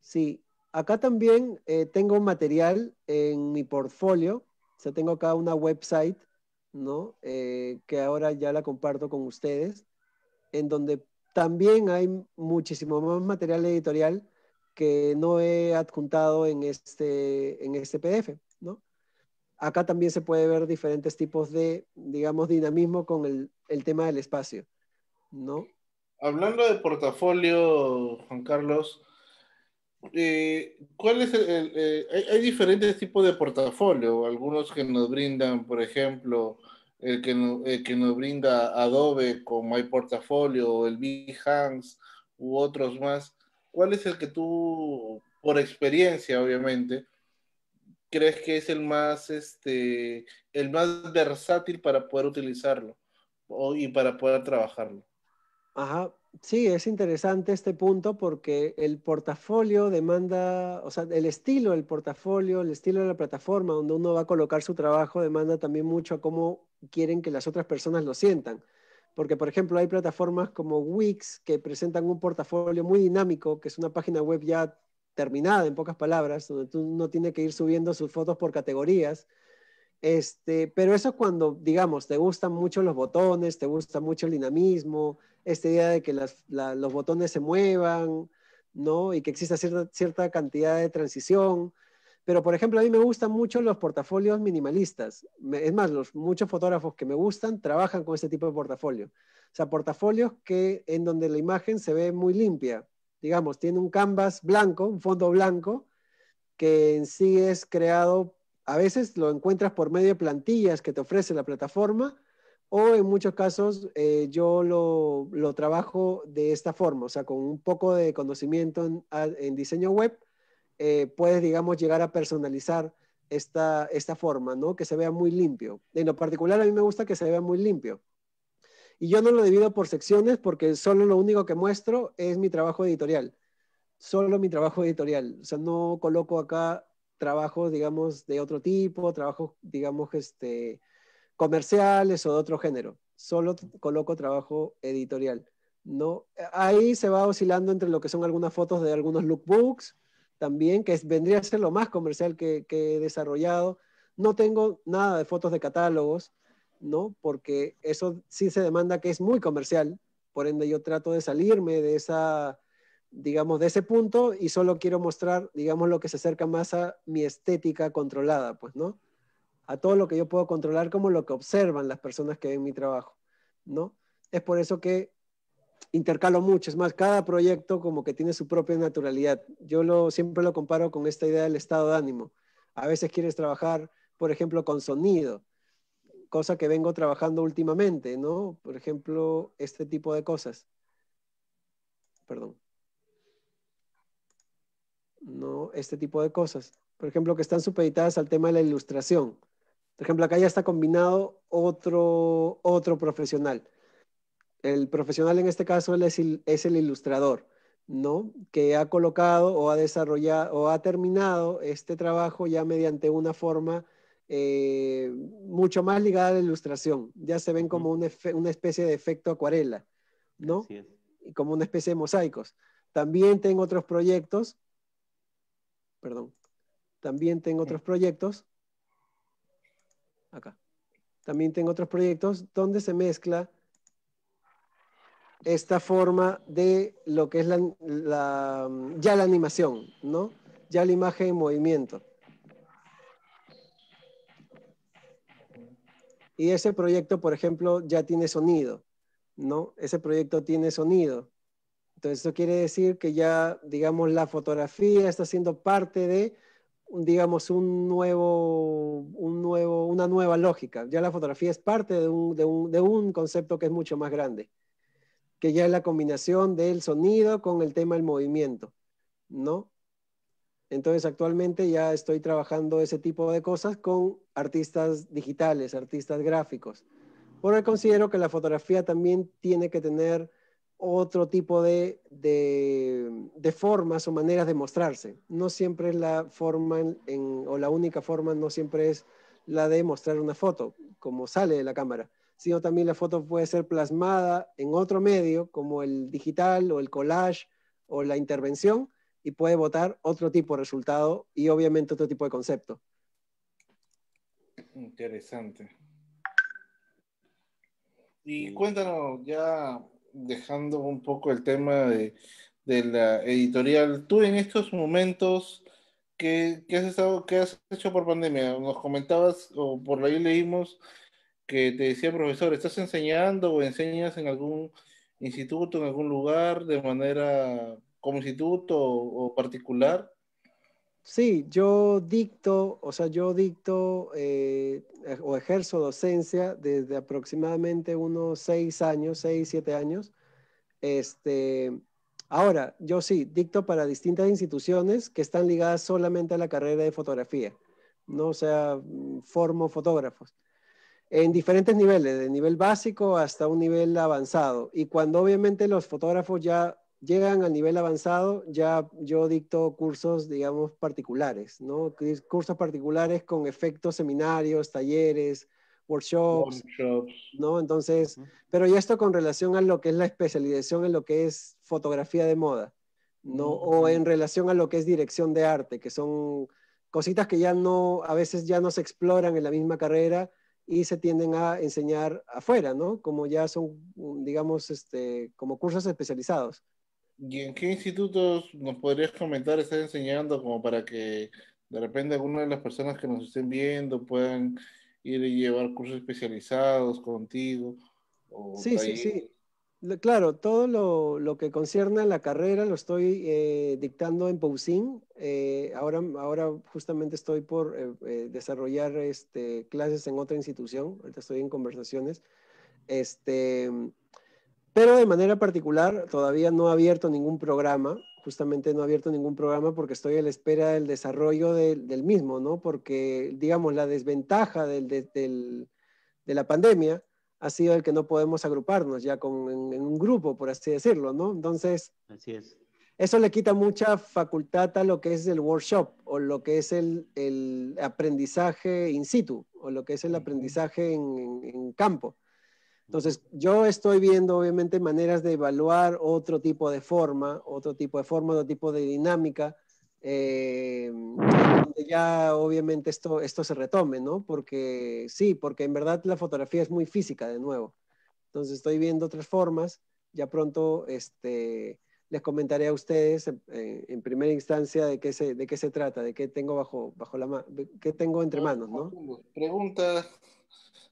Sí, acá también eh, tengo un material en mi portfolio, o sea, tengo acá una website ¿no? Eh, que ahora ya la comparto con ustedes, en donde también hay muchísimo más material editorial que no he adjuntado en este, en este PDF, ¿no? Acá también se puede ver diferentes tipos de, digamos, dinamismo con el, el tema del espacio, ¿no? Hablando de portafolio, Juan Carlos, eh, ¿cuál es el, eh, hay, diferentes tipos de portafolio, algunos que nos brindan, por ejemplo, el que, que nos brinda Adobe con My Portafolio o el Behance u otros más. ¿Cuál es el que tú, por experiencia, obviamente, crees que es el más, este, el más versátil para poder utilizarlo o, y para poder trabajarlo? Ajá, Sí, es interesante este punto porque el portafolio demanda, o sea, el estilo el portafolio, el estilo de la plataforma donde uno va a colocar su trabajo demanda también mucho cómo quieren que las otras personas lo sientan. Porque, por ejemplo, hay plataformas como Wix que presentan un portafolio muy dinámico, que es una página web ya terminada, en pocas palabras, donde tú no tiene que ir subiendo sus fotos por categorías este, pero eso cuando, digamos, te gustan mucho los botones, te gusta mucho el dinamismo, esta idea de que los botones se muevan, ¿no? Y que exista cierta, cierta cantidad de transición. Pero, por ejemplo, a mí me gustan mucho los portafolios minimalistas. es más, los, muchos fotógrafos que me gustan trabajan con este tipo de portafolio. O sea, portafolios que, en donde la imagen se ve muy limpia. Digamos, tiene un canvas blanco, un fondo blanco, que en sí es creado a veces lo encuentras por medio de plantillas que te ofrece la plataforma o en muchos casos eh, yo lo, trabajo de esta forma, o sea, con un poco de conocimiento en, diseño web, eh, puedes, digamos, llegar a personalizar esta, esta forma, ¿no? Que se vea muy limpio. En lo particular a mí me gusta que se vea muy limpio. Y yo no lo divido por secciones porque solo lo único que muestro es mi trabajo editorial. Solo mi trabajo editorial. O sea, no coloco acá trabajos, digamos, de otro tipo, trabajos, digamos, este, comerciales o de otro género. Solo coloco trabajo editorial. ¿no? Ahí se va oscilando entre lo que son algunas fotos de algunos lookbooks, también, que vendría a ser lo más comercial que, que, he desarrollado. No tengo nada de fotos de catálogos, ¿no? Porque eso sí se demanda que es muy comercial. Por ende, yo trato de salirme de esa digamos, de ese punto y solo quiero mostrar, digamos, lo que se acerca más a mi estética controlada, pues, ¿no? A todo lo que yo puedo controlar como lo que observan las personas que ven mi trabajo, ¿no? Es por eso que intercalo mucho, es más, cada proyecto como que tiene su propia naturalidad. Yo lo, siempre lo comparo con esta idea del estado de ánimo. A veces quieres trabajar, por ejemplo, con sonido, cosa que vengo trabajando últimamente, ¿no? Por ejemplo, este tipo de cosas. Perdón. ¿no? Este tipo de cosas. Por ejemplo, que están supeditadas al tema de la ilustración. Por ejemplo, acá ya está combinado otro, otro profesional. El profesional en este caso es el, ilustrador, ¿no? Que ha colocado o ha desarrollado o ha terminado este trabajo ya mediante una forma eh, mucho más ligada a la ilustración. Ya se ven como una, especie de efecto acuarela, Y como una especie de mosaicos. También tengo otros proyectos perdón. También tengo otros proyectos. Acá. También tengo otros proyectos donde se mezcla esta forma de lo que es la, ya la animación, ¿no? Ya la imagen en movimiento. Y ese proyecto, por ejemplo, ya tiene sonido, ¿no? Ese proyecto tiene sonido. Entonces, eso quiere decir que ya, digamos, la fotografía está siendo parte de, digamos, un nuevo, una nueva lógica. Ya la fotografía es parte de un, concepto que es mucho más grande, que ya es la combinación del sonido con el tema del movimiento, ¿no? Entonces, actualmente ya estoy trabajando ese tipo de cosas con artistas digitales, artistas gráficos, porque considero que la fotografía también tiene que tener otro tipo de, formas o maneras de mostrarse. No siempre es la forma o la única forma, no siempre es la de mostrar una foto, como sale de la cámara, sino también la foto puede ser plasmada en otro medio, como el digital o el collage o la intervención, y puede votar otro tipo de resultado y obviamente otro tipo de concepto. Interesante. Y cuéntanos ya dejando un poco el tema de, la editorial, tú en estos momentos, ¿qué, has estado, qué has hecho por pandemia? Nos comentabas, o por ahí leímos, que te decía, profesor, ¿estás enseñando o enseñas en algún instituto, en algún lugar, de manera como instituto o, o particular? Sí, yo dicto, o sea, yo dicto eh, eh, o ejerzo docencia desde aproximadamente unos seis años, seis, siete años. Este, ahora, yo sí, dicto para distintas instituciones que están ligadas solamente a la carrera de fotografía, ¿no? O sea, mm, formo fotógrafos en diferentes niveles, de nivel básico hasta un nivel avanzado. Y cuando obviamente los fotógrafos ya llegan al nivel avanzado, ya yo dicto cursos, digamos, particulares, ¿no? Cursos particulares con efectos, seminarios, talleres, workshops, ¿no? Entonces, pero ya esto con relación a lo que es la especialización en lo que es fotografía de moda, ¿no? Mm, o en relación a lo que es dirección de arte, que son cositas que ya no, a veces ya no se exploran en la misma carrera, y se tienden a enseñar afuera, ¿no? Como ya son, digamos, este, como cursos especializados. ¿Y en qué institutos nos podrías comentar, estás enseñando como para que de repente alguna de las personas que nos estén viendo puedan ir y llevar cursos especializados contigo? O sí, sí, sí, Claro, todo lo, lo, que concierne a la carrera lo estoy eh, dictando en Pousin. Eh, ahora, ahora justamente estoy por eh, desarrollar este, clases en otra institución. Ahorita estoy en conversaciones. Este, pero de manera particular, todavía no ha abierto ningún programa, justamente no ha abierto ningún programa porque estoy a la espera del desarrollo del mismo, ¿no? Porque, digamos, la desventaja del, de, la pandemia ha sido el que no podemos agruparnos ya con, en, un grupo, por así decirlo, ¿no? Entonces, así es. eso le quita mucha facultad a lo que es el workshop o lo que es el, aprendizaje in situ o lo que es el aprendizaje en, en campo. Entonces, yo estoy viendo obviamente maneras de evaluar otro tipo de forma, otro tipo de forma, otro tipo de dinámica, eh, donde ya obviamente esto, esto se retome, ¿no? Porque sí, porque en verdad la fotografía es muy física de nuevo. Entonces, estoy viendo otras formas. Ya pronto este, les comentaré a ustedes eh, eh, en, primera instancia de qué, se, de qué se trata, de qué tengo bajo, bajo la qué tengo entre manos, ¿no? Pregunta,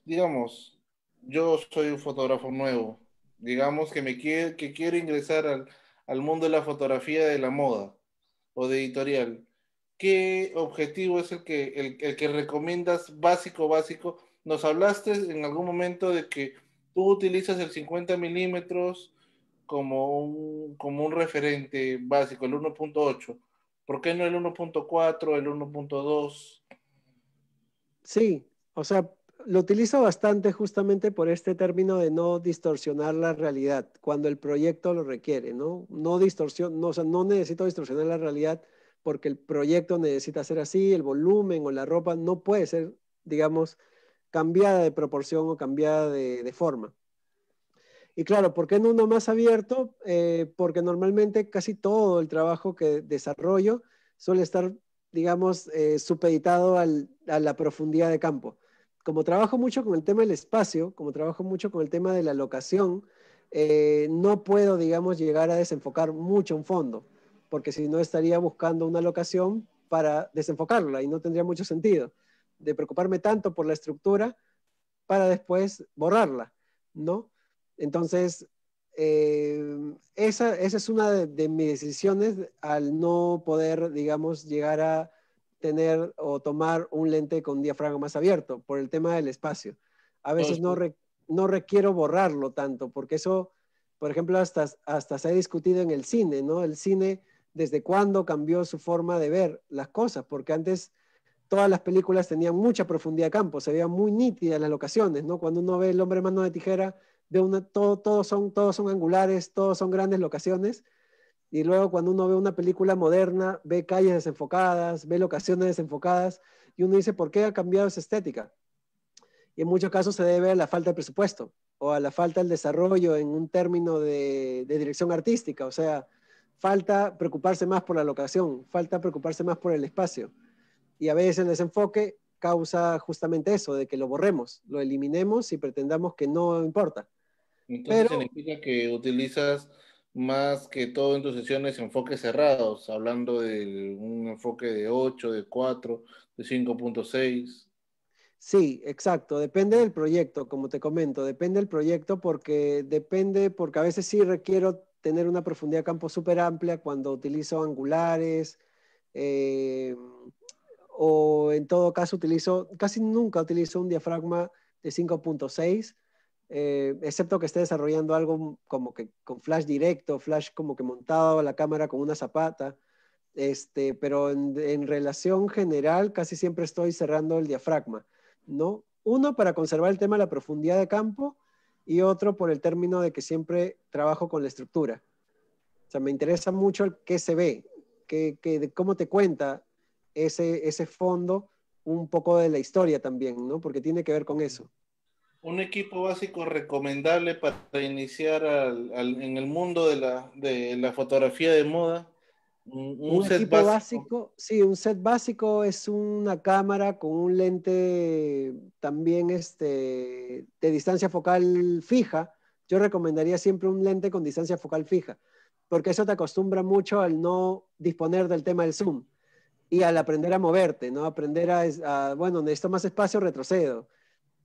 digamos, yo soy un fotógrafo nuevo, digamos que me quiere, que quiero ingresar al, mundo de la fotografía de la moda o de editorial. ¿Qué objetivo es el que, el, que recomiendas básico, básico? Nos hablaste en algún momento de que tú utilizas el 50 milímetros como como un referente básico, el 1.8. ¿Por qué no el 1.4, el 1.2? Sí, o sea, lo utilizo bastante justamente por este término de no distorsionar la realidad cuando el proyecto lo requiere, ¿no? No no, necesito distorsionar la realidad porque el proyecto necesita ser así, el volumen o la ropa no puede ser, digamos, cambiada de proporción o cambiada de, forma. Y claro, ¿por qué no uno más abierto? Eh, porque normalmente casi todo el trabajo que desarrollo suele estar, digamos, eh, supeditado a la profundidad de campo como trabajo mucho con el tema del espacio, como trabajo mucho con el tema de la locación, eh, no puedo, digamos, llegar a desenfocar mucho un fondo, porque si no estaría buscando una locación para desenfocarla y no tendría mucho sentido de preocuparme tanto por la estructura para después borrarla, ¿no? Entonces, eh, esa, es una de, mis decisiones al no poder, digamos, llegar a tener o tomar un lente con diafragma más abierto por el tema del espacio. A veces no, requiero borrarlo tanto, porque eso, por ejemplo, hasta, se ha discutido en el cine, ¿no? El cine, desde cuándo cambió su forma de ver las cosas, porque antes todas las películas tenían mucha profundidad de campo, se veían muy nítidas las locaciones, ¿no? Cuando uno ve El hombre mano de tijera, de una, todo, son, todos son angulares, todos son grandes locaciones, y luego cuando uno ve una película moderna, ve calles desenfocadas, ve locaciones desenfocadas, y uno dice, ¿por qué ha cambiado esa estética? Y en muchos casos se debe a la falta de presupuesto o a la falta del desarrollo en un término de, dirección artística, o sea, falta preocuparse más por la locación, falta preocuparse más por el espacio. Y a veces el desenfoque causa justamente eso, de que lo borremos, lo eliminemos y pretendamos que no importa. Entonces significa que utilizas más que todo en tus sesiones enfoques cerrados, hablando de un enfoque de 8, de 4, de 5.6. Sí, exacto. Depende del proyecto, como te comento. Depende del proyecto porque depende, porque a veces sí requiero tener una profundidad de campo súper amplia cuando utilizo angulares eh, o en todo caso utilizo, casi nunca utilizo un diafragma de 5.6 eh, excepto que esté desarrollando algo como que con flash directo, flash como que montado a la cámara con una zapata, este, pero en, relación general casi siempre estoy cerrando el diafragma, ¿no? Uno para conservar el tema de la profundidad de campo y otro por el término de que siempre trabajo con la estructura. O sea, me interesa mucho el qué se ve, qué, qué, cómo te cuenta ese, ese fondo, un poco de la historia también, ¿no? Porque tiene que ver con eso un equipo básico recomendable para iniciar en el mundo de la, fotografía de moda. Un, set básico. Sí, un set básico es una cámara con un lente también este, de distancia focal fija. Yo recomendaría siempre un lente con distancia focal fija, porque eso te acostumbra mucho al no disponer del tema del zoom y al aprender a moverte, ¿no? Aprender a, a bueno, necesito más espacio, retrocedo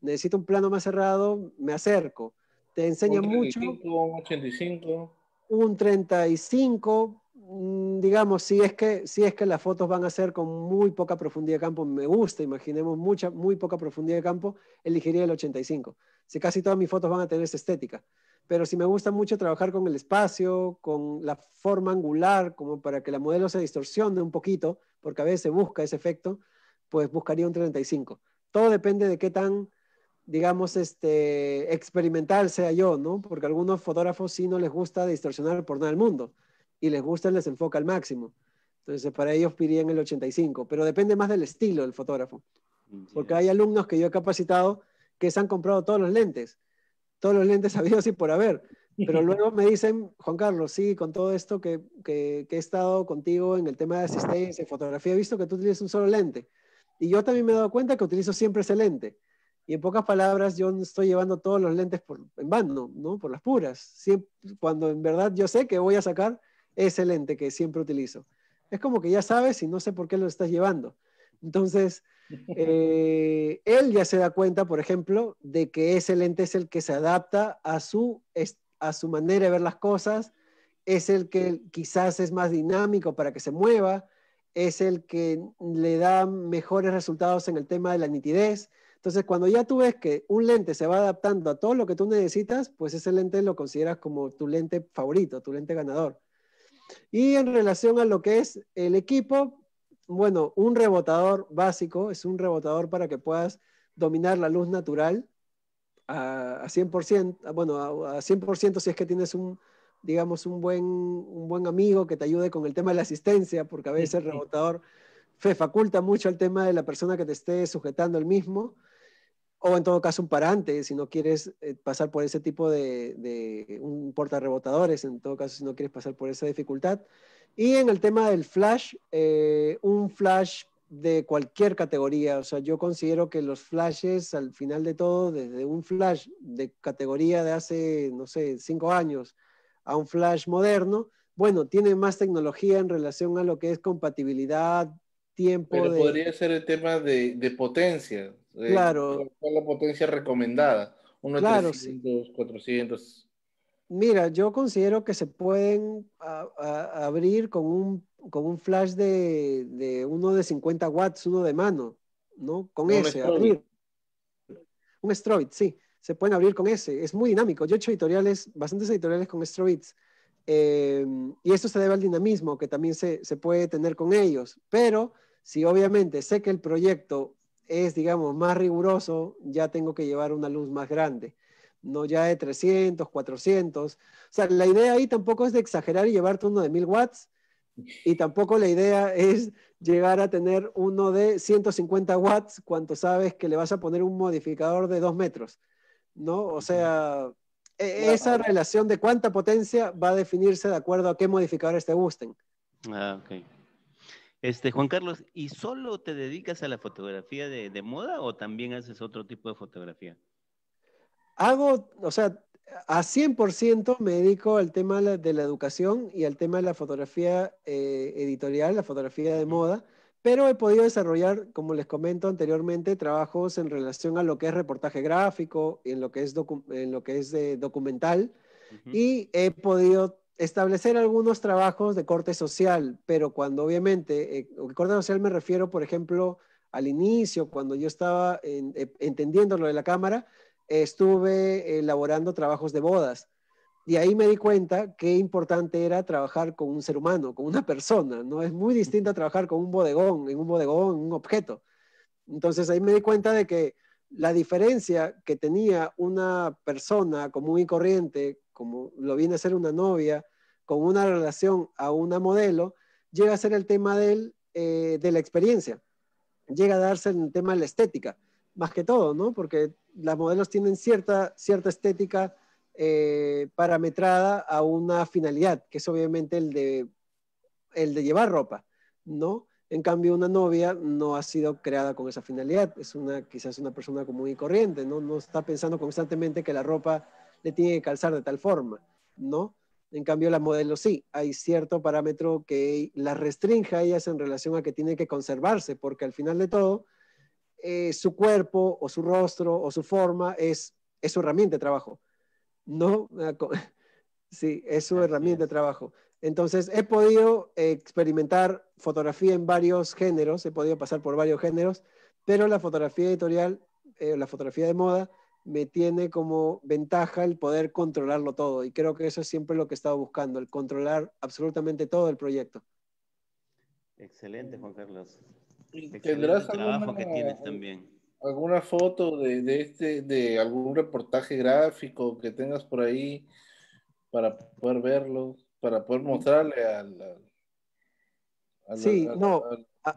necesito un plano más cerrado, me acerco. Te enseña mucho. Un 85. Un 35, mm, digamos, si es, que, si es que las fotos van a ser con muy poca profundidad de campo, me gusta, imaginemos mucha, muy poca profundidad de campo, elegiría el 85. Si casi todas mis fotos van a tener esa estética. Pero si me gusta mucho trabajar con el espacio, con la forma angular, como para que la modelo se distorsione un poquito, porque a veces se busca ese efecto, pues buscaría un 35. Todo depende de qué tan digamos, este, experimental sea yo, ¿no? Porque algunos fotógrafos sí no les gusta distorsionar por nada el mundo y les gusta el desenfoque al máximo. Entonces, para ellos pedirían el 85, pero depende más del estilo del fotógrafo. Porque hay alumnos que yo he capacitado que se han comprado todos los lentes, todos los lentes habidos y por haber. Pero luego me dicen, Juan Carlos, sí, con todo esto que, he estado contigo en el tema de asistencia, y fotografía, he visto que tú tienes un solo lente. Y yo también me he dado cuenta que utilizo siempre ese lente. Y en pocas palabras, yo estoy llevando todos los lentes en vano, ¿no? Por las puras. cuando en verdad yo sé que voy a sacar ese lente que siempre utilizo. Es como que ya sabes y no sé por qué lo estás llevando. Entonces, eh, él ya se da cuenta, por ejemplo, de que ese lente es el que se adapta a su, a su manera de ver las cosas, es el que quizás es más dinámico para que se mueva, es el que le da mejores resultados en el tema de la nitidez entonces, cuando ya tú ves que un lente se va adaptando a todo lo que tú necesitas, pues ese lente lo consideras como tu lente favorito, tu lente ganador. Y en relación a lo que es el equipo, bueno, un rebotador básico es un rebotador para que puedas dominar la luz natural a, 100%, bueno, a, 100% si es que tienes un, digamos, un buen, un buen amigo que te ayude con el tema de la asistencia, porque a veces el rebotador faculta mucho al tema de la persona que te esté sujetando el mismo o en todo caso un parante, si no quieres eh, pasar por ese tipo de, un porta rebotadores, en todo caso si no quieres pasar por esa dificultad. Y en el tema del flash, eh, un flash de cualquier categoría, o sea, yo considero que los flashes al final de todo, desde un flash de categoría de hace, no sé, cinco años a un flash moderno, bueno, tiene más tecnología en relación a lo que es compatibilidad, tiempo. Pero podría ser el tema de, de potencia, eh, claro. ¿Cuál es la potencia recomendada? Uno de 400. Mira, yo considero que se pueden abrir con un, flash de, uno de 50 watts, uno de mano, ¿no? Con ese, Un stroid, sí, se pueden abrir con ese. Es muy dinámico. Yo he hecho editoriales, bastantes editoriales con stroids. Eh, y esto se debe al dinamismo que también se, se puede tener con ellos. Pero si obviamente sé que el proyecto es, digamos, más riguroso, ya tengo que llevar una luz más grande, no ya de 300, 400. O sea, la idea ahí tampoco es de exagerar y llevarte uno de 1000 watts, y tampoco la idea es llegar a tener uno de 150 watts cuando sabes que le vas a poner un modificador de 2 metros, ¿no? O sea, e-, esa eh. relación de cuánta potencia va a definirse de acuerdo a qué modificadores te gusten. Ah, ok. Este, Juan Carlos, ¿y solo te dedicas a la fotografía de, moda o también haces otro tipo de fotografía? Hago, o sea, a 100% me dedico al tema de la educación y al tema de la fotografía eh, editorial, la fotografía de moda, pero he podido desarrollar, como les comento anteriormente, trabajos en relación a lo que es reportaje gráfico, en lo que es, en lo que es eh, documental, y he podido establecer algunos trabajos de corte social, pero cuando obviamente, eh, corte social me refiero, por ejemplo, al inicio, cuando yo estaba eh, entendiendo lo de la cámara, estuve elaborando trabajos de bodas. Y ahí me di cuenta qué importante era trabajar con un ser humano, con una persona, ¿no? Es muy distinto a trabajar con un bodegón, en un bodegón, un objeto. Entonces ahí me di cuenta de que la diferencia que tenía una persona común y corriente como lo viene a ser una novia, con una relación a una modelo, llega a ser el tema eh, de la experiencia, llega a darse el tema de la estética, más que todo, ¿no? Porque las modelos tienen cierta, estética eh, parametrada a una finalidad, que es obviamente el de, el de llevar ropa, ¿no? En cambio, una novia no ha sido creada con esa finalidad, es una, quizás una persona común y corriente, ¿no? No está pensando constantemente que la ropa le tiene que calzar de tal forma, ¿no? En cambio, las modelos sí, hay cierto parámetro que las restringe a ellas en relación a que tienen que conservarse, porque al final de todo, eh, su cuerpo o su rostro o su forma es, es su herramienta de trabajo, ¿no? Ah, sí, es su herramienta de trabajo. Entonces, he podido experimentar fotografía en varios géneros, he podido pasar por varios géneros, pero la fotografía editorial, eh, la fotografía de moda, me tiene como ventaja el poder controlarlo todo. Y creo que eso es siempre lo que he estado buscando, el controlar absolutamente todo el proyecto. Excelente, Juan Carlos. Excelente trabajo alguna, que tienes también. ¿Alguna foto de, este, de algún reportaje gráfico que tengas por ahí para poder verlo, para poder mostrarle al... sí, no,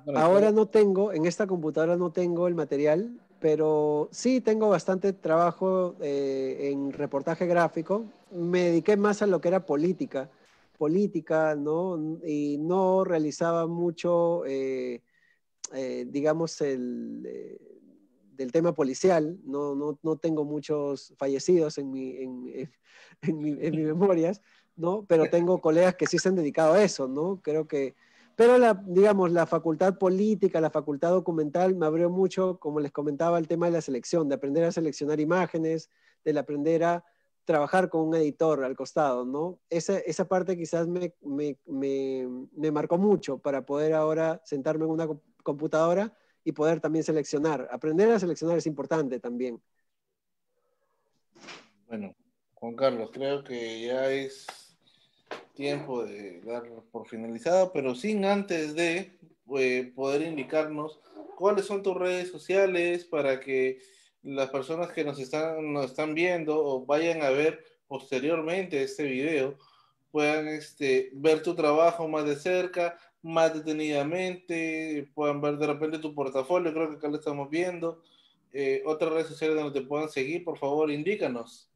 ahora no tengo, en esta computadora no tengo el material, pero sí tengo bastante trabajo eh, en reportaje gráfico. Me dediqué más a lo que era política, política, ¿no? Y no realizaba mucho, eh, eh, digamos, el, del tema policial. No, tengo muchos fallecidos en, mi, en mis memorias, ¿no? Pero tengo colegas que sí se han dedicado a eso, ¿no? Creo que pero la, digamos, la facultad política, la facultad documental me abrió mucho, como les comentaba, el tema de la selección, de aprender a seleccionar imágenes, de aprender a trabajar con un editor al costado, ¿no? Esa, esa parte quizás me, me, marcó mucho para poder ahora sentarme en una computadora y poder también seleccionar. Aprender a seleccionar es importante también. Bueno, Juan Carlos, creo que ya es tiempo de dar por finalizado, pero sin antes de eh, poder indicarnos cuáles son tus redes sociales para que las personas que nos están, nos están viendo o vayan a ver posteriormente este video puedan este, ver tu trabajo más de cerca, más detenidamente, puedan ver de repente tu portafolio, creo que acá lo estamos viendo. Eh, otras redes sociales donde te puedan seguir, por favor, indícanos.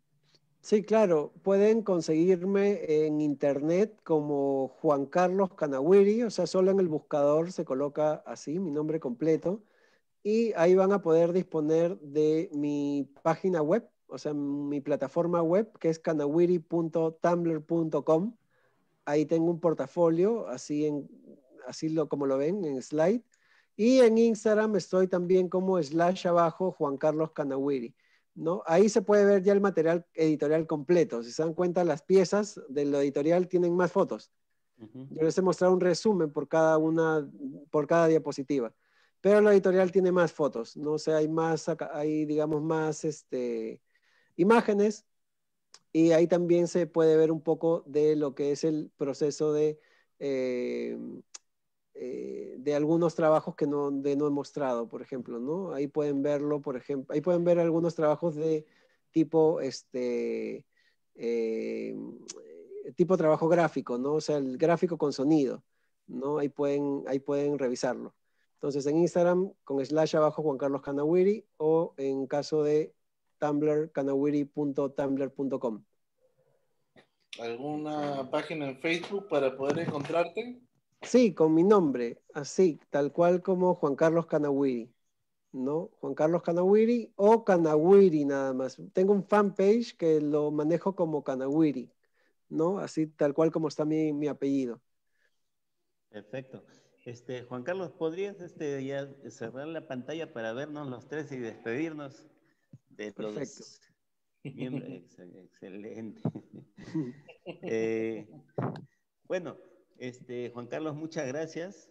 Sí, claro. Pueden conseguirme en internet como Juan Carlos Canawiri, o sea, solo en el buscador se coloca así mi nombre completo. Y ahí van a poder disponer de mi página web, o sea, mi plataforma web, que es canawiri.tumblr.com. Ahí tengo un portafolio, así, lo, como lo ven en slide. Y en Instagram estoy también como slash abajo Juan Carlos Canawiri. Ahí se puede ver ya el material editorial completo. Si se dan cuenta, las piezas de editorial tienen más fotos. Yo les he mostrado un resumen por cada una, por cada diapositiva. Pero lo editorial tiene más fotos, ¿no? sé, hay más, hay, digamos, más este, imágenes y ahí también se puede ver un poco de lo que es el proceso de eh, eh, de algunos trabajos que no, no he mostrado, por ejemplo, ¿no? Ahí pueden verlo, por ejemplo, ahí pueden ver algunos trabajos de tipo, este, eh, tipo trabajo gráfico, ¿no? O sea, el gráfico con sonido, ¿no? Ahí pueden, ahí pueden revisarlo. Entonces, en Instagram, con slash abajo Juan Carlos Canawiri, o en caso de Tumblr, canawiri.tumblr.com. ¿Alguna página en Facebook para poder encontrarte? Sí, con mi nombre, así, tal cual como Juan Carlos Canawiri, ¿no? Juan Carlos Canawiri o Canawiri nada más. Tengo un fanpage que lo manejo como Canawiri, ¿no? Así, tal cual como está mi, apellido. Perfecto. Este, Juan Carlos, ¿podrías este, ya cerrar la pantalla para vernos los tres y despedirnos de los Perfecto. Excelente. Eh, bueno. Este, Juan Carlos, muchas gracias.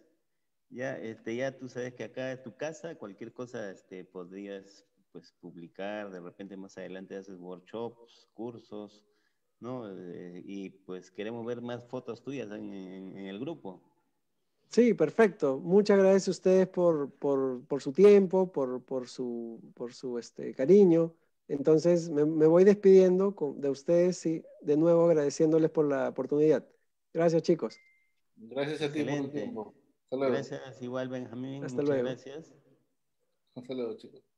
Ya, este, ya tú sabes que acá es tu casa, cualquier cosa este, podrías pues, publicar, de repente más adelante haces workshops, cursos, ¿no? Eh, y pues queremos ver más fotos tuyas en, el grupo. Sí, perfecto. Muchas gracias a ustedes por, su tiempo, por, por su, este, cariño. Entonces, me, voy despidiendo de ustedes y de nuevo agradeciéndoles por la oportunidad. Gracias, chicos. Gracias a ti Excelente. por el tiempo. Hasta luego. Gracias, igual Benjamín. Hasta Muchas Gracias. Hasta luego, chicos.